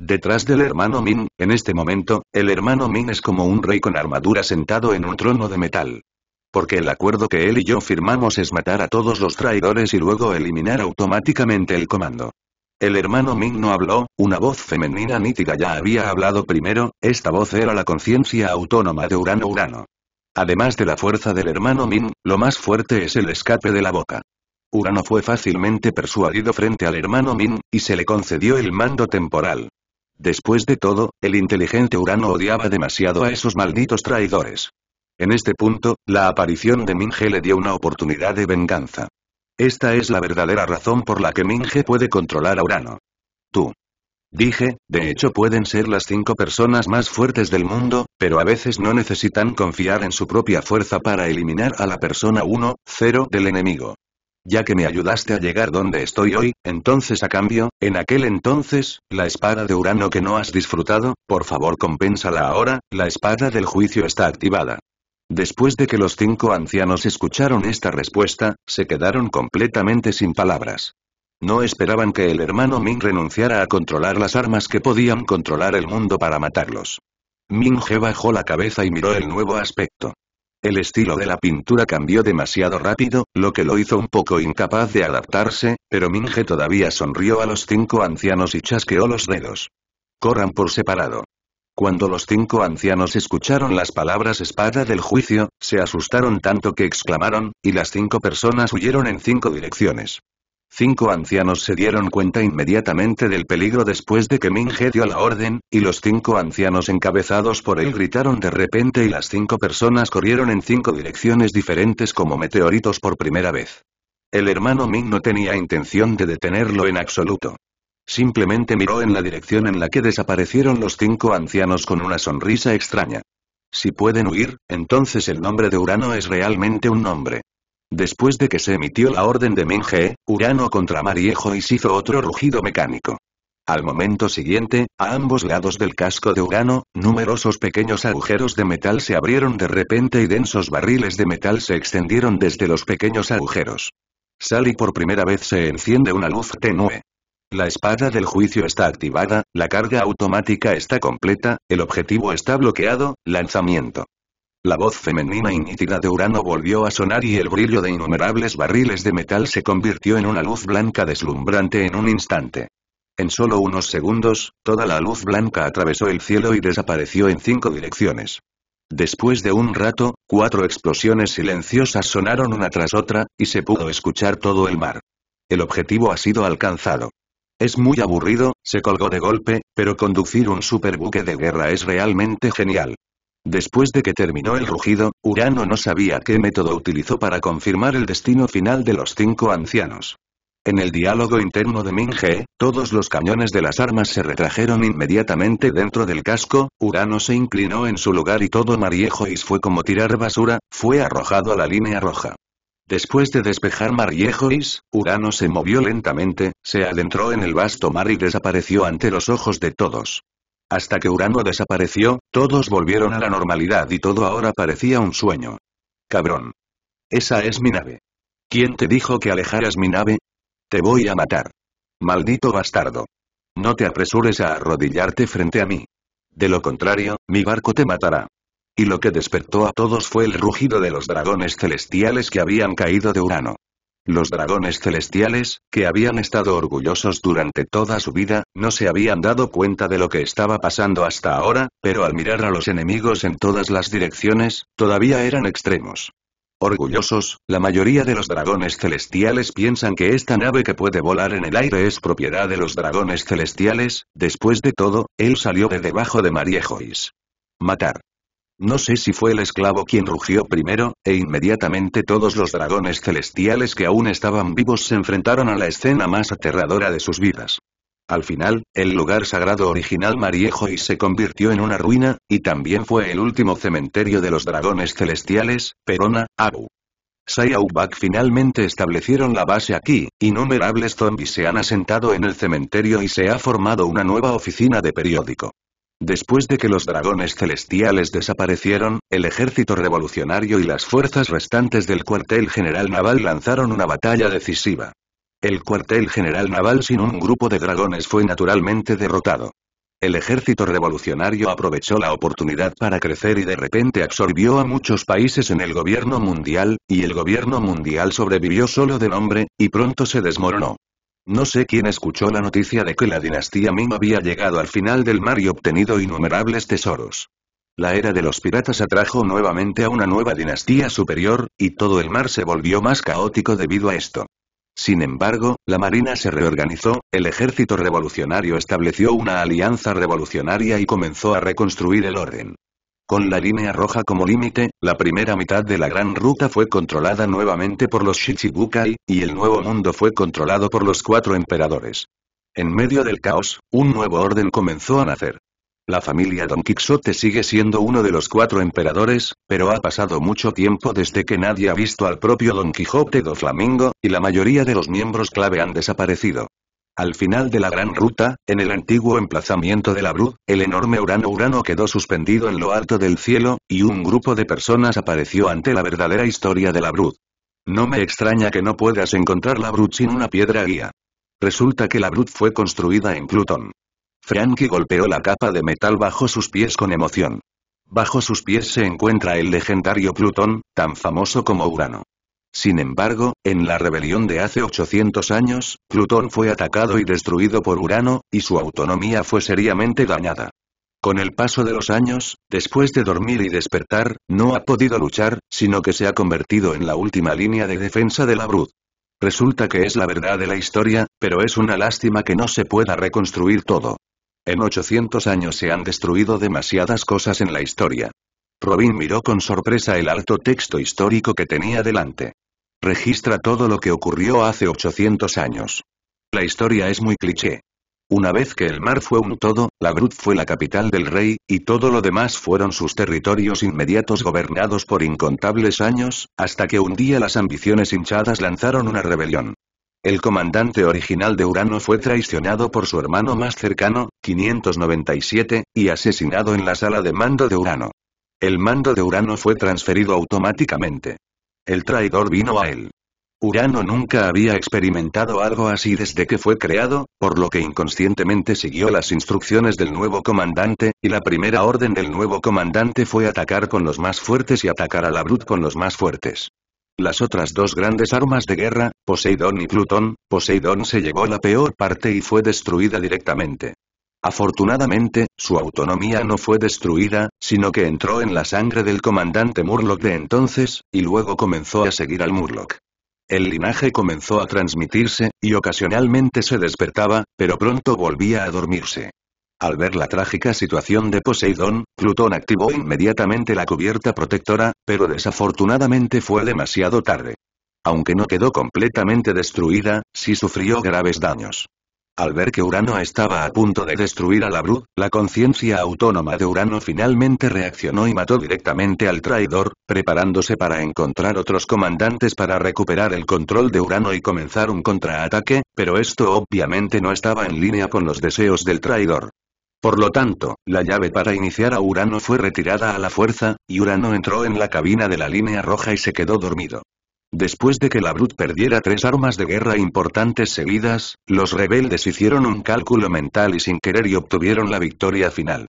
Detrás del hermano Min, en este momento, el hermano Min es como un rey con armadura sentado en un trono de metal. Porque el acuerdo que él y yo firmamos es matar a todos los traidores y luego eliminar automáticamente el comando. El hermano Ming no habló, una voz femenina nítida ya había hablado primero, esta voz era la conciencia autónoma de Urano Urano. Además de la fuerza del hermano Min, lo más fuerte es el escape de la boca. Urano fue fácilmente persuadido frente al hermano Min, y se le concedió el mando temporal. Después de todo, el inteligente Urano odiaba demasiado a esos malditos traidores. En este punto, la aparición de Minge le dio una oportunidad de venganza. Esta es la verdadera razón por la que Minge puede controlar a Urano. Tú. Dije, de hecho pueden ser las cinco personas más fuertes del mundo, pero a veces no necesitan confiar en su propia fuerza para eliminar a la persona 1, 0 del enemigo. Ya que me ayudaste a llegar donde estoy hoy, entonces a cambio, en aquel entonces, la espada de Urano que no has disfrutado, por favor compénsala ahora, la espada del juicio está activada. Después de que los cinco ancianos escucharon esta respuesta, se quedaron completamente sin palabras. No esperaban que el hermano Ming renunciara a controlar las armas que podían controlar el mundo para matarlos. Ming He bajó la cabeza y miró el nuevo aspecto. El estilo de la pintura cambió demasiado rápido, lo que lo hizo un poco incapaz de adaptarse, pero He todavía sonrió a los cinco ancianos y chasqueó los dedos. Corran por separado. Cuando los cinco ancianos escucharon las palabras espada del juicio, se asustaron tanto que exclamaron, y las cinco personas huyeron en cinco direcciones. Cinco ancianos se dieron cuenta inmediatamente del peligro después de que Ming dio la orden, y los cinco ancianos encabezados por él gritaron de repente y las cinco personas corrieron en cinco direcciones diferentes como meteoritos por primera vez. El hermano Ming no tenía intención de detenerlo en absoluto. Simplemente miró en la dirección en la que desaparecieron los cinco ancianos con una sonrisa extraña. Si pueden huir, entonces el nombre de Urano es realmente un nombre. Después de que se emitió la orden de menge, Urano contra Mariejo y se hizo otro rugido mecánico. Al momento siguiente, a ambos lados del casco de Urano, numerosos pequeños agujeros de metal se abrieron de repente y densos barriles de metal se extendieron desde los pequeños agujeros. Sally por primera vez se enciende una luz tenue. La espada del juicio está activada, la carga automática está completa, el objetivo está bloqueado, lanzamiento. La voz femenina y nítida de Urano volvió a sonar y el brillo de innumerables barriles de metal se convirtió en una luz blanca deslumbrante en un instante. En solo unos segundos, toda la luz blanca atravesó el cielo y desapareció en cinco direcciones. Después de un rato, cuatro explosiones silenciosas sonaron una tras otra, y se pudo escuchar todo el mar. El objetivo ha sido alcanzado. Es muy aburrido, se colgó de golpe, pero conducir un superbuque de guerra es realmente genial. Después de que terminó el rugido, Urano no sabía qué método utilizó para confirmar el destino final de los cinco ancianos. En el diálogo interno de minje todos los cañones de las armas se retrajeron inmediatamente dentro del casco, Urano se inclinó en su lugar y todo Mariejois fue como tirar basura, fue arrojado a la línea roja. Después de despejar Mariejois, Urano se movió lentamente, se adentró en el vasto mar y desapareció ante los ojos de todos. Hasta que Urano desapareció, todos volvieron a la normalidad y todo ahora parecía un sueño. Cabrón. Esa es mi nave. ¿Quién te dijo que alejaras mi nave? Te voy a matar. Maldito bastardo. No te apresures a arrodillarte frente a mí. De lo contrario, mi barco te matará. Y lo que despertó a todos fue el rugido de los dragones celestiales que habían caído de Urano. Los dragones celestiales, que habían estado orgullosos durante toda su vida, no se habían dado cuenta de lo que estaba pasando hasta ahora, pero al mirar a los enemigos en todas las direcciones, todavía eran extremos. Orgullosos, la mayoría de los dragones celestiales piensan que esta nave que puede volar en el aire es propiedad de los dragones celestiales, después de todo, él salió de debajo de Joyce. Matar. No sé si fue el esclavo quien rugió primero, e inmediatamente todos los dragones celestiales que aún estaban vivos se enfrentaron a la escena más aterradora de sus vidas. Al final, el lugar sagrado original mariejo y se convirtió en una ruina, y también fue el último cementerio de los dragones celestiales, Perona, Abu. Sayaubak finalmente establecieron la base aquí, innumerables zombies se han asentado en el cementerio y se ha formado una nueva oficina de periódico. Después de que los dragones celestiales desaparecieron, el ejército revolucionario y las fuerzas restantes del cuartel general naval lanzaron una batalla decisiva. El cuartel general naval sin un grupo de dragones fue naturalmente derrotado. El ejército revolucionario aprovechó la oportunidad para crecer y de repente absorbió a muchos países en el gobierno mundial, y el gobierno mundial sobrevivió solo de nombre, y pronto se desmoronó. No sé quién escuchó la noticia de que la dinastía Ming había llegado al final del mar y obtenido innumerables tesoros. La era de los piratas atrajo nuevamente a una nueva dinastía superior, y todo el mar se volvió más caótico debido a esto. Sin embargo, la marina se reorganizó, el ejército revolucionario estableció una alianza revolucionaria y comenzó a reconstruir el orden. Con la línea roja como límite, la primera mitad de la gran ruta fue controlada nuevamente por los Shichibukai, y el nuevo mundo fue controlado por los cuatro emperadores. En medio del caos, un nuevo orden comenzó a nacer. La familia Don Quixote sigue siendo uno de los cuatro emperadores, pero ha pasado mucho tiempo desde que nadie ha visto al propio Don Quijote do Flamingo, y la mayoría de los miembros clave han desaparecido. Al final de la gran ruta, en el antiguo emplazamiento de la Brut, el enorme Urano Urano quedó suspendido en lo alto del cielo, y un grupo de personas apareció ante la verdadera historia de la Brut. No me extraña que no puedas encontrar la Brut sin una piedra guía. Resulta que la Brut fue construida en Plutón. Frankie golpeó la capa de metal bajo sus pies con emoción. Bajo sus pies se encuentra el legendario Plutón, tan famoso como Urano. Sin embargo, en la rebelión de hace 800 años, Plutón fue atacado y destruido por Urano, y su autonomía fue seriamente dañada. Con el paso de los años, después de dormir y despertar, no ha podido luchar, sino que se ha convertido en la última línea de defensa de la Brut. Resulta que es la verdad de la historia, pero es una lástima que no se pueda reconstruir todo. En 800 años se han destruido demasiadas cosas en la historia. Robin miró con sorpresa el alto texto histórico que tenía delante. Registra todo lo que ocurrió hace 800 años. La historia es muy cliché. Una vez que el mar fue un todo, la Brut fue la capital del rey, y todo lo demás fueron sus territorios inmediatos gobernados por incontables años, hasta que un día las ambiciones hinchadas lanzaron una rebelión. El comandante original de Urano fue traicionado por su hermano más cercano, 597, y asesinado en la sala de mando de Urano. El mando de Urano fue transferido automáticamente. El traidor vino a él. Urano nunca había experimentado algo así desde que fue creado, por lo que inconscientemente siguió las instrucciones del nuevo comandante, y la primera orden del nuevo comandante fue atacar con los más fuertes y atacar a la Brut con los más fuertes. Las otras dos grandes armas de guerra, Poseidón y Plutón, Poseidón se llevó la peor parte y fue destruida directamente. Afortunadamente, su autonomía no fue destruida, sino que entró en la sangre del comandante Murloc de entonces, y luego comenzó a seguir al Murloc. El linaje comenzó a transmitirse, y ocasionalmente se despertaba, pero pronto volvía a dormirse. Al ver la trágica situación de Poseidón, Plutón activó inmediatamente la cubierta protectora, pero desafortunadamente fue demasiado tarde. Aunque no quedó completamente destruida, sí sufrió graves daños. Al ver que Urano estaba a punto de destruir a la Bru, la conciencia autónoma de Urano finalmente reaccionó y mató directamente al traidor, preparándose para encontrar otros comandantes para recuperar el control de Urano y comenzar un contraataque, pero esto obviamente no estaba en línea con los deseos del traidor. Por lo tanto, la llave para iniciar a Urano fue retirada a la fuerza, y Urano entró en la cabina de la línea roja y se quedó dormido. Después de que la Brut perdiera tres armas de guerra importantes seguidas, los rebeldes hicieron un cálculo mental y sin querer y obtuvieron la victoria final.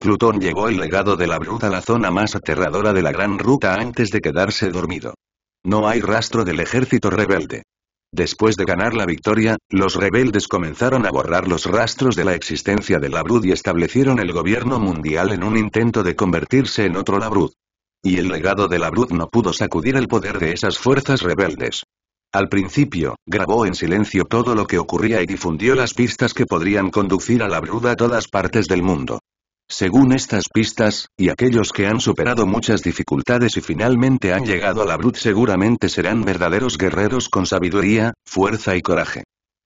Plutón llevó el legado de la Brut a la zona más aterradora de la Gran Ruta antes de quedarse dormido. No hay rastro del ejército rebelde. Después de ganar la victoria, los rebeldes comenzaron a borrar los rastros de la existencia de la Brut y establecieron el gobierno mundial en un intento de convertirse en otro Labrut. Y el legado de la Brut no pudo sacudir el poder de esas fuerzas rebeldes. Al principio, grabó en silencio todo lo que ocurría y difundió las pistas que podrían conducir a la Brut a todas partes del mundo. Según estas pistas, y aquellos que han superado muchas dificultades y finalmente han llegado a la Brut seguramente serán verdaderos guerreros con sabiduría, fuerza y coraje.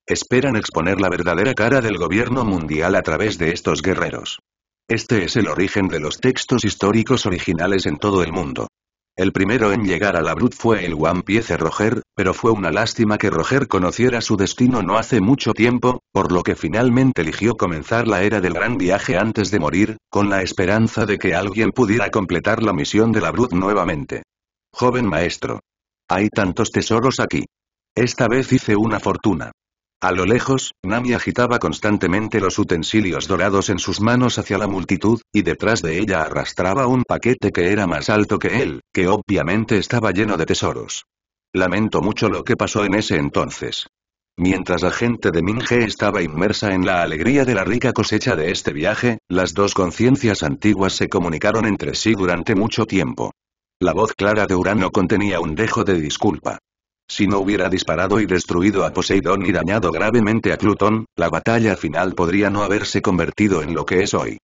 Esperan exponer la verdadera cara del gobierno mundial a través de estos guerreros. Este es el origen de los textos históricos originales en todo el mundo. El primero en llegar a la Brut fue el One Piece Roger, pero fue una lástima que Roger conociera su destino no hace mucho tiempo, por lo que finalmente eligió comenzar la era del gran viaje antes de morir, con la esperanza de que alguien pudiera completar la misión de la Brut nuevamente. Joven maestro. Hay tantos tesoros aquí. Esta vez hice una fortuna. A lo lejos, Nami agitaba constantemente los utensilios dorados en sus manos hacia la multitud, y detrás de ella arrastraba un paquete que era más alto que él, que obviamente estaba lleno de tesoros. Lamento mucho lo que pasó en ese entonces. Mientras la gente de Minge estaba inmersa en la alegría de la rica cosecha de este viaje, las dos conciencias antiguas se comunicaron entre sí durante mucho tiempo. La voz clara de Urano contenía un dejo de disculpa. Si no hubiera disparado y destruido a Poseidón y dañado gravemente a Plutón, la batalla final podría no haberse convertido en lo que es hoy.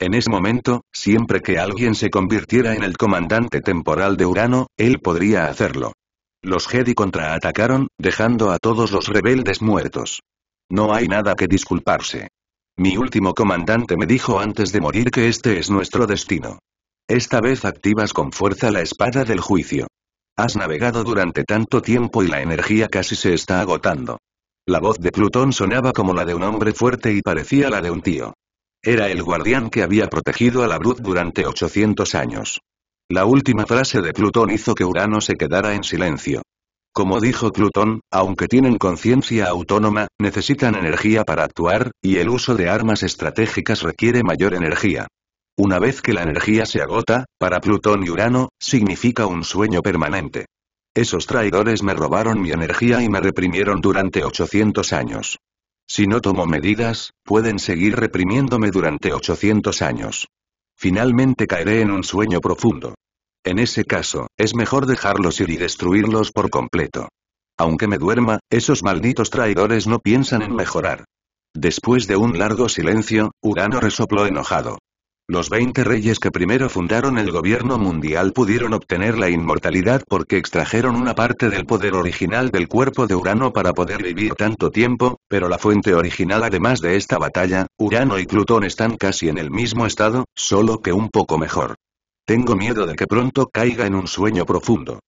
En ese momento, siempre que alguien se convirtiera en el comandante temporal de Urano, él podría hacerlo. Los Jedi contraatacaron, dejando a todos los rebeldes muertos. No hay nada que disculparse. Mi último comandante me dijo antes de morir que este es nuestro destino. Esta vez activas con fuerza la espada del juicio. Has navegado durante tanto tiempo y la energía casi se está agotando. La voz de Plutón sonaba como la de un hombre fuerte y parecía la de un tío. Era el guardián que había protegido a la Brut durante 800 años. La última frase de Plutón hizo que Urano se quedara en silencio. Como dijo Plutón, aunque tienen conciencia autónoma, necesitan energía para actuar, y el uso de armas estratégicas requiere mayor energía. Una vez que la energía se agota, para Plutón y Urano, significa un sueño permanente. Esos traidores me robaron mi energía y me reprimieron durante 800 años. Si no tomo medidas, pueden seguir reprimiéndome durante 800 años. Finalmente caeré en un sueño profundo. En ese caso, es mejor dejarlos ir y destruirlos por completo. Aunque me duerma, esos malditos traidores no piensan en mejorar. Después de un largo silencio, Urano resopló enojado. Los 20 reyes que primero fundaron el gobierno mundial pudieron obtener la inmortalidad porque extrajeron una parte del poder original del cuerpo de Urano para poder vivir tanto tiempo, pero la fuente original además de esta batalla, Urano y Plutón están casi en el mismo estado, solo que un poco mejor. Tengo miedo de que pronto caiga en un sueño profundo.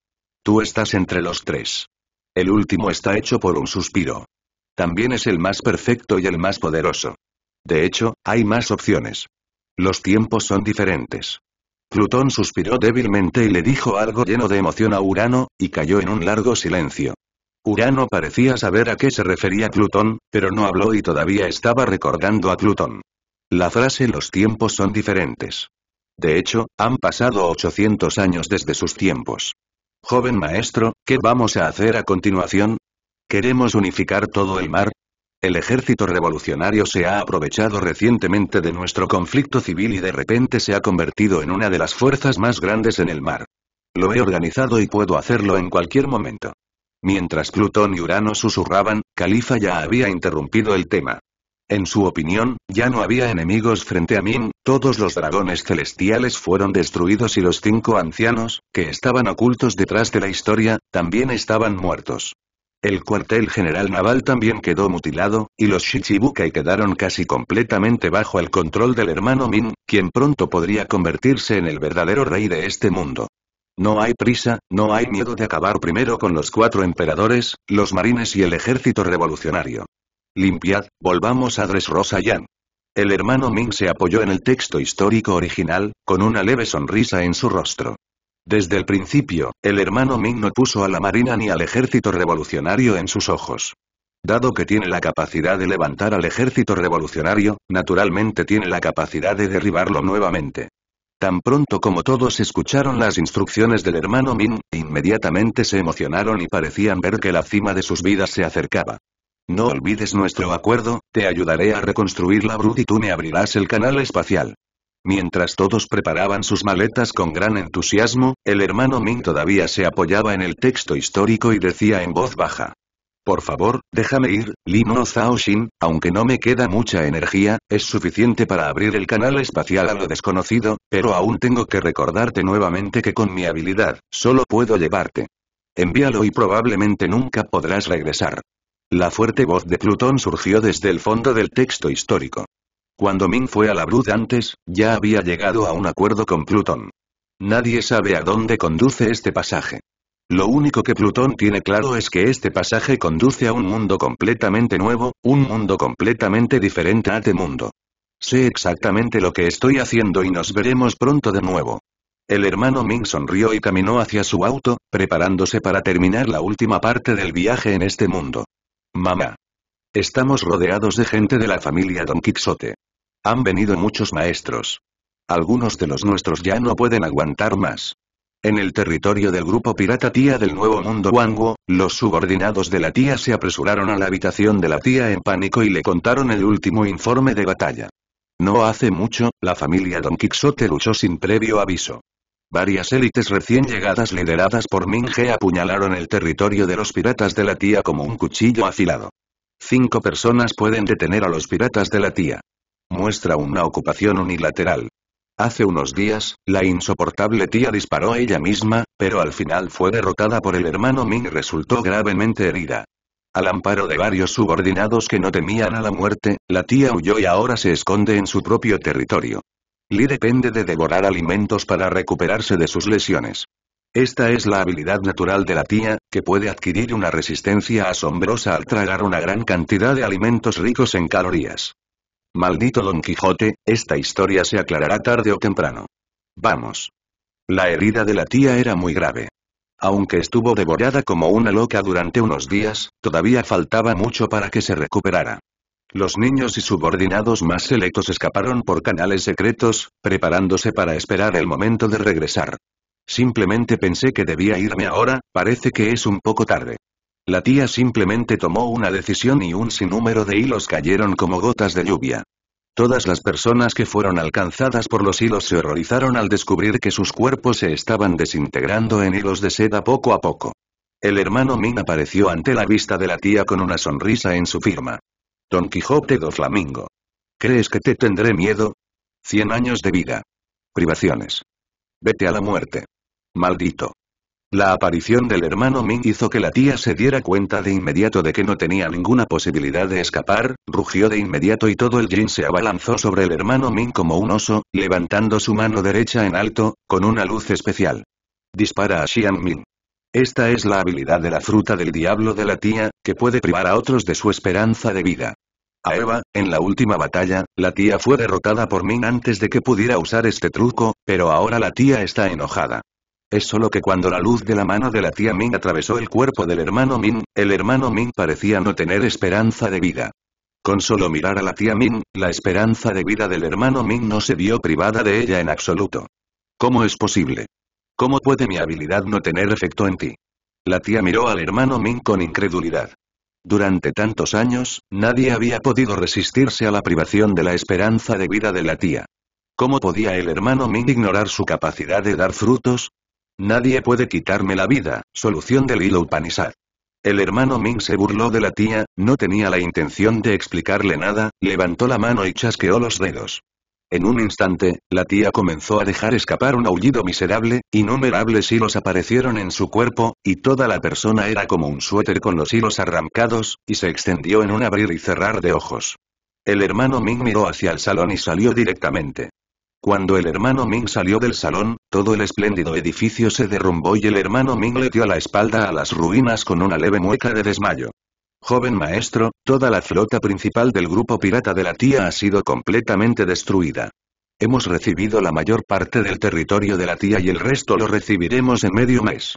Tú estás entre los tres. El último está hecho por un suspiro. También es el más perfecto y el más poderoso. De hecho, hay más opciones. Los tiempos son diferentes. Plutón suspiró débilmente y le dijo algo lleno de emoción a Urano, y cayó en un largo silencio. Urano parecía saber a qué se refería Plutón, pero no habló y todavía estaba recordando a Plutón. La frase los tiempos son diferentes. De hecho, han pasado 800 años desde sus tiempos. Joven maestro, ¿qué vamos a hacer a continuación? ¿Queremos unificar todo el mar? El ejército revolucionario se ha aprovechado recientemente de nuestro conflicto civil y de repente se ha convertido en una de las fuerzas más grandes en el mar. Lo he organizado y puedo hacerlo en cualquier momento. Mientras Plutón y Urano susurraban, Califa ya había interrumpido el tema. En su opinión, ya no había enemigos frente a mí. todos los dragones celestiales fueron destruidos y los cinco ancianos, que estaban ocultos detrás de la historia, también estaban muertos. El cuartel general naval también quedó mutilado, y los Shichibukai quedaron casi completamente bajo el control del hermano Min, quien pronto podría convertirse en el verdadero rey de este mundo. No hay prisa, no hay miedo de acabar primero con los cuatro emperadores, los marines y el ejército revolucionario. Limpiad, volvamos a Dressrosa-Yan. El hermano Ming se apoyó en el texto histórico original, con una leve sonrisa en su rostro. Desde el principio, el hermano Ming no puso a la marina ni al ejército revolucionario en sus ojos. Dado que tiene la capacidad de levantar al ejército revolucionario, naturalmente tiene la capacidad de derribarlo nuevamente. Tan pronto como todos escucharon las instrucciones del hermano Ming, inmediatamente se emocionaron y parecían ver que la cima de sus vidas se acercaba. No olvides nuestro acuerdo, te ayudaré a reconstruir la Brut y tú me abrirás el canal espacial. Mientras todos preparaban sus maletas con gran entusiasmo, el hermano Ming todavía se apoyaba en el texto histórico y decía en voz baja. Por favor, déjame ir, Zhao Xin, aunque no me queda mucha energía, es suficiente para abrir el canal espacial a lo desconocido, pero aún tengo que recordarte nuevamente que con mi habilidad, solo puedo llevarte. Envíalo y probablemente nunca podrás regresar. La fuerte voz de Plutón surgió desde el fondo del texto histórico. Cuando Ming fue a la Brut antes, ya había llegado a un acuerdo con Plutón. Nadie sabe a dónde conduce este pasaje. Lo único que Plutón tiene claro es que este pasaje conduce a un mundo completamente nuevo, un mundo completamente diferente a este mundo. Sé exactamente lo que estoy haciendo y nos veremos pronto de nuevo. El hermano Ming sonrió y caminó hacia su auto, preparándose para terminar la última parte del viaje en este mundo. Mamá. Estamos rodeados de gente de la familia Don Quixote. Han venido muchos maestros. Algunos de los nuestros ya no pueden aguantar más. En el territorio del grupo pirata Tía del Nuevo Mundo Wango, los subordinados de la tía se apresuraron a la habitación de la tía en pánico y le contaron el último informe de batalla. No hace mucho, la familia Don Quixote luchó sin previo aviso. Varias élites recién llegadas lideradas por Minge apuñalaron el territorio de los piratas de la tía como un cuchillo afilado. Cinco personas pueden detener a los piratas de la tía muestra una ocupación unilateral. Hace unos días, la insoportable tía disparó a ella misma, pero al final fue derrotada por el hermano Ming y resultó gravemente herida. Al amparo de varios subordinados que no temían a la muerte, la tía huyó y ahora se esconde en su propio territorio. Lee depende de devorar alimentos para recuperarse de sus lesiones. Esta es la habilidad natural de la tía, que puede adquirir una resistencia asombrosa al tragar una gran cantidad de alimentos ricos en calorías. Maldito Don Quijote, esta historia se aclarará tarde o temprano. Vamos. La herida de la tía era muy grave. Aunque estuvo devorada como una loca durante unos días, todavía faltaba mucho para que se recuperara. Los niños y subordinados más selectos escaparon por canales secretos, preparándose para esperar el momento de regresar. Simplemente pensé que debía irme ahora, parece que es un poco tarde. La tía simplemente tomó una decisión y un sinnúmero de hilos cayeron como gotas de lluvia. Todas las personas que fueron alcanzadas por los hilos se horrorizaron al descubrir que sus cuerpos se estaban desintegrando en hilos de seda poco a poco. El hermano Min apareció ante la vista de la tía con una sonrisa en su firma. Don Quijote do Flamingo. ¿Crees que te tendré miedo? Cien años de vida. Privaciones. Vete a la muerte. Maldito. La aparición del hermano Ming hizo que la tía se diera cuenta de inmediato de que no tenía ninguna posibilidad de escapar, rugió de inmediato y todo el Jin se abalanzó sobre el hermano Ming como un oso, levantando su mano derecha en alto, con una luz especial. Dispara a Xian Min. Esta es la habilidad de la fruta del diablo de la tía, que puede privar a otros de su esperanza de vida. A Eva, en la última batalla, la tía fue derrotada por Ming antes de que pudiera usar este truco, pero ahora la tía está enojada. Es solo que cuando la luz de la mano de la tía Ming atravesó el cuerpo del hermano Ming, el hermano Ming parecía no tener esperanza de vida. Con solo mirar a la tía Ming, la esperanza de vida del hermano Ming no se vio privada de ella en absoluto. ¿Cómo es posible? ¿Cómo puede mi habilidad no tener efecto en ti? La tía miró al hermano Ming con incredulidad. Durante tantos años, nadie había podido resistirse a la privación de la esperanza de vida de la tía. ¿Cómo podía el hermano Ming ignorar su capacidad de dar frutos? Nadie puede quitarme la vida, solución del hilo Upanishad. El hermano Ming se burló de la tía, no tenía la intención de explicarle nada, levantó la mano y chasqueó los dedos. En un instante, la tía comenzó a dejar escapar un aullido miserable, innumerables hilos aparecieron en su cuerpo, y toda la persona era como un suéter con los hilos arrancados, y se extendió en un abrir y cerrar de ojos. El hermano Ming miró hacia el salón y salió directamente. Cuando el hermano Ming salió del salón, todo el espléndido edificio se derrumbó y el hermano Ming le dio la espalda a las ruinas con una leve mueca de desmayo. Joven maestro, toda la flota principal del grupo pirata de la tía ha sido completamente destruida. Hemos recibido la mayor parte del territorio de la tía y el resto lo recibiremos en medio mes.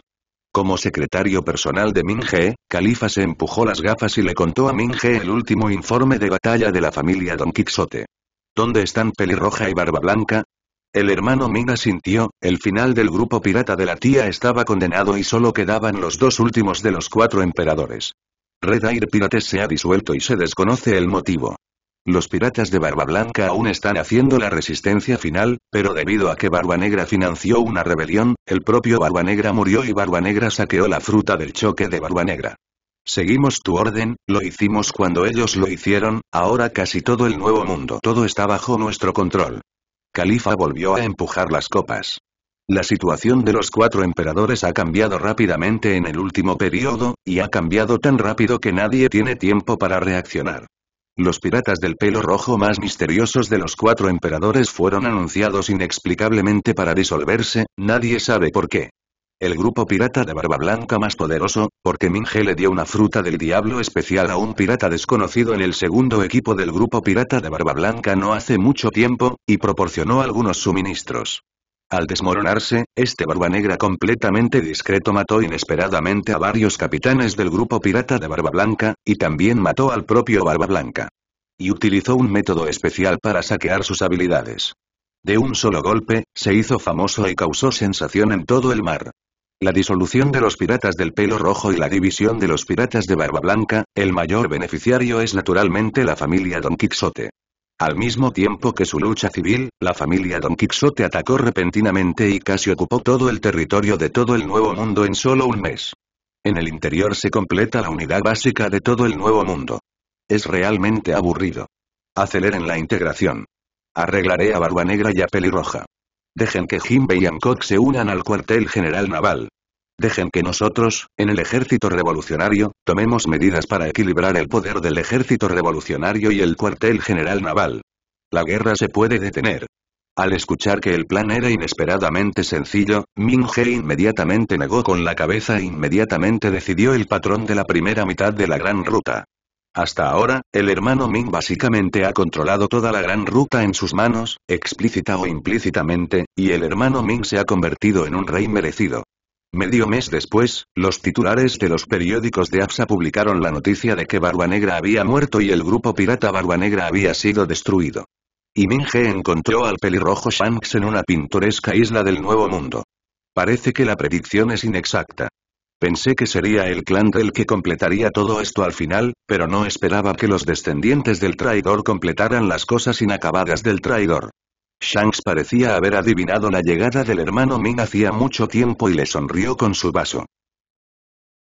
Como secretario personal de Ming He, Califa se empujó las gafas y le contó a Ming He el último informe de batalla de la familia Don Quixote. ¿Dónde están Pelirroja y Barba Blanca? El hermano Mina sintió, el final del grupo pirata de la tía estaba condenado y solo quedaban los dos últimos de los cuatro emperadores. Red Air Pirates se ha disuelto y se desconoce el motivo. Los piratas de Barba Blanca aún están haciendo la resistencia final, pero debido a que Barba Negra financió una rebelión, el propio Barba Negra murió y Barba Negra saqueó la fruta del choque de Barba Negra. Seguimos tu orden, lo hicimos cuando ellos lo hicieron, ahora casi todo el nuevo mundo. Todo está bajo nuestro control. Califa volvió a empujar las copas. La situación de los cuatro emperadores ha cambiado rápidamente en el último periodo, y ha cambiado tan rápido que nadie tiene tiempo para reaccionar. Los piratas del pelo rojo más misteriosos de los cuatro emperadores fueron anunciados inexplicablemente para disolverse, nadie sabe por qué. El grupo pirata de Barba Blanca más poderoso, porque Minge le dio una fruta del diablo especial a un pirata desconocido en el segundo equipo del grupo pirata de Barba Blanca no hace mucho tiempo, y proporcionó algunos suministros. Al desmoronarse, este barba negra completamente discreto mató inesperadamente a varios capitanes del grupo pirata de Barba Blanca, y también mató al propio Barba Blanca. Y utilizó un método especial para saquear sus habilidades. De un solo golpe, se hizo famoso y causó sensación en todo el mar. La disolución de los piratas del pelo rojo y la división de los piratas de barba blanca, el mayor beneficiario es naturalmente la familia Don Quixote. Al mismo tiempo que su lucha civil, la familia Don Quixote atacó repentinamente y casi ocupó todo el territorio de todo el Nuevo Mundo en solo un mes. En el interior se completa la unidad básica de todo el Nuevo Mundo. Es realmente aburrido. Aceleren la integración. Arreglaré a Barba Negra y a Pelirroja. Dejen que Himbe y Hancock se unan al cuartel general naval. Dejen que nosotros, en el ejército revolucionario, tomemos medidas para equilibrar el poder del ejército revolucionario y el cuartel general naval. La guerra se puede detener. Al escuchar que el plan era inesperadamente sencillo, Ming-He inmediatamente negó con la cabeza e inmediatamente decidió el patrón de la primera mitad de la gran ruta. Hasta ahora, el hermano Ming básicamente ha controlado toda la gran ruta en sus manos, explícita o implícitamente, y el hermano Ming se ha convertido en un rey merecido. Medio mes después, los titulares de los periódicos de APSA publicaron la noticia de que Barba Negra había muerto y el grupo pirata Barba Negra había sido destruido. Y Ming-He encontró al pelirrojo Shanks en una pintoresca isla del Nuevo Mundo. Parece que la predicción es inexacta. Pensé que sería el clan del que completaría todo esto al final, pero no esperaba que los descendientes del traidor completaran las cosas inacabadas del traidor. Shanks parecía haber adivinado la llegada del hermano Ming hacía mucho tiempo y le sonrió con su vaso.